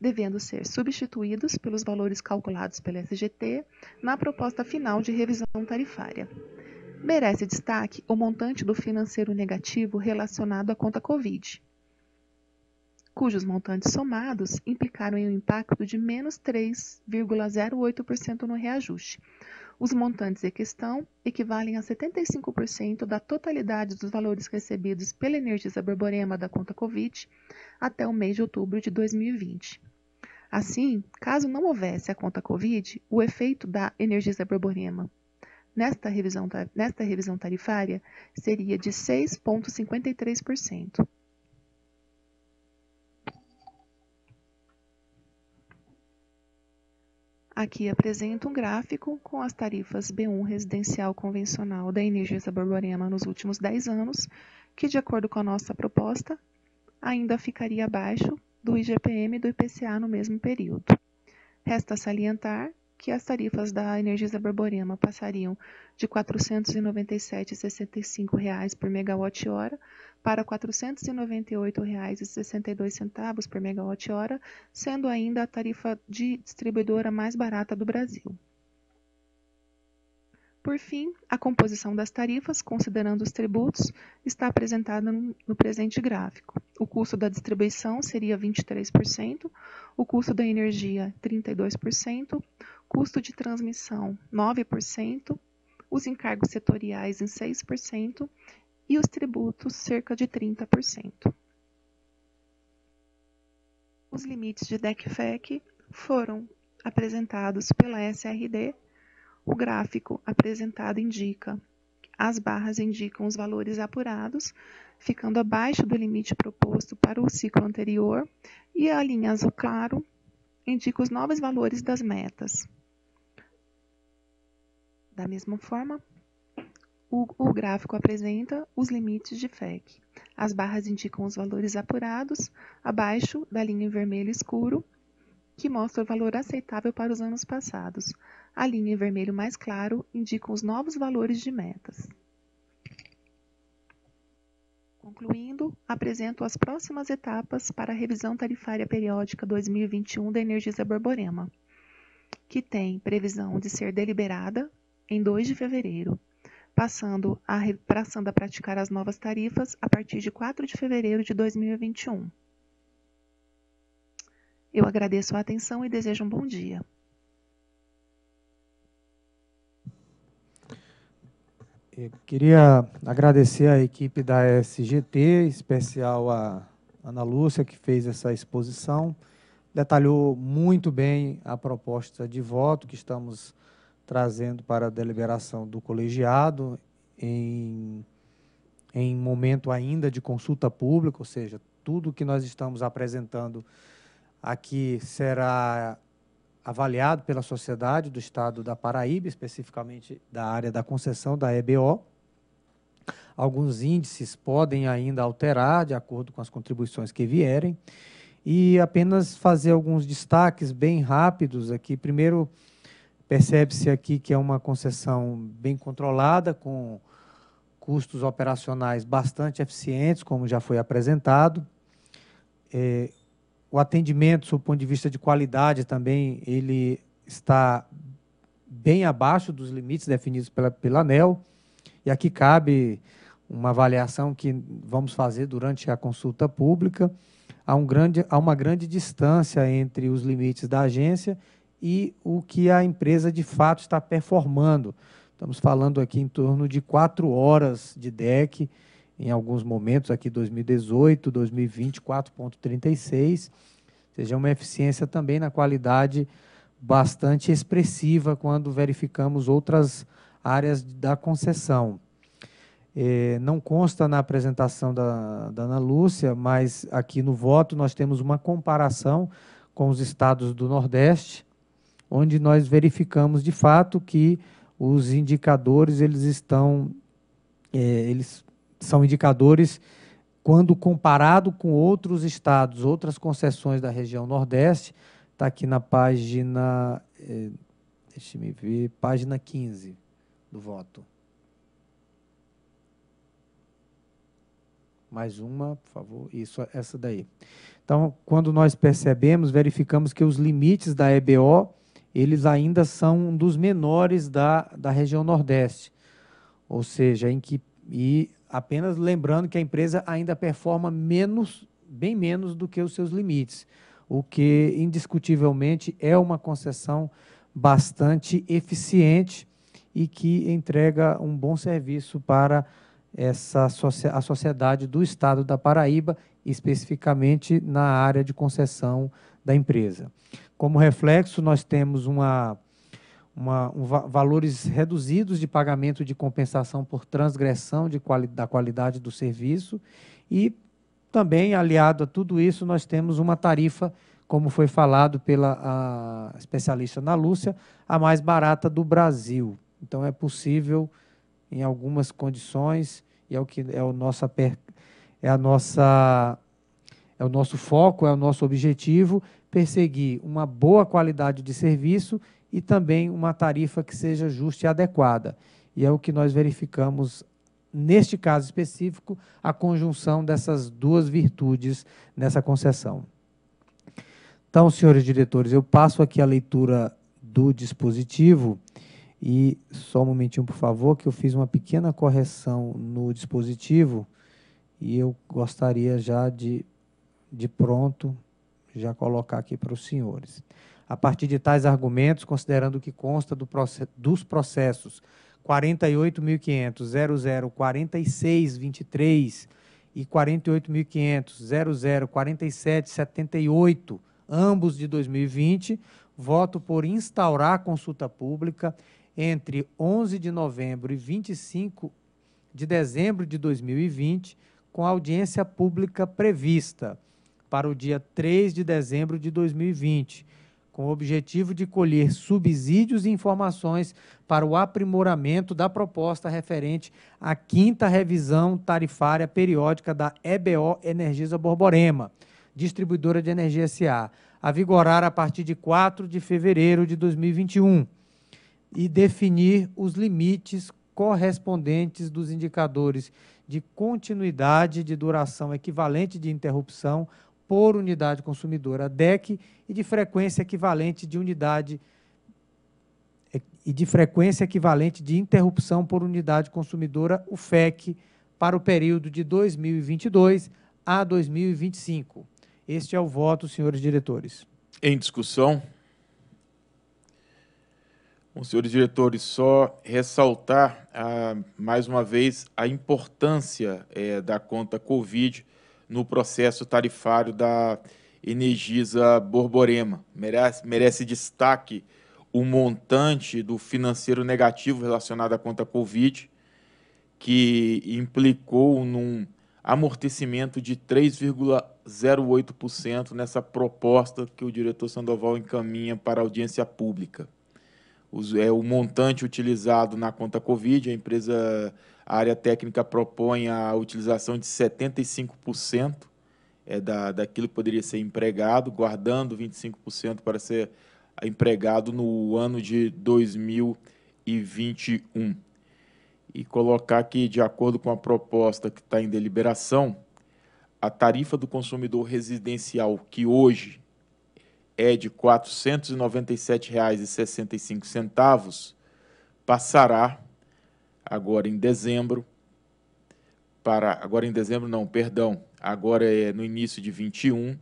devendo ser substituídos pelos valores calculados pela SGT na proposta final de revisão tarifária. Merece destaque o montante do financeiro negativo relacionado à conta Covid, cujos montantes somados implicaram em um impacto de menos 3,08% no reajuste, os montantes em questão equivalem a 75% da totalidade dos valores recebidos pela Energisa Borborema da conta Covid até o mês de outubro de 2020. Assim, caso não houvesse a conta Covid, o efeito da Energisa Borborema nesta revisão, nesta revisão tarifária seria de 6,53%. Aqui apresento um gráfico com as tarifas B1 residencial convencional da Energisa Borborema nos últimos 10 anos, que, de acordo com a nossa proposta, ainda ficaria abaixo do IGPM e do IPCA no mesmo período. Resta salientar que as tarifas da Energisa Borborema passariam de R$ 497,65 por megawatt-hora para R$ 498,62 por megawatt-hora, sendo ainda a tarifa de distribuidora mais barata do Brasil. Por fim, a composição das tarifas, considerando os tributos, está apresentada no presente gráfico. O custo da distribuição seria 23%, o custo da energia 32%, custo de transmissão 9%, os encargos setoriais em 6% e os tributos cerca de 30%. Os limites de DECFEC foram apresentados pela SRD. O gráfico apresentado indica, as barras indicam os valores apurados, ficando abaixo do limite proposto para o ciclo anterior, e a linha azul claro indica os novos valores das metas. Da mesma forma, o, o gráfico apresenta os limites de FEC. As barras indicam os valores apurados abaixo da linha em vermelho escuro, que mostra o valor aceitável para os anos passados. A linha em vermelho mais claro indica os novos valores de metas. Concluindo, apresento as próximas etapas para a revisão tarifária periódica 2021 da Energisa Borborema, que tem previsão de ser deliberada em 2 de fevereiro, passando a, passando a praticar as novas tarifas a partir de 4 de fevereiro de 2021. Eu agradeço a atenção e desejo um bom dia. Eu queria agradecer à equipe da SGT, especial a Ana Lúcia, que fez essa exposição. Detalhou muito bem a proposta de voto que estamos trazendo para a deliberação do colegiado em, em momento ainda de consulta pública, ou seja, tudo que nós estamos apresentando aqui será avaliado pela sociedade do estado da Paraíba, especificamente da área da concessão da EBO. Alguns índices podem ainda alterar de acordo com as contribuições que vierem. E apenas fazer alguns destaques bem rápidos aqui. Primeiro, Percebe-se aqui que é uma concessão bem controlada, com custos operacionais bastante eficientes, como já foi apresentado. É, o atendimento, do ponto de vista de qualidade, também ele está bem abaixo dos limites definidos pela, pela ANEL. E aqui cabe uma avaliação que vamos fazer durante a consulta pública. Há, um grande, há uma grande distância entre os limites da agência e o que a empresa de fato está performando. Estamos falando aqui em torno de quatro horas de DEC, em alguns momentos, aqui 2018, 2020, 4,36, ou seja, uma eficiência também na qualidade bastante expressiva quando verificamos outras áreas da concessão. É, não consta na apresentação da, da Ana Lúcia, mas aqui no voto nós temos uma comparação com os estados do Nordeste, onde nós verificamos de fato que os indicadores eles estão é, eles são indicadores quando comparado com outros estados, outras concessões da região Nordeste, está aqui na página, é, deixa me ver, página 15 do voto. Mais uma, por favor. Isso, essa daí. Então, quando nós percebemos, verificamos que os limites da EBO eles ainda são dos menores da, da região Nordeste. Ou seja, em que, e apenas lembrando que a empresa ainda performa menos, bem menos do que os seus limites, o que indiscutivelmente é uma concessão bastante eficiente e que entrega um bom serviço para essa a sociedade do Estado da Paraíba, especificamente na área de concessão da empresa. Como reflexo, nós temos uma, uma um, valores reduzidos de pagamento de compensação por transgressão de quali da qualidade do serviço e também, aliado a tudo isso, nós temos uma tarifa, como foi falado pela especialista na Lúcia, a mais barata do Brasil. Então, é possível, em algumas condições, e é o que é o nossa é a nossa é o nosso foco, é o nosso objetivo, perseguir uma boa qualidade de serviço e também uma tarifa que seja justa e adequada. E é o que nós verificamos neste caso específico, a conjunção dessas duas virtudes nessa concessão. Então, senhores diretores, eu passo aqui a leitura do dispositivo e só um momentinho, por favor, que eu fiz uma pequena correção no dispositivo e eu gostaria já de, de pronto já colocar aqui para os senhores. A partir de tais argumentos, considerando o que consta do proce dos processos 48.500.004623 e 48.500.004778, ambos de 2020, voto por instaurar consulta pública entre 11 de novembro e 25 de dezembro de 2020, com audiência pública prevista para o dia 3 de dezembro de 2020, com o objetivo de colher subsídios e informações para o aprimoramento da proposta referente à quinta revisão tarifária periódica da EBO Energisa Borborema, distribuidora de energia SA, a vigorar a partir de 4 de fevereiro de 2021 e definir os limites correspondentes dos indicadores de continuidade de duração equivalente de interrupção por unidade consumidora DEC e de frequência equivalente de unidade é, e de frequência equivalente de interrupção por unidade consumidora UFEC para o período de 2022 a 2025. Este é o voto, senhores diretores. Em discussão. Bom, senhores diretores, só ressaltar ah, mais uma vez a importância eh, da conta Covid no processo tarifário da Energisa Borborema. Merece, merece destaque o montante do financeiro negativo relacionado à conta Covid, que implicou num amortecimento de 3,08% nessa proposta que o diretor Sandoval encaminha para audiência pública. O, é, o montante utilizado na conta Covid, a empresa a área técnica propõe a utilização de 75% é, da, daquilo que poderia ser empregado, guardando 25% para ser empregado no ano de 2021. E colocar que, de acordo com a proposta que está em deliberação, a tarifa do consumidor residencial, que hoje é de R$ 497,65, passará agora em dezembro, para agora em dezembro não, perdão, agora é no início de 21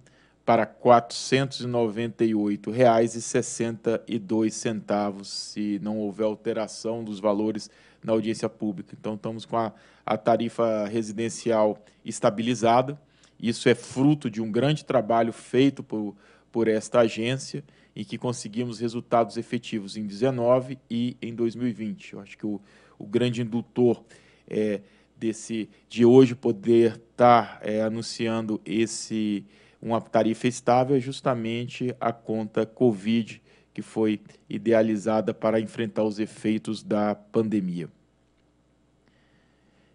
para R$ 498,62, se não houver alteração dos valores na audiência pública. Então, estamos com a, a tarifa residencial estabilizada. Isso é fruto de um grande trabalho feito por, por esta agência e que conseguimos resultados efetivos em 19 e em 2020. Eu acho que o, o grande indutor é, desse de hoje poder estar tá, é, anunciando esse uma tarifa estável é justamente a conta Covid que foi idealizada para enfrentar os efeitos da pandemia.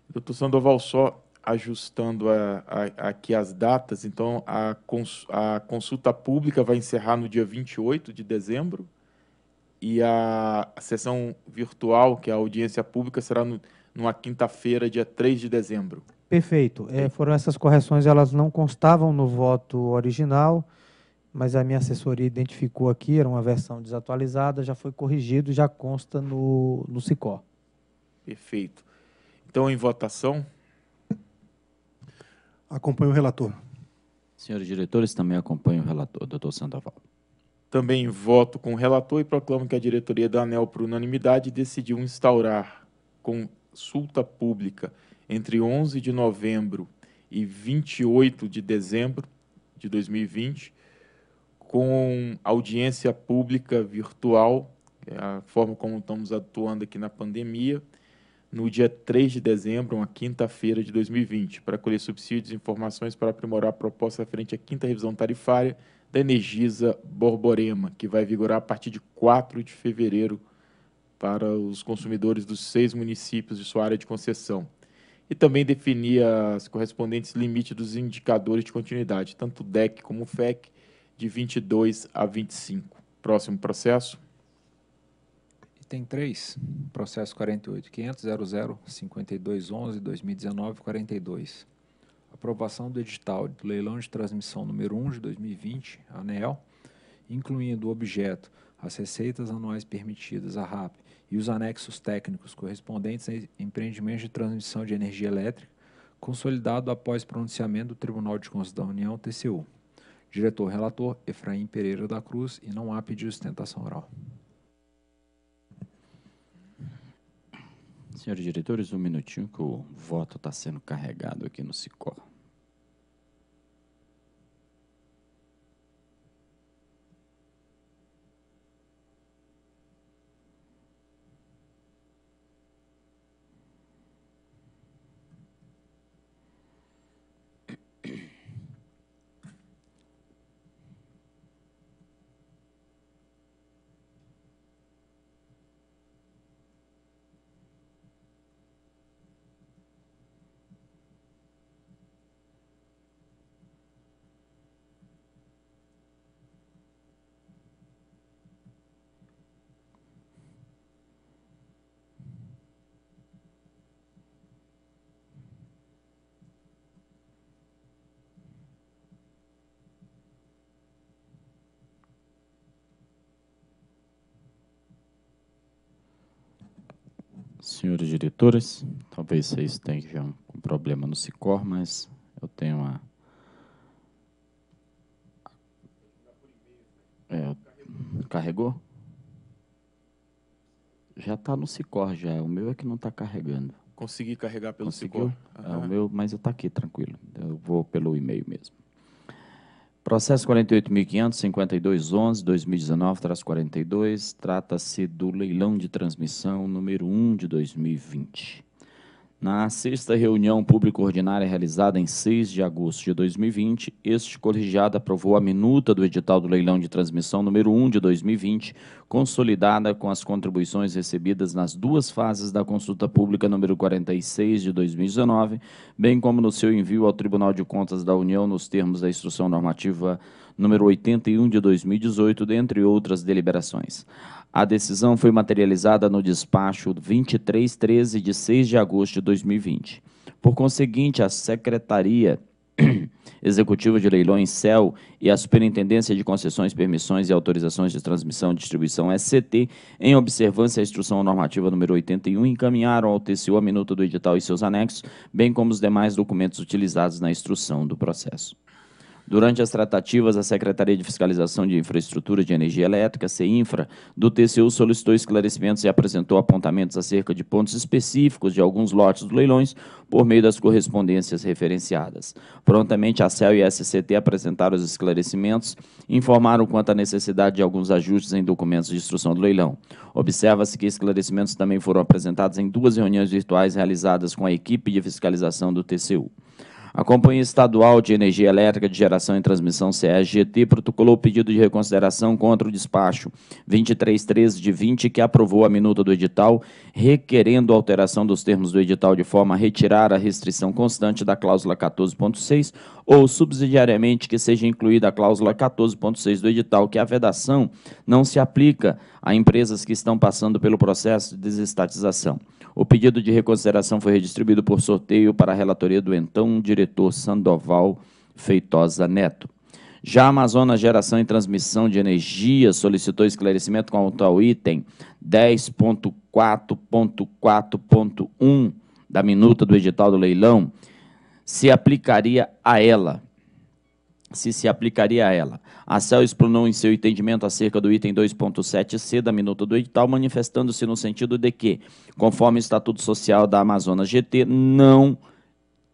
Doutor Sandoval, só ajustando a, a, aqui as datas, então a, cons, a consulta pública vai encerrar no dia 28 de dezembro, e a sessão virtual, que é a audiência pública, será no, numa quinta-feira, dia 3 de dezembro. Perfeito. É, foram essas correções, elas não constavam no voto original, mas a minha assessoria identificou aqui, era uma versão desatualizada, já foi corrigido, já consta no, no CICOR. Perfeito. Então, em votação. Acompanho o relator. Senhores diretores, também acompanho o relator, doutor Sandoval. Também voto com o relator e proclamo que a diretoria da ANEL, por unanimidade, decidiu instaurar consulta pública entre 11 de novembro e 28 de dezembro de 2020, com audiência pública virtual, é a forma como estamos atuando aqui na pandemia, no dia 3 de dezembro, uma quinta-feira de 2020, para colher subsídios e informações para aprimorar a proposta frente à quinta revisão tarifária da Energisa Borborema, que vai vigorar a partir de 4 de fevereiro para os consumidores dos seis municípios de sua área de concessão. E também definir as correspondentes limites dos indicadores de continuidade, tanto o DEC como o FEC, de 22 a 25. Próximo processo. Item 3, processo 48.500.00.52.11.2019.42 aprovação do edital do leilão de transmissão número 1 de 2020, ANEL, incluindo o objeto, as receitas anuais permitidas à RAP e os anexos técnicos correspondentes a empreendimentos de transmissão de energia elétrica, consolidado após pronunciamento do Tribunal de Contas da União, TCU. Diretor-relator Efraim Pereira da Cruz e não há pedido de sustentação oral. Senhores diretores, um minutinho que o voto está sendo carregado aqui no Sicor. senhores diretores, talvez vocês tenham um problema no SICOR, mas eu tenho a. É, carregou? Já está no SICOR já, o meu é que não está carregando. Consegui carregar pelo SICOR. Uhum. É, o meu, mas está aqui, tranquilo. Eu vou pelo e-mail mesmo. Processo 48.552.11.2019-42 trata-se do leilão de transmissão número 1 de 2020. Na sexta reunião pública ordinária realizada em 6 de agosto de 2020, este colegiado aprovou a minuta do edital do leilão de transmissão número 1 de 2020, consolidada com as contribuições recebidas nas duas fases da consulta pública número 46 de 2019, bem como no seu envio ao Tribunal de Contas da União nos termos da instrução normativa número 81 de 2018, dentre outras deliberações. A decisão foi materializada no despacho 2313 de 6 de agosto de 2020. Por conseguinte, a Secretaria Executiva de Leilões CEL e a Superintendência de Concessões, Permissões e Autorizações de Transmissão e Distribuição SCT, em observância à instrução normativa número 81, encaminharam ao TCU a minuta do edital e seus anexos, bem como os demais documentos utilizados na instrução do processo. Durante as tratativas, a Secretaria de Fiscalização de Infraestrutura de Energia Elétrica, CEINFRA, do TCU solicitou esclarecimentos e apresentou apontamentos acerca de pontos específicos de alguns lotes dos leilões por meio das correspondências referenciadas. Prontamente, a CEL e a SCT apresentaram os esclarecimentos e informaram quanto à necessidade de alguns ajustes em documentos de instrução do leilão. Observa-se que esclarecimentos também foram apresentados em duas reuniões virtuais realizadas com a equipe de fiscalização do TCU. A Companhia Estadual de Energia Elétrica de Geração e Transmissão, CESGT, protocolou o pedido de reconsideração contra o despacho 2313 de 20, que aprovou a minuta do edital, requerendo alteração dos termos do edital de forma a retirar a restrição constante da cláusula 14.6 ou, subsidiariamente, que seja incluída a cláusula 14.6 do edital, que a vedação não se aplica a empresas que estão passando pelo processo de desestatização. O pedido de reconsideração foi redistribuído por sorteio para a relatoria do então diretor Sandoval Feitosa Neto. Já a Amazonas Geração e Transmissão de Energia solicitou esclarecimento quanto ao item 10.4.4.1 da minuta do edital do leilão, se aplicaria a ela se se aplicaria a ela. A CEL explanou em seu entendimento acerca do item 2.7c da minuta do edital, manifestando-se no sentido de que, conforme o Estatuto Social da Amazonas GT, não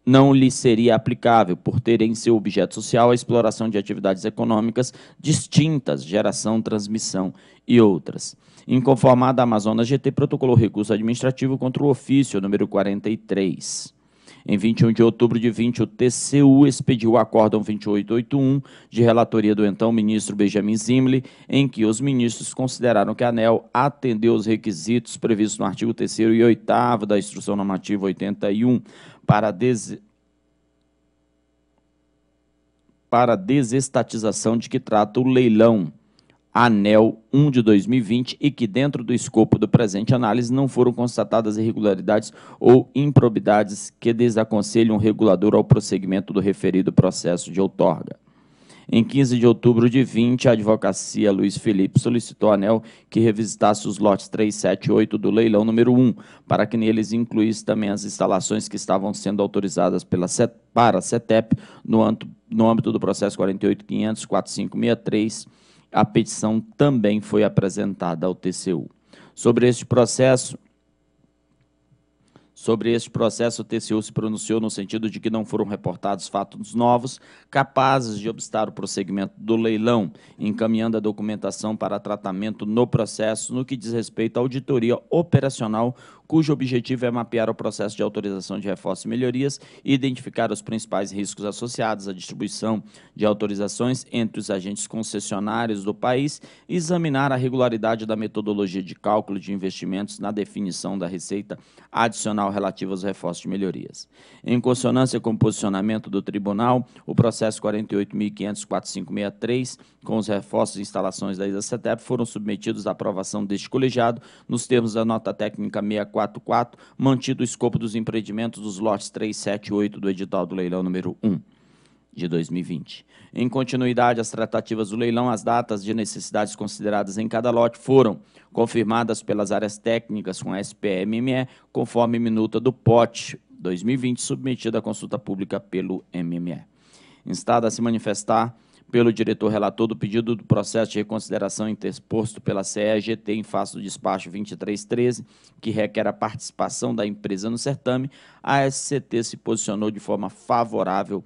não lhe seria aplicável, por ter em seu objeto social a exploração de atividades econômicas distintas, geração, transmissão e outras. Inconformada, a Amazonas GT protocolou recurso administrativo contra o ofício número 43. Em 21 de outubro de 20, o TCU expediu o Acórdão 2881, de relatoria do então ministro Benjamin Zimli, em que os ministros consideraram que a ANEL atendeu os requisitos previstos no artigo 3 e 8 da Instrução Normativa 81 para des para desestatização de que trata o leilão ANEL 1 de 2020 e que, dentro do escopo do presente análise, não foram constatadas irregularidades ou improbidades que desaconselham o regulador ao prosseguimento do referido processo de outorga. Em 15 de outubro de 20, a advocacia Luiz Felipe solicitou a ANEL que revisitasse os lotes 378 do leilão número 1, para que neles incluísse também as instalações que estavam sendo autorizadas pela CET, para a CETEP no, âmbito do processo 485004563 a petição também foi apresentada ao TCU. Sobre este processo, Sobre este processo, o TCU se pronunciou no sentido de que não foram reportados fatos novos capazes de obstar o prosseguimento do leilão, encaminhando a documentação para tratamento no processo no que diz respeito à auditoria operacional cujo objetivo é mapear o processo de autorização de reforço e melhorias e identificar os principais riscos associados à distribuição de autorizações entre os agentes concessionários do país e examinar a regularidade da metodologia de cálculo de investimentos na definição da receita adicional relativa aos reforços e melhorias. Em consonância com o posicionamento do Tribunal, o processo 48.500.4563, com os reforços e instalações da ISA-CETEP, foram submetidos à aprovação deste colegiado nos termos da nota técnica 64 mantido o escopo dos empreendimentos dos lotes 378 do edital do leilão número 1 de 2020. Em continuidade às tratativas do leilão, as datas de necessidades consideradas em cada lote foram confirmadas pelas áreas técnicas com a SPMME, conforme minuta do POT 2020, submetida à consulta pública pelo MME. Instada a se manifestar pelo diretor relator do pedido do processo de reconsideração interposto pela CEGT em face do despacho 2313, que requer a participação da empresa no certame, a SCT se posicionou de forma favorável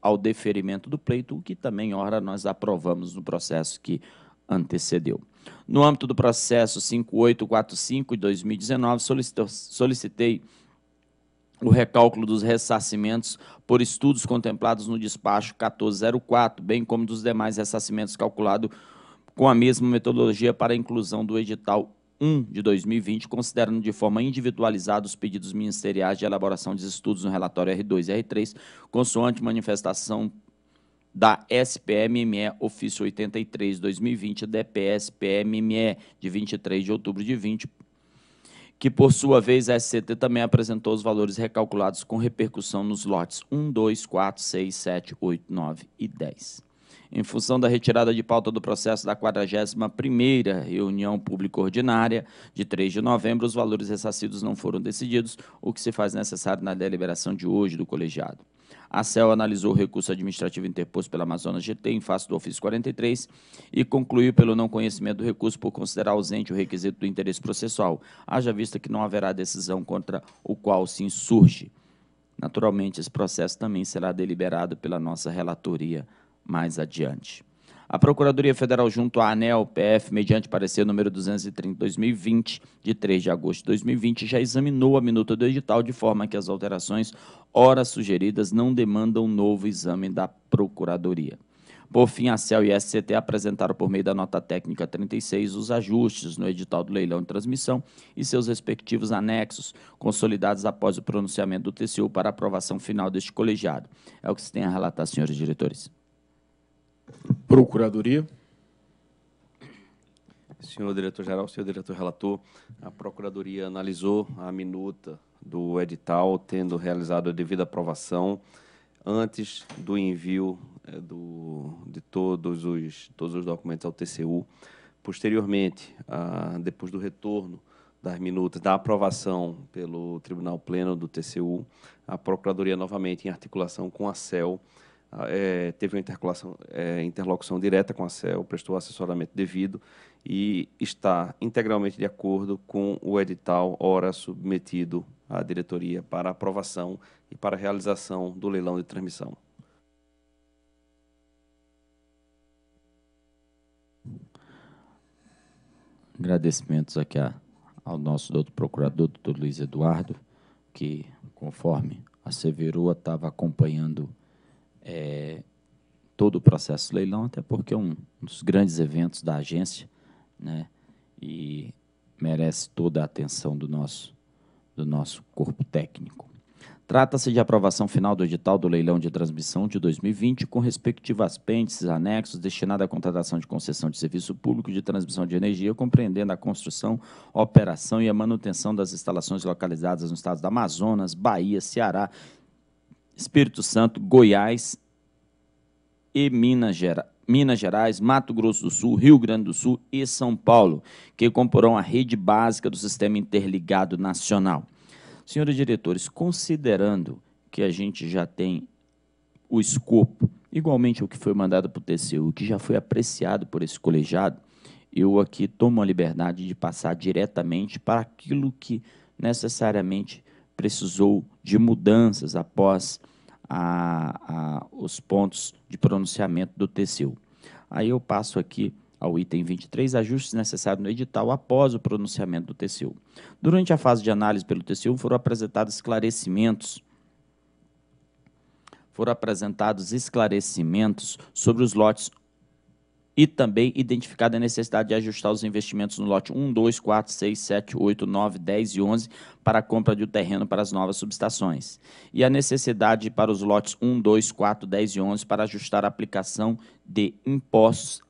ao deferimento do pleito, o que também, ora, nós aprovamos no processo que antecedeu. No âmbito do processo 5845 de 2019, solicitei o recálculo dos ressarcimentos por estudos contemplados no despacho 1404, bem como dos demais ressarcimentos calculados com a mesma metodologia para a inclusão do edital 1 de 2020, considerando de forma individualizada os pedidos ministeriais de elaboração de estudos no relatório R2 e R3, consoante manifestação da SPMME ofício 83 2020 DPS PMME de 23 de outubro de 20 que por sua vez a SCT também apresentou os valores recalculados com repercussão nos lotes 1, 2, 4, 6, 7, 8, 9 e 10. Em função da retirada de pauta do processo da 41ª reunião pública ordinária de 3 de novembro, os valores ressarcidos não foram decididos, o que se faz necessário na deliberação de hoje do colegiado. A CEL analisou o recurso administrativo interposto pela Amazonas GT em face do ofício 43 e concluiu pelo não conhecimento do recurso por considerar ausente o requisito do interesse processual, haja vista que não haverá decisão contra o qual se insurge. Naturalmente, esse processo também será deliberado pela nossa relatoria mais adiante. A Procuradoria Federal, junto à ANEL PF, mediante parecer número 230-2020, de 3 de agosto de 2020, já examinou a minuta do edital de forma que as alterações, ora sugeridas, não demandam novo exame da Procuradoria. Por fim, a CEL e a SCT apresentaram por meio da nota técnica 36 os ajustes no edital do leilão de transmissão e seus respectivos anexos, consolidados após o pronunciamento do TCU para aprovação final deste colegiado. É o que se tem a relatar, senhores diretores. Procuradoria. Senhor diretor-geral, senhor diretor-relator, a Procuradoria analisou a minuta do edital, tendo realizado a devida aprovação antes do envio eh, do, de todos os, todos os documentos ao TCU. Posteriormente, a, ah, depois do retorno das minutas da aprovação pelo Tribunal Pleno do TCU, a Procuradoria, novamente em articulação com a CEL, é, teve uma interlocução, é, interlocução direta com a CEL, prestou assessoramento devido e está integralmente de acordo com o edital ora submetido à diretoria para aprovação e para realização do leilão de transmissão. Agradecimentos aqui a, ao nosso doutor procurador, doutor Luiz Eduardo, que, conforme asseverou, estava acompanhando é, todo o processo do leilão, até porque é um, dos grandes eventos da agência, né? E merece toda a atenção do nosso, do nosso corpo técnico. Trata-se de aprovação final do edital do leilão de transmissão de 2020, com respectivas apêndices, anexos, destinados à contratação de concessão de serviço público de transmissão de energia, compreendendo a construção, operação e a manutenção das instalações localizadas nos estados da Amazonas, Bahia, Ceará, Espírito Santo, Goiás e Minas Gerais. Minas Gerais, Mato Grosso do Sul, Rio Grande do Sul e São Paulo, que comporão a rede básica do Sistema Interligado Nacional. Senhores diretores, considerando que a gente já tem o escopo, igualmente o que foi mandado para o TCU, que já foi apreciado por esse colegiado, eu aqui tomo a liberdade de passar diretamente para aquilo que necessariamente precisou de mudanças após a, a, os pontos de pronunciamento do TCU. Aí eu passo aqui ao item 23, ajustes necessários no edital após o pronunciamento do TCU. Durante a fase de análise pelo TCU, foram apresentados esclarecimentos foram apresentados esclarecimentos sobre os lotes e também identificada a necessidade de ajustar os investimentos no lote 1, 2, 4, 6, 7, 8, 9, 10 e 11 para a compra do terreno para as novas subestações. E a necessidade para os lotes 1, 2, 4, 10 e 11 para ajustar a aplicação de impostos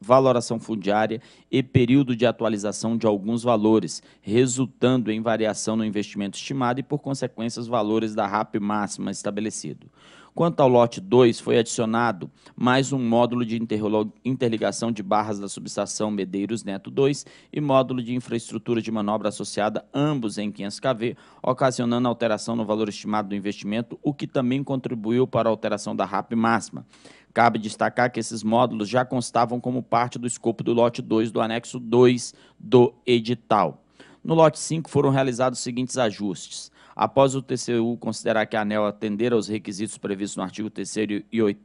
valoração fundiária e período de atualização de alguns valores, resultando em variação no investimento estimado e, por consequência, os valores da RAP máxima estabelecido. Quanto ao lote 2, foi adicionado mais um módulo de interligação de barras da subestação Medeiros Neto 2 e módulo de infraestrutura de manobra associada, ambos em 500 kV, ocasionando alteração no valor estimado do investimento, o que também contribuiu para a alteração da RAP máxima. Cabe destacar que esses módulos já constavam como parte do escopo do lote 2 do anexo 2 do edital. No lote 5 foram realizados os seguintes ajustes: após o TCU considerar que a ANEL atender aos requisitos previstos no artigo 3 e 8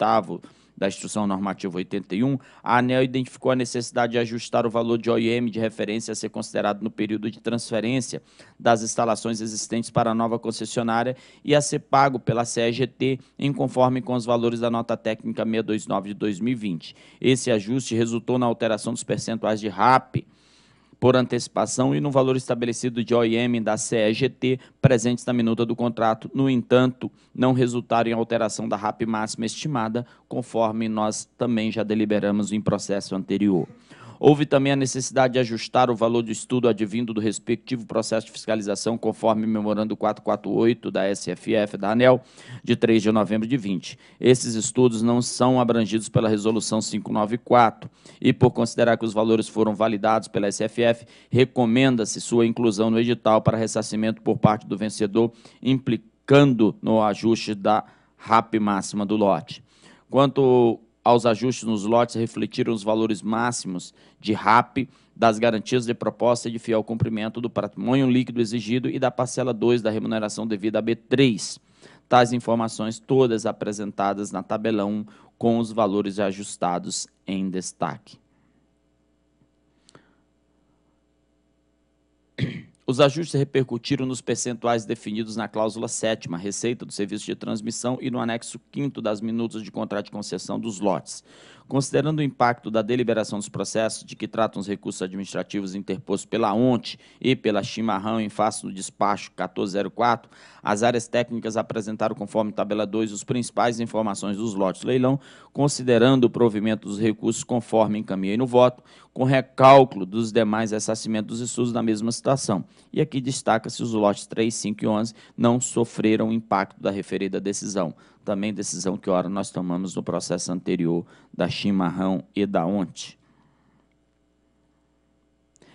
da Instrução Normativa 81, a ANEL identificou a necessidade de ajustar o valor de OIM de referência a ser considerado no período de transferência das instalações existentes para a nova concessionária e a ser pago pela CEGT em conforme com os valores da nota técnica 629 de 2020. Esse ajuste resultou na alteração dos percentuais de RAP por antecipação e no valor estabelecido de OIM da CEGT presentes na minuta do contrato, no entanto, não resultaram em alteração da RAP máxima estimada, conforme nós também já deliberamos em processo anterior. Houve também a necessidade de ajustar o valor do estudo advindo do respectivo processo de fiscalização, conforme memorando 448 da SFF da ANEL, de 3 de novembro de 20. Esses estudos não são abrangidos pela resolução 594 e, por considerar que os valores foram validados pela SFF, recomenda-se sua inclusão no edital para ressarcimento por parte do vencedor, implicando no ajuste da RAP máxima do lote. Quanto aos ajustes nos lotes refletiram os valores máximos de RAP das garantias de proposta de fiel cumprimento do patrimônio líquido exigido e da parcela 2 da remuneração devida a B3. Tais informações todas apresentadas na tabela 1 com os valores ajustados em destaque. Os ajustes repercutiram nos percentuais definidos na cláusula 7, receita do serviço de transmissão, e no anexo 5 das minutas de contrato de concessão dos lotes considerando o impacto da deliberação dos processos de que tratam os recursos administrativos interpostos pela ONT e pela Chimarrão em face do despacho 1404, as áreas técnicas apresentaram, conforme tabela 2, os principais informações dos lotes leilão, considerando o provimento dos recursos conforme encaminhei no voto, com recálculo dos demais assassinatos e estudos na mesma situação. E aqui destaca-se os lotes 3, 5 e 11 não sofreram impacto da referida decisão também decisão que ora nós tomamos no processo anterior da Chimarrão e da Onte.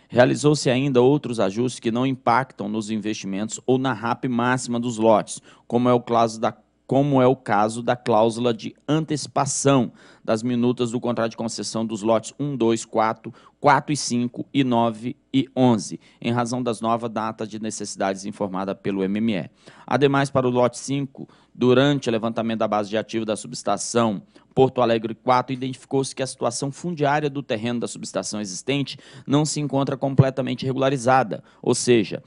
Realizou-se ainda outros ajustes que não impactam nos investimentos ou na RAP máxima dos lotes, como é o caso da como é o caso da cláusula de antecipação das minutas do contrato de concessão dos lotes 1, 2, 4, 4 e 5 e 9 e 11, em razão das novas datas de necessidades informada pelo MME. Ademais, para o lote 5, durante o levantamento da base de ativo da subestação Porto Alegre 4, identificou-se que a situação fundiária do terreno da subestação existente não se encontra completamente regularizada, ou seja,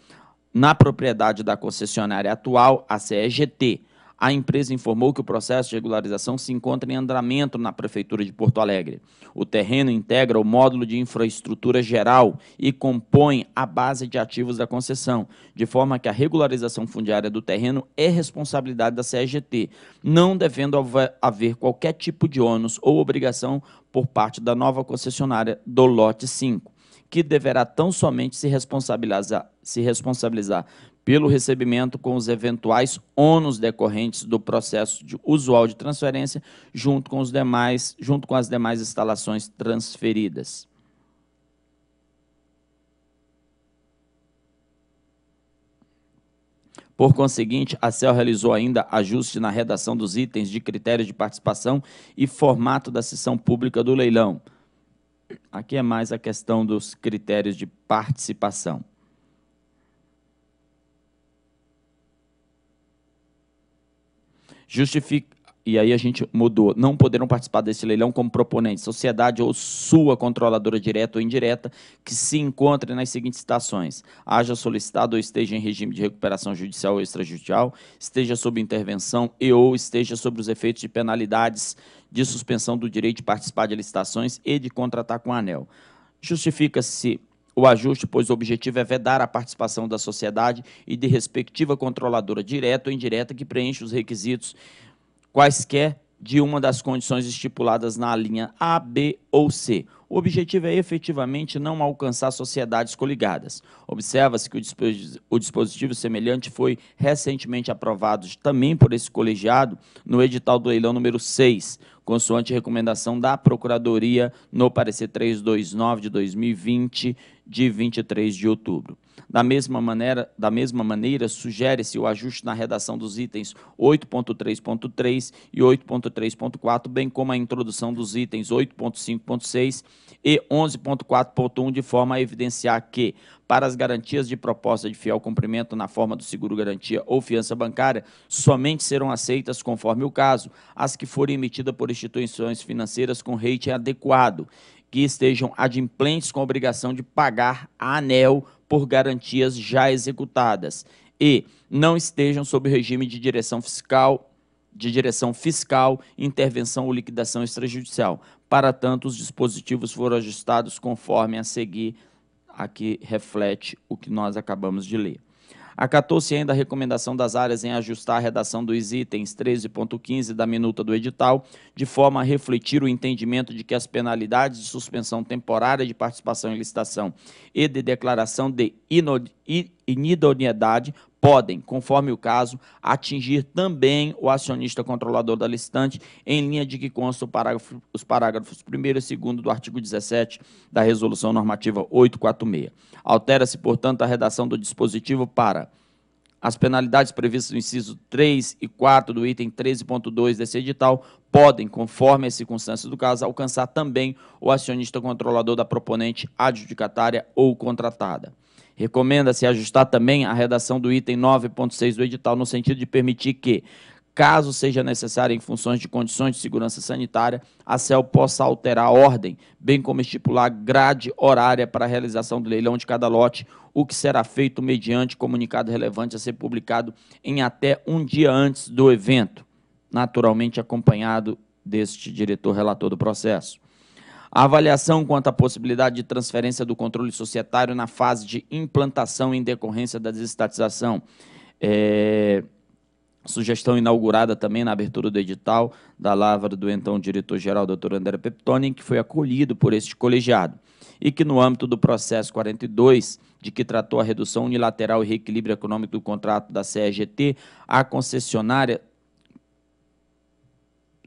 na propriedade da concessionária atual, a CEGT, a empresa informou que o processo de regularização se encontra em andamento na Prefeitura de Porto Alegre. O terreno integra o módulo de infraestrutura geral e compõe a base de ativos da concessão, de forma que a regularização fundiária do terreno é responsabilidade da CGT, não devendo haver qualquer tipo de ônus ou obrigação por parte da nova concessionária do lote 5 que deverá tão somente se responsabilizar, se responsabilizar pelo recebimento com os eventuais ônus decorrentes do processo de usual de transferência, junto com os demais, junto com as demais instalações transferidas. Por conseguinte, a CEL realizou ainda ajuste na redação dos itens de critérios de participação e formato da sessão pública do leilão. Aqui é mais a questão dos critérios de participação. justifica e aí a gente mudou, não poderão participar desse leilão como proponente, sociedade ou sua controladora direta ou indireta que se encontre nas seguintes citações, haja solicitado ou esteja em regime de recuperação judicial ou extrajudicial, esteja sob intervenção e ou esteja sobre os efeitos de penalidades de suspensão do direito de participar de licitações e de contratar com a ANEL. Justifica-se o ajuste, pois o objetivo é vedar a participação da sociedade e de respectiva controladora direta ou indireta que preenche os requisitos quaisquer de uma das condições estipuladas na linha A, B ou C o objetivo é efetivamente não alcançar sociedades coligadas. Observa-se que o dispositivo semelhante foi recentemente aprovado também por esse colegiado no edital do leilão número 6, consoante recomendação da Procuradoria no parecer 329 de 2020, de 23 de outubro. Da mesma maneira, da mesma maneira sugere-se o ajuste na redação dos itens 8.3.3 e 8.3.4, bem como a introdução dos itens 8.5.6 e 11.4.1, de forma a evidenciar que, para as garantias de proposta de fiel cumprimento na forma do seguro-garantia ou fiança bancária, somente serão aceitas, conforme o caso, as que forem emitidas por instituições financeiras com rating adequado, que estejam adimplentes com a obrigação de pagar a ANEL por garantias já executadas e não estejam sob regime de direção fiscal de direção fiscal, intervenção ou liquidação extrajudicial, para tanto, os dispositivos foram ajustados conforme a seguir, aqui reflete o que nós acabamos de ler. Acatou-se ainda a recomendação das áreas em ajustar a redação dos itens 13.15 da minuta do edital, de forma a refletir o entendimento de que as penalidades de suspensão temporária de participação em licitação e de declaração de e inidoneidade podem, conforme o caso, atingir também o acionista controlador da licitante, em linha de que constam parágrafo, os parágrafos 1 e 2 do artigo 17 da Resolução Normativa 846. Altera-se, portanto, a redação do dispositivo para as penalidades previstas no inciso 3 e 4 do item 13.2 desse edital podem, conforme as circunstâncias do caso, alcançar também o acionista controlador da proponente adjudicatária ou contratada. Recomenda-se ajustar também a redação do item 9.6 do edital no sentido de permitir que, caso seja necessário em funções de condições de segurança sanitária, a CEL possa alterar a ordem, bem como estipular grade horária para a realização do leilão de cada lote, o que será feito mediante comunicado relevante a ser publicado em até um dia antes do evento, naturalmente acompanhado deste diretor relator do processo. A avaliação quanto à possibilidade de transferência do controle societário na fase de implantação em decorrência da desestatização. É, sugestão inaugurada também na abertura do edital da lavra do então diretor-geral, doutor André Peptoni, que foi acolhido por este colegiado e que, no âmbito do processo 42, de que tratou a redução unilateral e reequilíbrio econômico do contrato da CEGT, a concessionária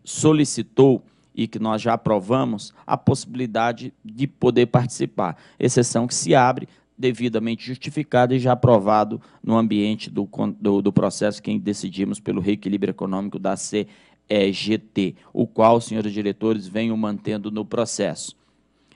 solicitou e que nós já aprovamos a possibilidade de poder participar, exceção que se abre devidamente justificada e já aprovado no ambiente do, do, do processo que decidimos pelo reequilíbrio econômico da CEGT, o qual, senhores diretores, venham mantendo no processo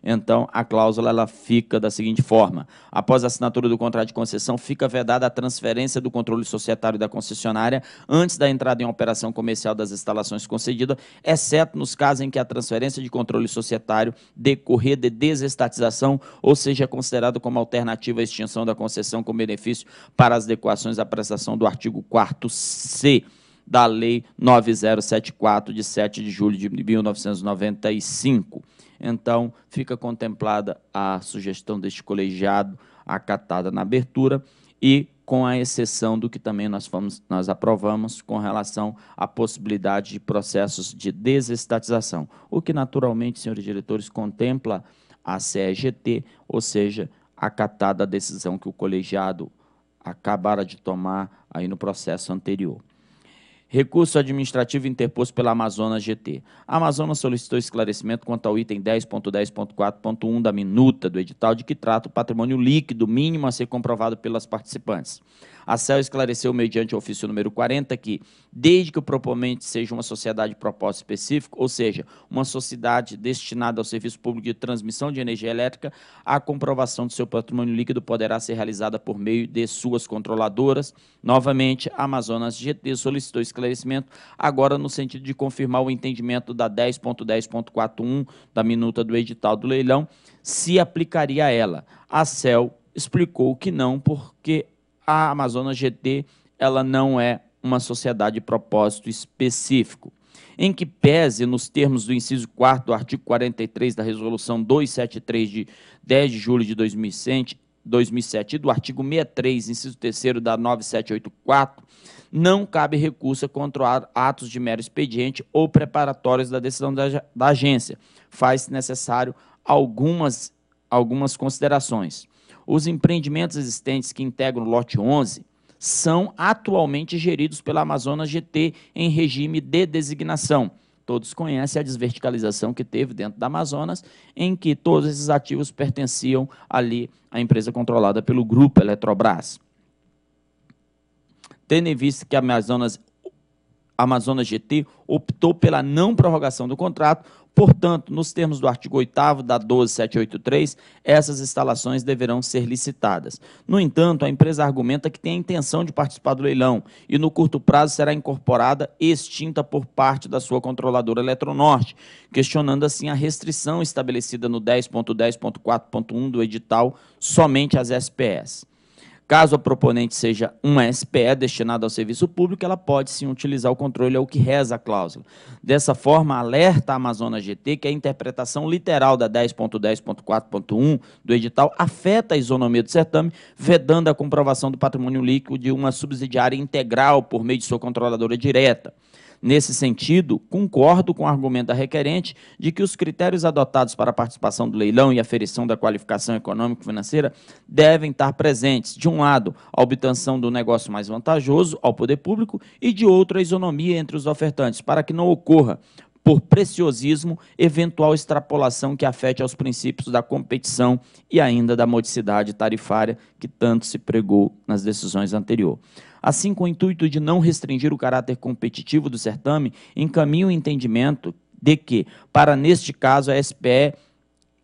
então a cláusula ela fica da seguinte forma: após a assinatura do contrato de concessão, fica vedada a transferência do controle societário da concessionária antes da entrada em operação comercial das instalações concedidas, exceto nos casos em que a transferência de controle societário decorrer de desestatização ou seja é considerado como alternativa à extinção da concessão com benefício para as adequações à prestação do artigo 4C da Lei 9074, de 7 de julho de 1995. Então, fica contemplada a sugestão deste colegiado acatada na abertura e com a exceção do que também nós, fomos, nós aprovamos com relação à possibilidade de processos de desestatização, o que naturalmente, senhores diretores, contempla a CEGT, ou seja, acatada a decisão que o colegiado acabara de tomar aí no processo anterior. Recurso administrativo interposto pela Amazonas GT. A Amazonas solicitou esclarecimento quanto ao item 10.10.4.1 da minuta do edital de que trata o patrimônio líquido mínimo a ser comprovado pelas participantes. A CEL esclareceu, mediante ofício número 40, que, desde que o proponente seja uma sociedade de propósito específico, ou seja, uma sociedade destinada ao serviço público de transmissão de energia elétrica, a comprovação do seu patrimônio líquido poderá ser realizada por meio de suas controladoras. Novamente, a Amazonas GT solicitou esclarecimento, agora no sentido de confirmar o entendimento da 10.10.41 da minuta do edital do leilão, se aplicaria a ela. A CEL explicou que não, porque a Amazonas GT ela não é uma sociedade de propósito específico. Em que pese, nos termos do inciso 4 do artigo 43 da Resolução 273 de 10 de julho de 2007, 2007 e do artigo 63, inciso 3 da 9784, não cabe recurso contra atos de mero expediente ou preparatórios da decisão da, da agência. Faz-se necessário algumas, algumas considerações os empreendimentos existentes que integram o lote 11 são atualmente geridos pela Amazonas GT em regime de designação. Todos conhecem a desverticalização que teve dentro da Amazonas, em que todos esses ativos pertenciam ali à empresa controlada pelo grupo Eletrobras. Tendo em vista que a Amazonas, a Amazonas GT optou pela não prorrogação do contrato, Portanto, nos termos do artigo 8 da 12783, essas instalações deverão ser licitadas. No entanto, a empresa argumenta que tem a intenção de participar do leilão e no curto prazo será incorporada extinta por parte da sua controladora Eletronorte, questionando assim a restrição estabelecida no 10.10.4.1 do edital somente às SPS. Caso a proponente seja uma SPE destinada ao serviço público, ela pode sim utilizar o controle, é o que reza a cláusula. Dessa forma, alerta a Amazonas GT que a interpretação literal da 10.10.4.1 do edital afeta a isonomia do certame, vedando a comprovação do patrimônio líquido de uma subsidiária integral por meio de sua controladora direta. Nesse sentido, concordo com o argumento da requerente de que os critérios adotados para a participação do leilão e aferição da qualificação econômico-financeira devem estar presentes, de um lado, a obtenção do negócio mais vantajoso ao poder público e, de outro, a isonomia entre os ofertantes, para que não ocorra por preciosismo, eventual extrapolação que afete aos princípios da competição e ainda da modicidade tarifária que tanto se pregou nas decisões anteriores assim com o intuito de não restringir o caráter competitivo do certame, encaminha o entendimento de que, para neste caso, a SPE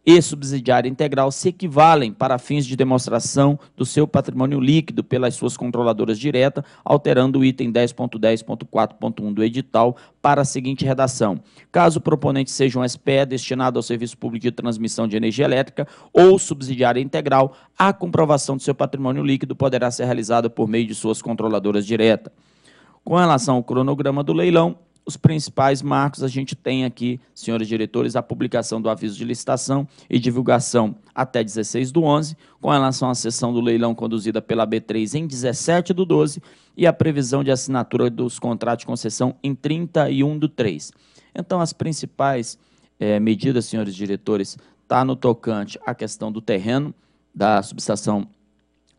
e subsidiária integral se equivalem para fins de demonstração do seu patrimônio líquido pelas suas controladoras diretas, alterando o item 10.10.4.1 do edital para a seguinte redação: caso o proponente seja um SPE destinado ao serviço público de transmissão de energia elétrica ou subsidiária integral, a comprovação do seu patrimônio líquido poderá ser realizada por meio de suas controladoras diretas. Com relação ao cronograma do leilão, os principais marcos a gente tem aqui, senhores diretores, a publicação do aviso de licitação e divulgação até 16 do 11, com relação à sessão do leilão conduzida pela B3 em 17 do 12 e a previsão de assinatura dos contratos de concessão em 31 do 3. Então, as principais é, medidas, senhores diretores, está no tocante à questão do terreno da subestação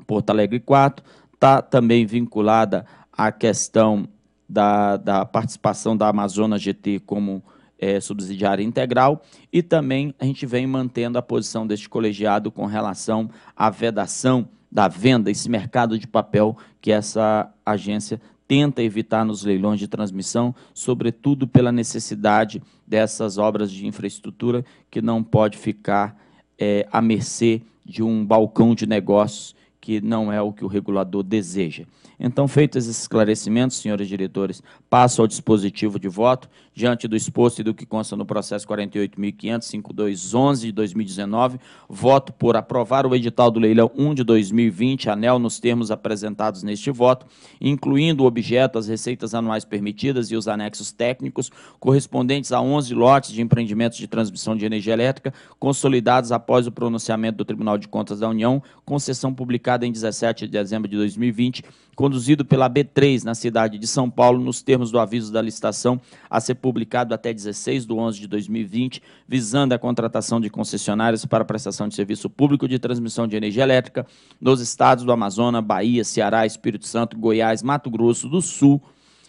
Porto Alegre 4, está também vinculada à questão da, da participação da Amazonas GT como é, subsidiária integral e também a gente vem mantendo a posição deste colegiado com relação à vedação da venda, esse mercado de papel que essa agência tenta evitar nos leilões de transmissão, sobretudo pela necessidade dessas obras de infraestrutura que não pode ficar é, à mercê de um balcão de negócios que não é o que o regulador deseja. Então, feitos esses esclarecimentos, senhores diretores, passo ao dispositivo de voto. Diante do exposto e do que consta no processo 48.500.5211 de 2019, voto por aprovar o edital do leilão 1 de 2020, ANEL, nos termos apresentados neste voto, incluindo o objeto, as receitas anuais permitidas e os anexos técnicos correspondentes a 11 lotes de empreendimentos de transmissão de energia elétrica consolidados após o pronunciamento do Tribunal de Contas da União, concessão publicada em 17 de dezembro de 2020, conduzido pela B3 na cidade de São Paulo, nos termos do aviso da licitação a ser publicado até 16 de 11 de 2020, visando a contratação de concessionárias para prestação de serviço público de transmissão de energia elétrica nos estados do Amazonas, Bahia, Ceará, Espírito Santo, Goiás, Mato Grosso do Sul,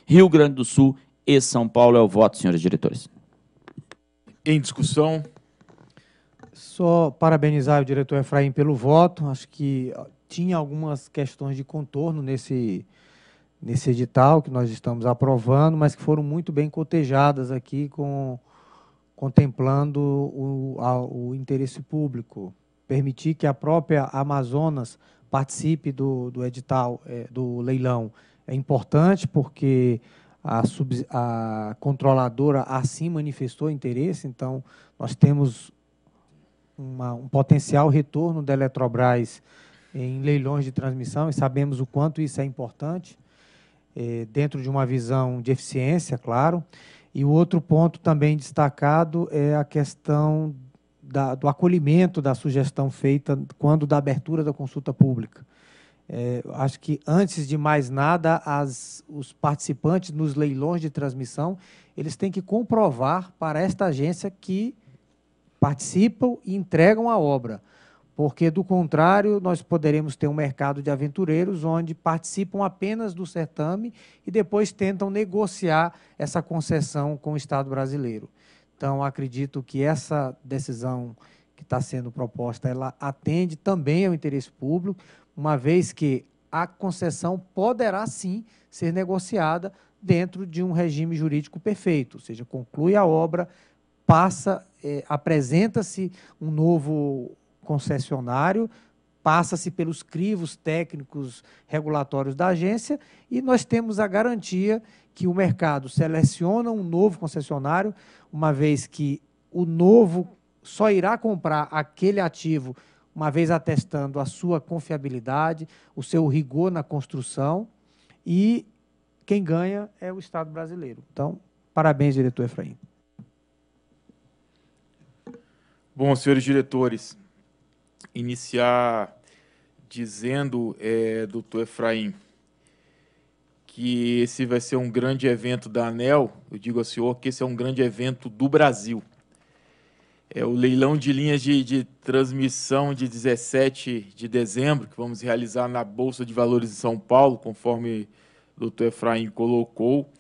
Rio Grande do Sul e São Paulo. É o voto, senhores diretores. Em discussão. Só parabenizar o diretor Efraim pelo voto. Acho que tinha algumas questões de contorno nesse nesse edital que nós estamos aprovando, mas que foram muito bem cotejadas aqui, com, contemplando o, a, o interesse público. Permitir que a própria Amazonas participe do, do edital, é, do leilão, é importante porque a, sub, a controladora assim manifestou interesse, então nós temos uma, um potencial retorno da Eletrobras em leilões de transmissão e sabemos o quanto isso é importante. Eh, dentro de uma visão de eficiência, claro. E o outro ponto também destacado é a questão da, do acolhimento da sugestão feita quando da abertura da consulta pública. É, acho que, antes de mais nada, as, os participantes nos leilões de transmissão, eles têm que comprovar para esta agência que participam e entregam a obra porque do contrário nós poderemos ter um mercado de aventureiros onde participam apenas do certame e depois tentam negociar essa concessão com o Estado brasileiro. Então acredito que essa decisão que está sendo proposta ela atende também ao interesse público, uma vez que a concessão poderá sim ser negociada dentro de um regime jurídico perfeito, ou seja, conclui a obra, passa, eh, apresenta-se um novo concessionário, passa-se pelos crivos técnicos regulatórios da agência e nós temos a garantia que o mercado seleciona um novo concessionário, uma vez que o novo só irá comprar aquele ativo uma vez atestando a sua confiabilidade, o seu rigor na construção e quem ganha é o Estado brasileiro. Então, parabéns, diretor Efraim. Bom, senhores diretores, iniciar dizendo, é, doutor Efraim, que esse vai ser um grande evento da ANEL. Eu digo ao senhor que esse é um grande evento do Brasil. É o leilão de linhas de, de transmissão de 17 de dezembro, que vamos realizar na Bolsa de Valores de São Paulo, conforme o doutor Efraim colocou.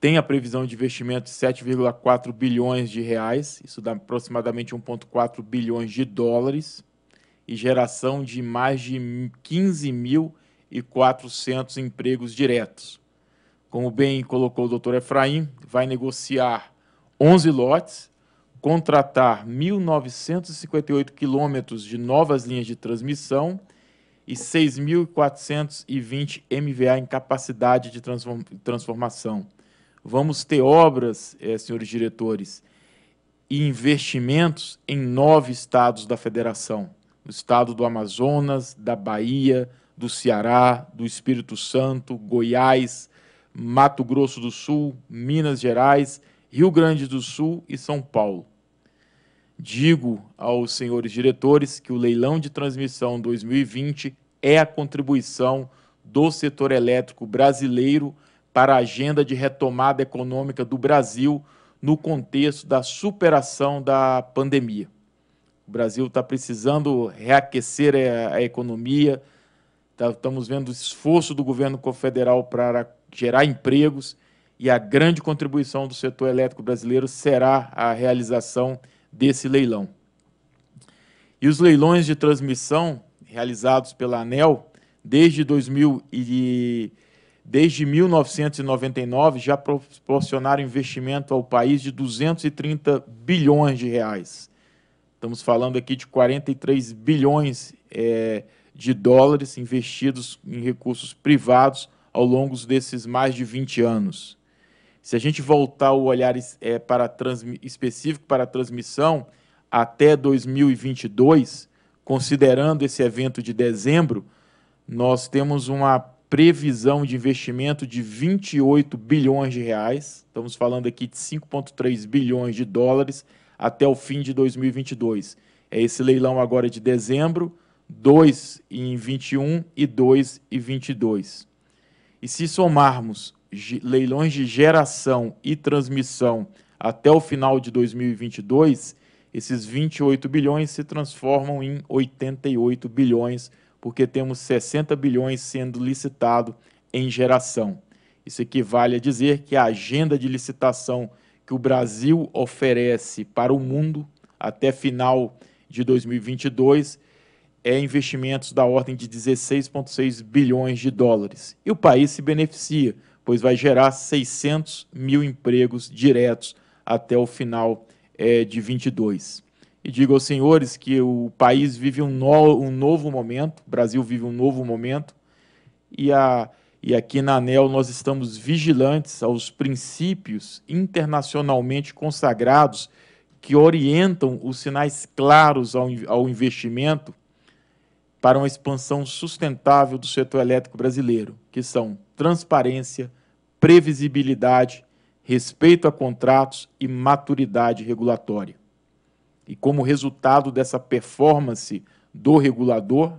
Tem a previsão de investimento de 7,4 bilhões de reais, isso dá aproximadamente 1,4 bilhões de dólares e geração de mais de 15.400 empregos diretos. Como bem colocou o doutor Efraim, vai negociar 11 lotes, contratar 1.958 quilômetros de novas linhas de transmissão e 6.420 MVA em capacidade de transformação. Vamos ter obras, eh, senhores diretores, e investimentos em nove estados da federação do estado do Amazonas, da Bahia, do Ceará, do Espírito Santo, Goiás, Mato Grosso do Sul, Minas Gerais, Rio Grande do Sul e São Paulo. Digo aos senhores diretores que o leilão de transmissão 2020 é a contribuição do setor elétrico brasileiro para a agenda de retomada econômica do Brasil no contexto da superação da pandemia. O Brasil está precisando reaquecer a, é, a economia. Tá, estamos vendo o esforço do governo federal para gerar empregos e a grande contribuição do setor elétrico brasileiro será a realização desse leilão. E os leilões de transmissão realizados pela ANEL desde, 2000 e, desde 1999 já proporcionaram investimento ao país de 230 bilhões de reais. Estamos falando aqui de 43 bilhões é, de dólares investidos em recursos privados ao longo desses mais de 20 anos. Se a gente voltar o olhar é, para específico para a transmissão até 2022, considerando esse evento de dezembro, nós temos uma previsão de investimento de 28 bilhões de reais. Estamos falando aqui de 5,3 bilhões de dólares até o fim de 2022. É esse leilão agora de dezembro, 2 em 21 e 2 em 22. E se somarmos leilões de geração e transmissão até o final de 2022, esses 28 bilhões se transformam em 88 bilhões, porque temos 60 bilhões sendo licitado em geração. Isso equivale a dizer que a agenda de licitação que o Brasil oferece para o mundo até final de 2022 é investimentos da ordem de 16,6 bilhões de dólares. E o país se beneficia, pois vai gerar 600 mil empregos diretos até o final é, de 22. E digo aos senhores que o país vive um, no, um novo momento, o Brasil vive um novo momento, e a e aqui na ANEL nós estamos vigilantes aos princípios internacionalmente consagrados que orientam os sinais claros ao, ao investimento para uma expansão sustentável do setor elétrico brasileiro, que são transparência, previsibilidade, respeito a contratos e maturidade regulatória. E como resultado dessa performance do regulador,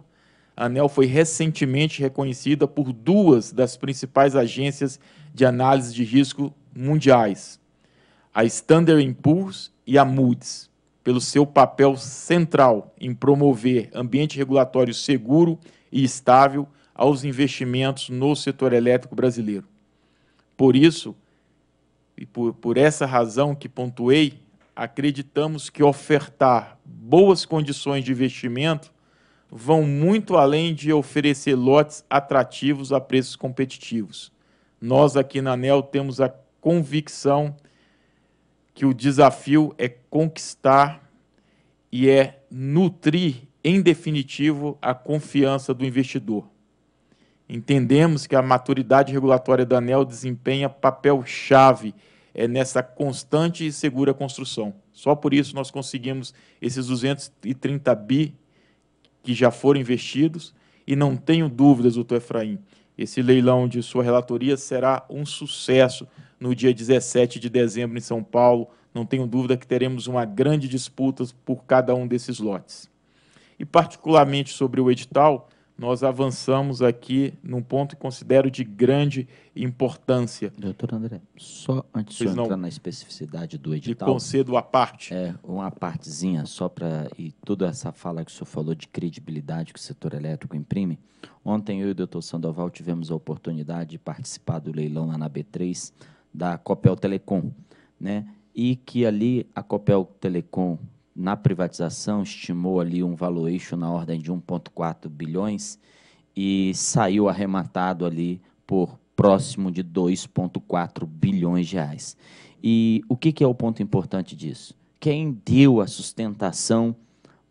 a ANEL foi recentemente reconhecida por duas das principais agências de análise de risco mundiais, a Standard Poor's e a Moody's, pelo seu papel central em promover ambiente regulatório seguro e estável aos investimentos no setor elétrico brasileiro. Por isso, e por, por essa razão que pontuei, acreditamos que ofertar boas condições de investimento vão muito além de oferecer lotes atrativos a preços competitivos. Nós aqui na ANEL temos a convicção que o desafio é conquistar e é nutrir, em definitivo, a confiança do investidor. Entendemos que a maturidade regulatória da ANEL desempenha papel-chave é nessa constante e segura construção. Só por isso nós conseguimos esses 230 bi que já foram investidos e não tenho dúvidas, doutor Efraim, esse leilão de sua relatoria será um sucesso no dia 17 de dezembro em São Paulo. Não tenho dúvida que teremos uma grande disputa por cada um desses lotes. E, particularmente sobre o edital, nós avançamos aqui num ponto que considero de grande importância. Doutor André, só antes de entrar na especificidade do edital... E concedo a parte. É, uma partezinha, só para... E toda essa fala que o senhor falou de credibilidade que o setor elétrico imprime. Ontem eu e o doutor Sandoval tivemos a oportunidade de participar do leilão lá na B3 da Copel Telecom, né? E que ali a Copel Telecom na privatização, estimou ali um valuation na ordem de 1,4 bilhões e saiu arrematado ali por próximo de 2,4 bilhões de reais. E o que, que é o ponto importante disso? Quem deu a sustentação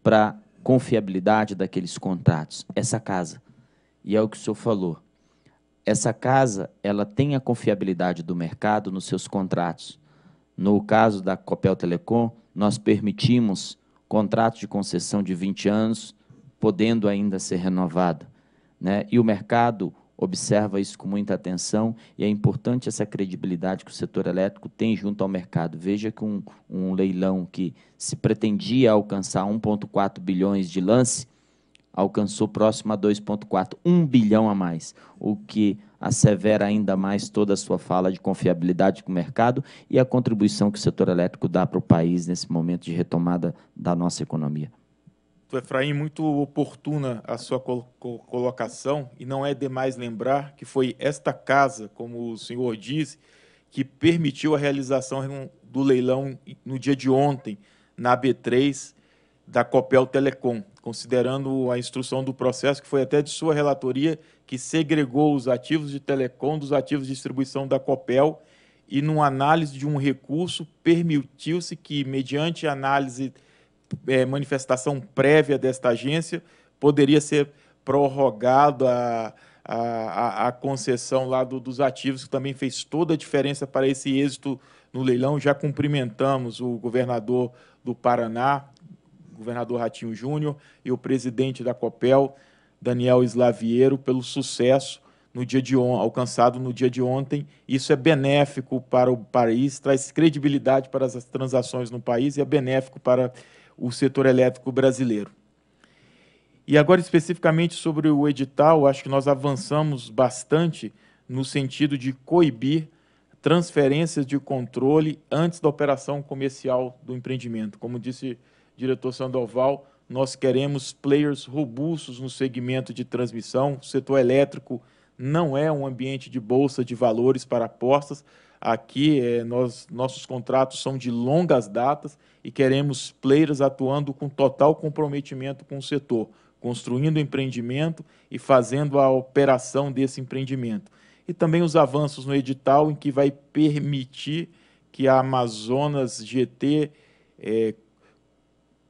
para confiabilidade daqueles contratos? Essa casa. E é o que o senhor falou. Essa casa, ela tem a confiabilidade do mercado nos seus contratos. No caso da Copel Telecom, nós permitimos contratos de concessão de 20 anos, podendo ainda ser renovado. Né? E o mercado observa isso com muita atenção e é importante essa credibilidade que o setor elétrico tem junto ao mercado. Veja que um, um leilão que se pretendia alcançar 1,4 bilhões de lance, alcançou próximo a 2,4, 1 bilhão a mais, o que assevera ainda mais toda a sua fala de confiabilidade com o mercado e a contribuição que o setor elétrico dá para o país nesse momento de retomada da nossa economia. Efraim, muito oportuna a sua colocação, e não é demais lembrar que foi esta casa, como o senhor disse, que permitiu a realização do leilão no dia de ontem, na B3 da Copel Telecom, considerando a instrução do processo, que foi até de sua relatoria que segregou os ativos de telecom dos ativos de distribuição da Copel e, numa análise de um recurso, permitiu-se que, mediante análise, é, manifestação prévia desta agência, poderia ser prorrogada a, a, concessão lá do, dos ativos, que também fez toda a diferença para esse êxito no leilão. Já cumprimentamos o governador do Paraná, governador Ratinho Júnior, e o presidente da COPEL, Daniel Slaviero pelo sucesso no dia de on, alcançado no dia de ontem. Isso é benéfico para o país, traz credibilidade para as transações no país e é benéfico para o setor elétrico brasileiro. E agora, especificamente sobre o edital, acho que nós avançamos bastante no sentido de coibir transferências de controle antes da operação comercial do empreendimento. Como disse o diretor Sandoval, nós queremos players robustos no segmento de transmissão. O setor elétrico não é um ambiente de bolsa de valores para apostas. Aqui, é, nós, nossos contratos são de longas datas e queremos players atuando com total comprometimento com o setor, construindo empreendimento e fazendo a operação desse empreendimento. E também os avanços no edital, em que vai permitir que a Amazonas GT é, eh,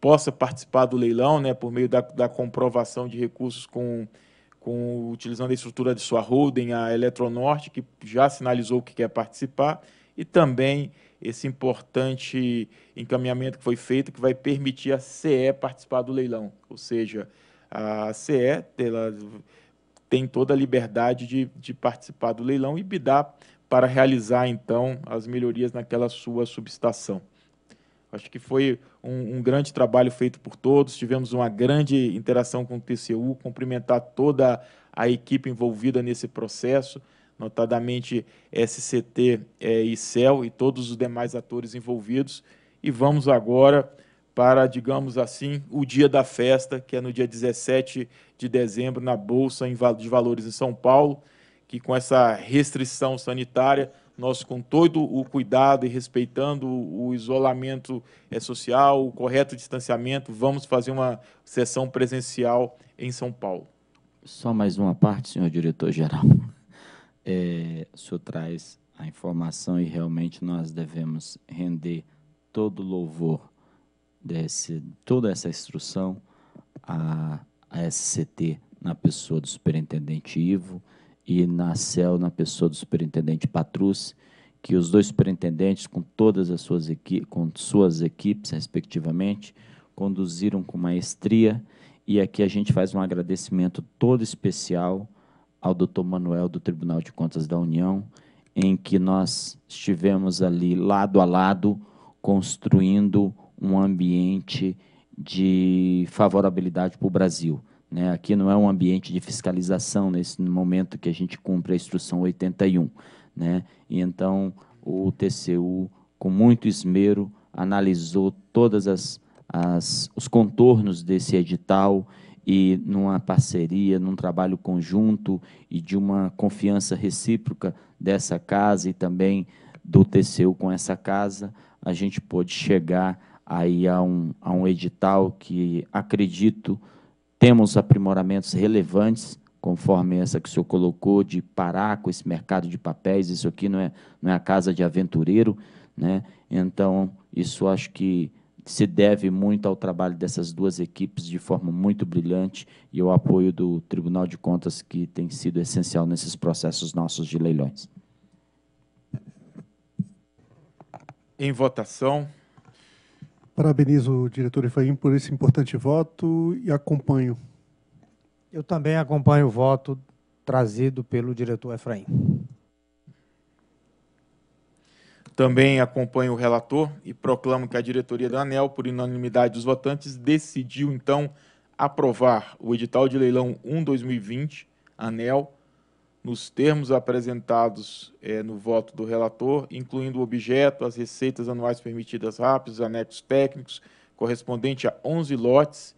possa participar do leilão, né, por meio da, da comprovação de recursos com, com utilizando a estrutura de sua holding, a Eletronorte, que já sinalizou que quer participar, e também esse importante encaminhamento que foi feito que vai permitir a CE participar do leilão, ou seja, a CE ela tem toda a liberdade de, de participar do leilão e bidar para realizar então as melhorias naquela sua subestação. Acho que foi um, um, grande trabalho feito por todos. Tivemos uma grande interação com o TCU, cumprimentar toda a equipe envolvida nesse processo, notadamente SCT é, e CEL e todos os demais atores envolvidos. E vamos agora para, digamos assim, o dia da festa, que é no dia 17 de dezembro, na Bolsa de Valores em São Paulo, que com essa restrição sanitária nós com todo o cuidado e respeitando o isolamento é, social, o correto distanciamento, vamos fazer uma sessão presencial em São Paulo. Só mais uma parte, senhor diretor-geral. É, o senhor traz a informação e realmente nós devemos render todo o louvor desse, toda essa instrução à, à SCT na pessoa do superintendente Ivo, e na CEL, na pessoa do superintendente Patrus, que os dois superintendentes, com todas as suas, equi com suas equipes, respectivamente, conduziram com maestria. E aqui a gente faz um agradecimento todo especial ao doutor Manuel do Tribunal de Contas da União, em que nós estivemos ali lado a lado, construindo um ambiente de favorabilidade para o Brasil. Né? Aqui não é um ambiente de fiscalização nesse momento que a gente cumpre a instrução 81. Né? E então o TCU, com muito esmero, analisou todos as, as os contornos desse edital e numa parceria, num trabalho conjunto e de uma confiança recíproca dessa casa e também do TCU com essa casa, a gente pôde chegar aí a um, a um edital que acredito temos aprimoramentos relevantes, conforme essa que o senhor colocou, de parar com esse mercado de papéis. Isso aqui não é, não é a casa de aventureiro. Né? Então, isso acho que se deve muito ao trabalho dessas duas equipes de forma muito brilhante e ao apoio do Tribunal de Contas, que tem sido essencial nesses processos nossos de leilões. Em votação. Parabenizo o diretor Efraim por esse importante voto e acompanho. Eu também acompanho o voto trazido pelo diretor Efraim. Também acompanho o relator e proclamo que a diretoria da ANEL, por unanimidade dos votantes, decidiu então aprovar o edital de leilão 1-2020, ANEL nos termos apresentados é, no voto do relator, incluindo o objeto, as receitas anuais permitidas rápidas, anexos técnicos, correspondente a 11 lotes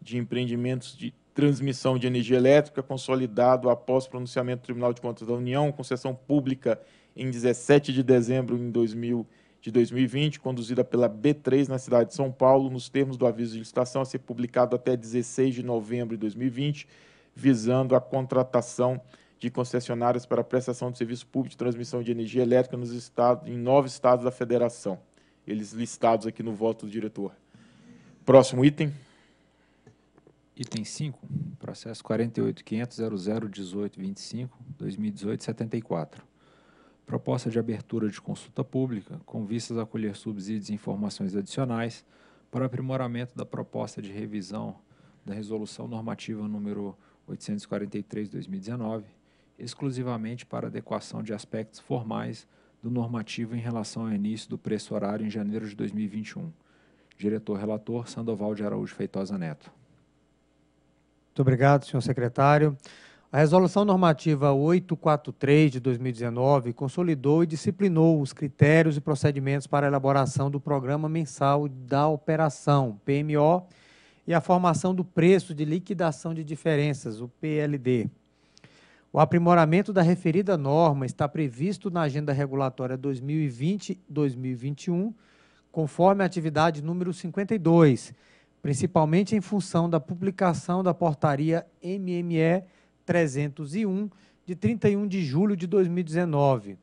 de empreendimentos de transmissão de energia elétrica, consolidado após pronunciamento do Tribunal de Contas da União, concessão pública em 17 de dezembro de de 2020, conduzida pela B3 na cidade de São Paulo, nos termos do aviso de licitação a ser publicado até 16 de novembro de 2020, visando a contratação de de concessionárias para prestação de serviço público de transmissão de energia elétrica nos estados, em nove estados da federação. Eles listados aqui no voto do diretor. Próximo item. Item 5, processo 48.500.0018.25.2018.74. Proposta de abertura de consulta pública com vistas a colher subsídios e informações adicionais para aprimoramento da proposta de revisão da Resolução Normativa número 843/2019 exclusivamente para adequação de aspectos formais do normativo em relação ao início do preço horário em janeiro de 2021. Diretor-relator Sandoval de Araújo Feitosa Neto. Muito obrigado, senhor secretário. A Resolução Normativa 843 de 2019 consolidou e disciplinou os critérios e procedimentos para a elaboração do Programa Mensal da Operação, PMO, e a formação do preço de liquidação de diferenças, o PLD. O aprimoramento da referida norma está previsto na Agenda Regulatória 2020-2021, conforme a atividade número 52, principalmente em função da publicação da portaria MME 301, de 31 de julho de 2019,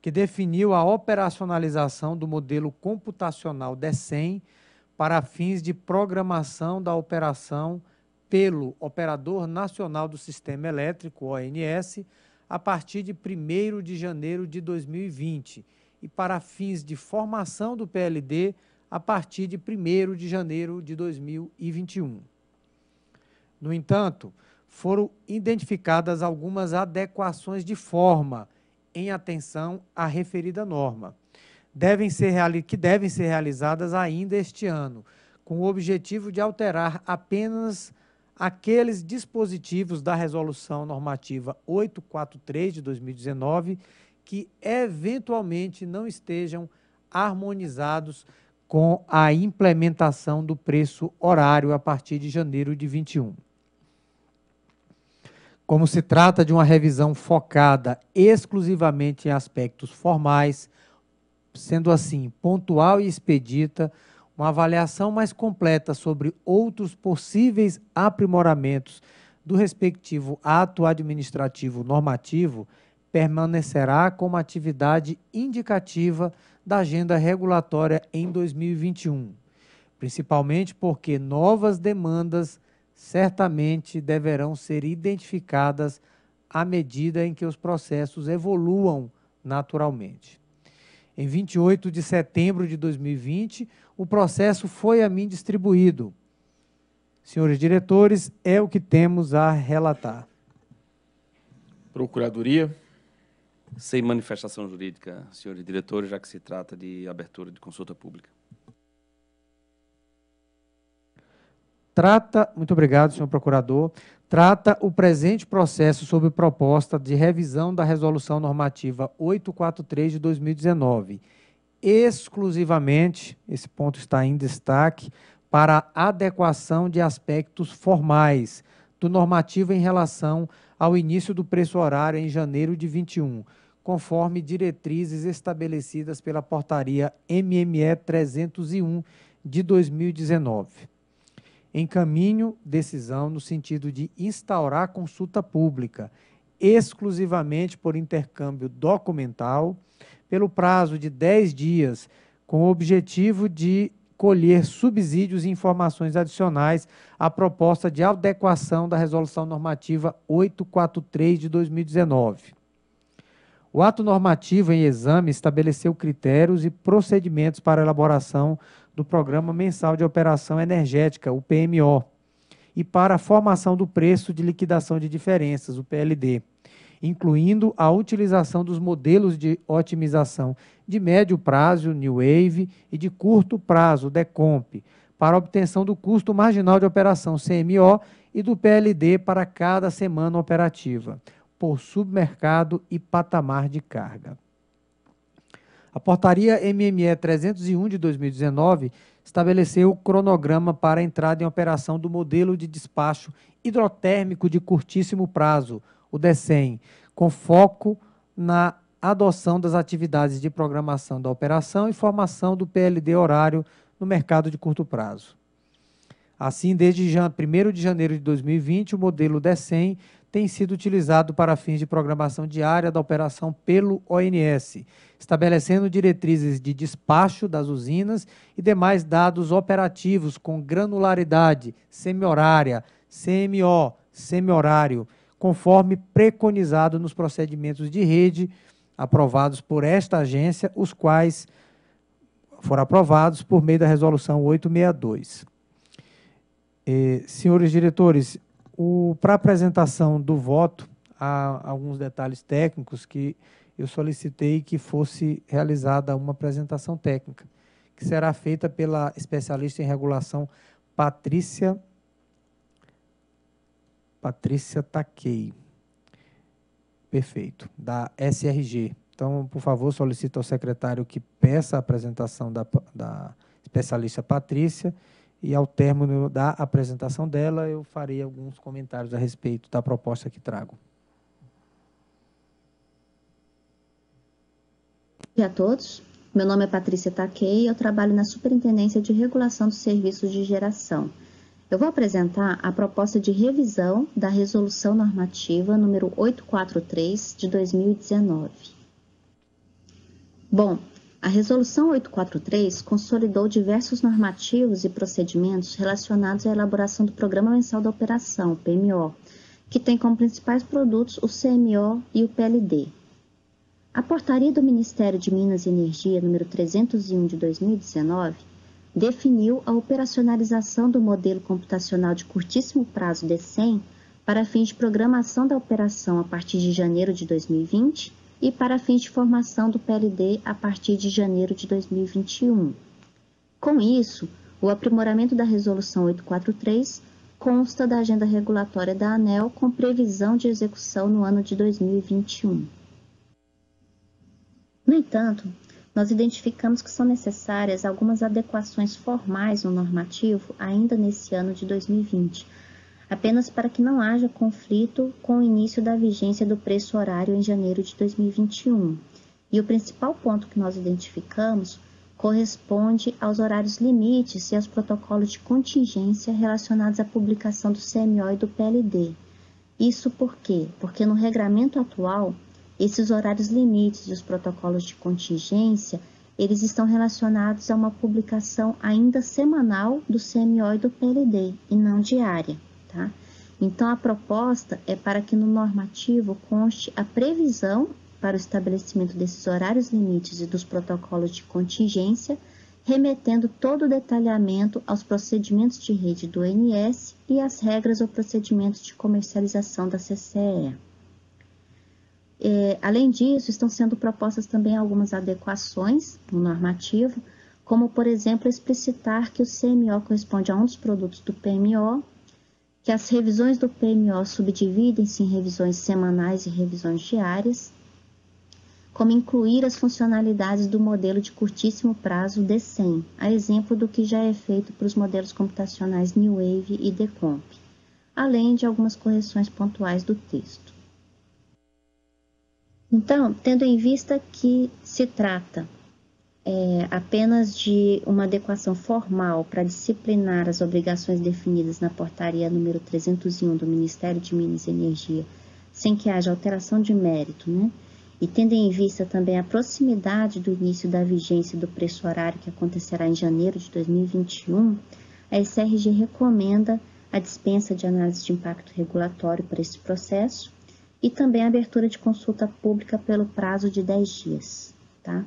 que definiu a operacionalização do modelo computacional DECEM para fins de programação da operação pelo Operador Nacional do Sistema Elétrico, ONS, a partir de 1 de janeiro de 2020 e para fins de formação do PLD a partir de 1 de janeiro de 2021. No entanto, foram identificadas algumas adequações de forma em atenção à referida norma, devem ser que devem ser realizadas ainda este ano, com o objetivo de alterar apenas aqueles dispositivos da Resolução Normativa 843 de 2019 que eventualmente não estejam harmonizados com a implementação do preço horário a partir de janeiro de 21. Como se trata de uma revisão focada exclusivamente em aspectos formais, sendo assim pontual e expedita, uma avaliação mais completa sobre outros possíveis aprimoramentos do respectivo ato administrativo normativo permanecerá como atividade indicativa da agenda regulatória em 2021, principalmente porque novas demandas certamente deverão ser identificadas à medida em que os processos evoluam naturalmente. Em 28 de setembro de 2020, o processo foi a mim distribuído. Senhores diretores, é o que temos a relatar. Procuradoria. Sem manifestação jurídica, senhores diretores, já que se trata de abertura de consulta pública. Trata, muito obrigado, senhor procurador. Trata o presente processo sob proposta de revisão da Resolução Normativa 843 de 2019 exclusivamente, esse ponto está em destaque, para adequação de aspectos formais do normativo em relação ao início do preço horário em janeiro de 21, conforme diretrizes estabelecidas pela portaria MME 301 de 2019. Encaminho decisão no sentido de instaurar consulta pública exclusivamente por intercâmbio documental pelo prazo de 10 dias, com o objetivo de colher subsídios e informações adicionais à proposta de adequação da Resolução Normativa 843 de 2019. O ato normativo em exame estabeleceu critérios e procedimentos para elaboração do Programa Mensal de Operação Energética, o PMO, e para a formação do preço de liquidação de diferenças, o PLD incluindo a utilização dos modelos de otimização de médio prazo, New Wave, e de curto prazo, DECOMP, para obtenção do custo marginal de operação, CMO, e do PLD para cada semana operativa, por submercado e patamar de carga. A portaria MME 301 de 2019 estabeleceu o cronograma para a entrada em operação do modelo de despacho hidrotérmico de curtíssimo prazo, o DECEM, com foco na adoção das atividades de programação da operação e formação do PLD horário no mercado de curto prazo. Assim, desde 1 de janeiro de 2020, o modelo DECEM tem sido utilizado para fins de programação diária da operação pelo ONS, estabelecendo diretrizes de despacho das usinas e demais dados operativos com granularidade semi-horária, CMO, semi-horário, conforme preconizado nos procedimentos de rede aprovados por esta agência, os quais foram aprovados por meio da resolução 862. Eh, senhores diretores, para apresentação do voto, há alguns detalhes técnicos que eu solicitei que fosse realizada uma apresentação técnica, que será feita pela especialista em regulação Patrícia Patrícia Taquei. Perfeito, da SRG. Então, por favor, solicito ao secretário que peça a apresentação da, da especialista Patrícia e ao término da apresentação dela eu farei alguns comentários a respeito da proposta que trago. Bom dia a todos. Meu nome é Patrícia Taquei e eu trabalho na Superintendência de Regulação dos Serviços de Geração. Eu vou apresentar a proposta de revisão da Resolução Normativa nº 843 de 2019. Bom, a Resolução 843 consolidou diversos normativos e procedimentos relacionados à elaboração do Programa Mensal da Operação, PMO, que tem como principais produtos o CMO e o PLD. A portaria do Ministério de Minas e Energia nº 301 de 2019 definiu a operacionalização do modelo computacional de curtíssimo prazo DECEM para fins de programação da operação a partir de janeiro de 2020 e para fins de formação do PLD a partir de janeiro de 2021. Com isso, o aprimoramento da Resolução 843 consta da agenda regulatória da ANEL com previsão de execução no ano de 2021. No entanto, nós identificamos que são necessárias algumas adequações formais no normativo ainda nesse ano de 2020, apenas para que não haja conflito com o início da vigência do preço horário em janeiro de 2021. E o principal ponto que nós identificamos corresponde aos horários limites e aos protocolos de contingência relacionados à publicação do CMO e do PLD. Isso por quê? Porque no regulamento atual esses horários limites e os protocolos de contingência, eles estão relacionados a uma publicação ainda semanal do CMO e do PLD, e não diária, tá? Então, a proposta é para que no normativo conste a previsão para o estabelecimento desses horários limites e dos protocolos de contingência, remetendo todo o detalhamento aos procedimentos de rede do ONS e às regras ou procedimentos de comercialização da CCE. É, além disso, estão sendo propostas também algumas adequações no normativo, como, por exemplo, explicitar que o CMO corresponde a um dos produtos do PMO, que as revisões do PMO subdividem-se em revisões semanais e revisões diárias, como incluir as funcionalidades do modelo de curtíssimo prazo DECEM, a exemplo do que já é feito para os modelos computacionais New Wave e Decomp, além de algumas correções pontuais do texto. Então, tendo em vista que se trata é, apenas de uma adequação formal para disciplinar as obrigações definidas na portaria número 301 do Ministério de Minas e Energia, sem que haja alteração de mérito, né? E tendo em vista também a proximidade do início da vigência do preço horário que acontecerá em janeiro de 2021, a SRG recomenda a dispensa de análise de impacto regulatório para esse processo e também a abertura de consulta pública pelo prazo de 10 dias. Tá?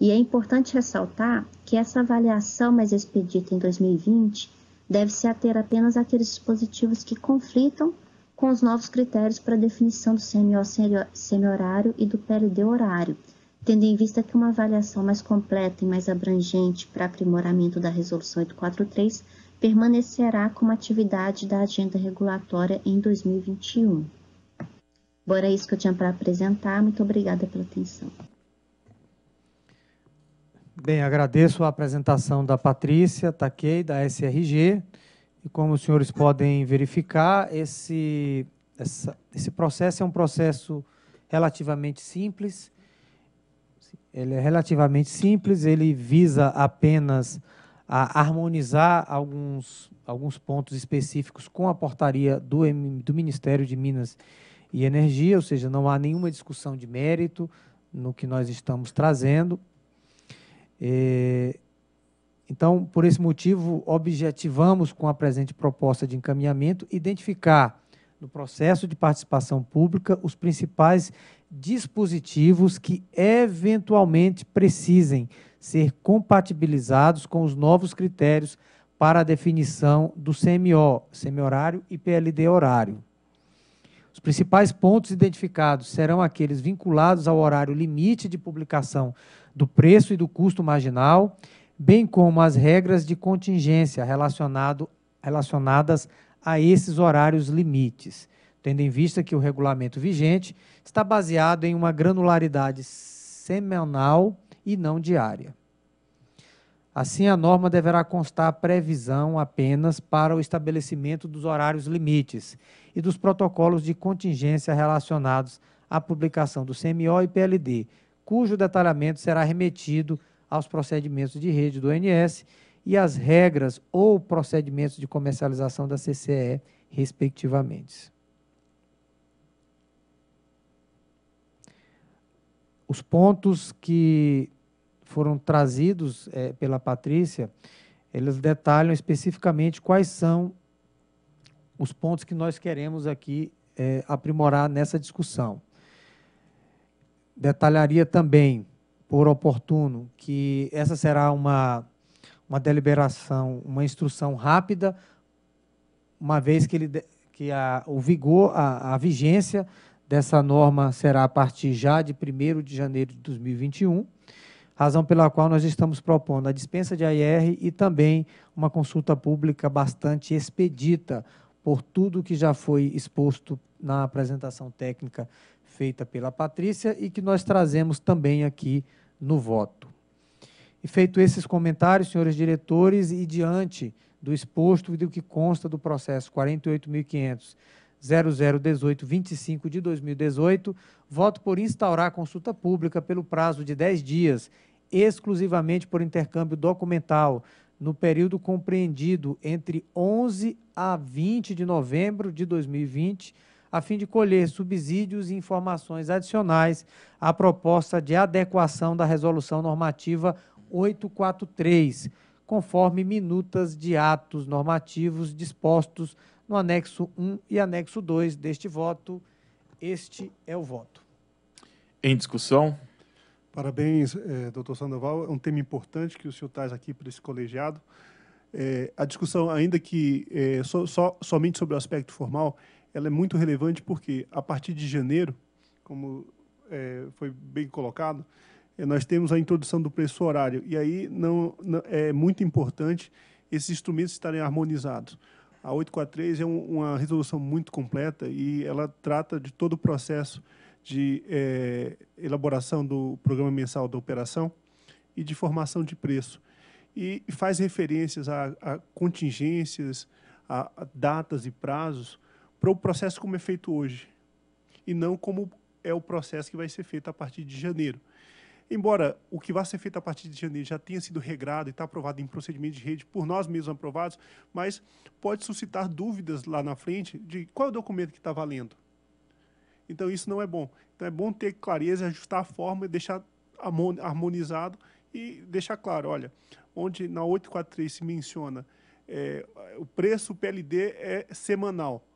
E é importante ressaltar que essa avaliação mais expedita em 2020 deve se ater apenas àqueles dispositivos que conflitam com os novos critérios para definição do CMO semi-horário e do PLD horário, tendo em vista que uma avaliação mais completa e mais abrangente para aprimoramento da Resolução 843 permanecerá como atividade da agenda regulatória em 2021. Bom, era é isso que eu tinha para apresentar. Muito obrigada pela atenção. Bem, agradeço a apresentação da Patrícia Taquei, da SRG. E como os senhores podem verificar, esse, essa, esse processo é um processo relativamente simples. Ele é relativamente simples, ele visa apenas a harmonizar alguns, alguns pontos específicos com a portaria do, do Ministério de Minas e e energia, ou seja, não há nenhuma discussão de mérito no que nós estamos trazendo. É, então, por esse motivo, objetivamos com a presente proposta de encaminhamento identificar no processo de participação pública os principais dispositivos que eventualmente precisem ser compatibilizados com os novos critérios para a definição do CMO, semi-horário e PLD horário. Os principais pontos identificados serão aqueles vinculados ao horário limite de publicação do preço e do custo marginal, bem como as regras de contingência relacionado, relacionadas a esses horários limites, tendo em vista que o regulamento vigente está baseado em uma granularidade semanal e não diária. Assim, a norma deverá constar previsão apenas para o estabelecimento dos horários limites e dos protocolos de contingência relacionados à publicação do CMO e PLD, cujo detalhamento será remetido aos procedimentos de rede do ONS e às regras ou procedimentos de comercialização da CCE, respectivamente. Os pontos que foram trazidos é, pela Patrícia, eles detalham especificamente quais são os pontos que nós queremos aqui é, aprimorar nessa discussão. Detalharia também, por oportuno, que essa será uma, uma deliberação, uma instrução rápida, uma vez que, ele, que a, o vigor, a, a vigência dessa norma será a partir já de 1 de janeiro de 2021, razão pela qual nós estamos propondo a dispensa de AIR e também uma consulta pública bastante expedita, por tudo que já foi exposto na apresentação técnica feita pela Patrícia e que nós trazemos também aqui no voto. E feito esses comentários, senhores diretores, e diante do exposto e do que consta do processo 48.500 25 de 2018, voto por instaurar a consulta pública pelo prazo de 10 dias, exclusivamente por intercâmbio documental, no período compreendido entre 11 a 20 de novembro de 2020, a fim de colher subsídios e informações adicionais à proposta de adequação da Resolução Normativa 843, conforme minutas de atos normativos dispostos no anexo 1 e anexo 2 deste voto. Este é o voto. Em discussão? Parabéns, é, doutor Sandoval. É um tema importante que o senhor traz aqui para esse colegiado. É, a discussão, ainda que é, so, so, somente sobre o aspecto formal, ela é muito relevante porque, a partir de janeiro, como é, foi bem colocado, nós temos a introdução do preço horário. E aí não, não, é muito importante esses instrumentos estarem harmonizados. A 843 é um, uma resolução muito completa e ela trata de todo o processo de é, elaboração do programa mensal da operação e de formação de preço. E faz referências a, a contingências, a, a datas e prazos para o processo como é feito hoje e não como é o processo que vai ser feito a partir de janeiro. Embora o que vai ser feito a partir de janeiro já tenha sido regrado e está aprovado em procedimento de rede por nós mesmos aprovados, mas pode suscitar dúvidas lá na frente de qual é o documento que está valendo. Então isso não é bom. Então é bom ter clareza, ajustar a forma, e deixar harmonizado e deixar claro, olha, onde na 843 se menciona é, o preço PLD é semanal.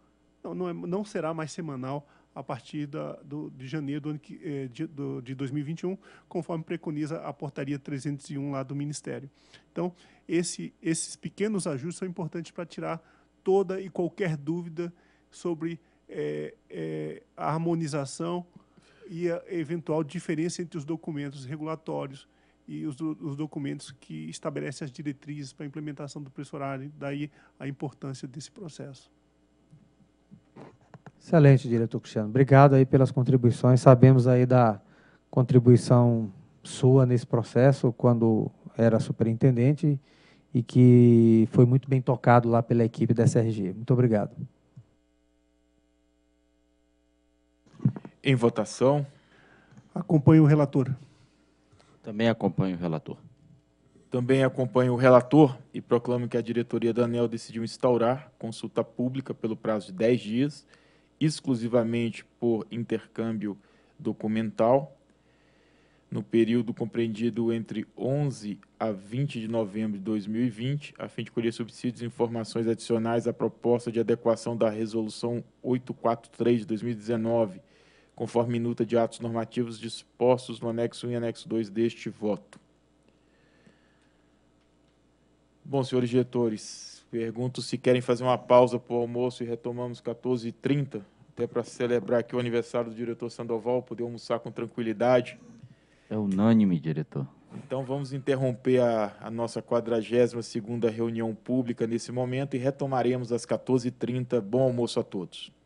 Não, não, é, não será mais semanal a partir da, do, de janeiro do ano que, é, de, do, de 2021, conforme preconiza a portaria 301 lá do Ministério. Então, esse, esses pequenos ajustes são importantes para tirar toda e qualquer dúvida sobre é, é, a harmonização e a eventual diferença entre os documentos regulatórios e os, os documentos que estabelecem as diretrizes para a implementação do preço horário, daí a importância desse processo. Excelente, diretor Cristiano. Obrigado aí pelas contribuições. Sabemos aí da contribuição sua nesse processo quando era superintendente e que foi muito bem tocado lá pela equipe da SRG. Muito obrigado. Em votação. Acompanho o relator. Também acompanho o relator. Também acompanho o relator e proclamo que a diretoria da ANEL decidiu instaurar consulta pública pelo prazo de 10 dias, exclusivamente por intercâmbio documental, no período compreendido entre 11 a 20 de novembro de 2020, a fim de colher subsídios e informações adicionais à proposta de adequação da Resolução 843 de 2019 conforme minuta de atos normativos dispostos no anexo 1 e anexo 2 deste voto. Bom, senhores diretores, pergunto se querem fazer uma pausa para o almoço e retomamos 14h30, até para celebrar aqui o aniversário do diretor Sandoval, poder almoçar com tranquilidade. É unânime, diretor. Então vamos interromper a, a nossa 42 reunião pública nesse momento e retomaremos às 14h30. Bom almoço a todos.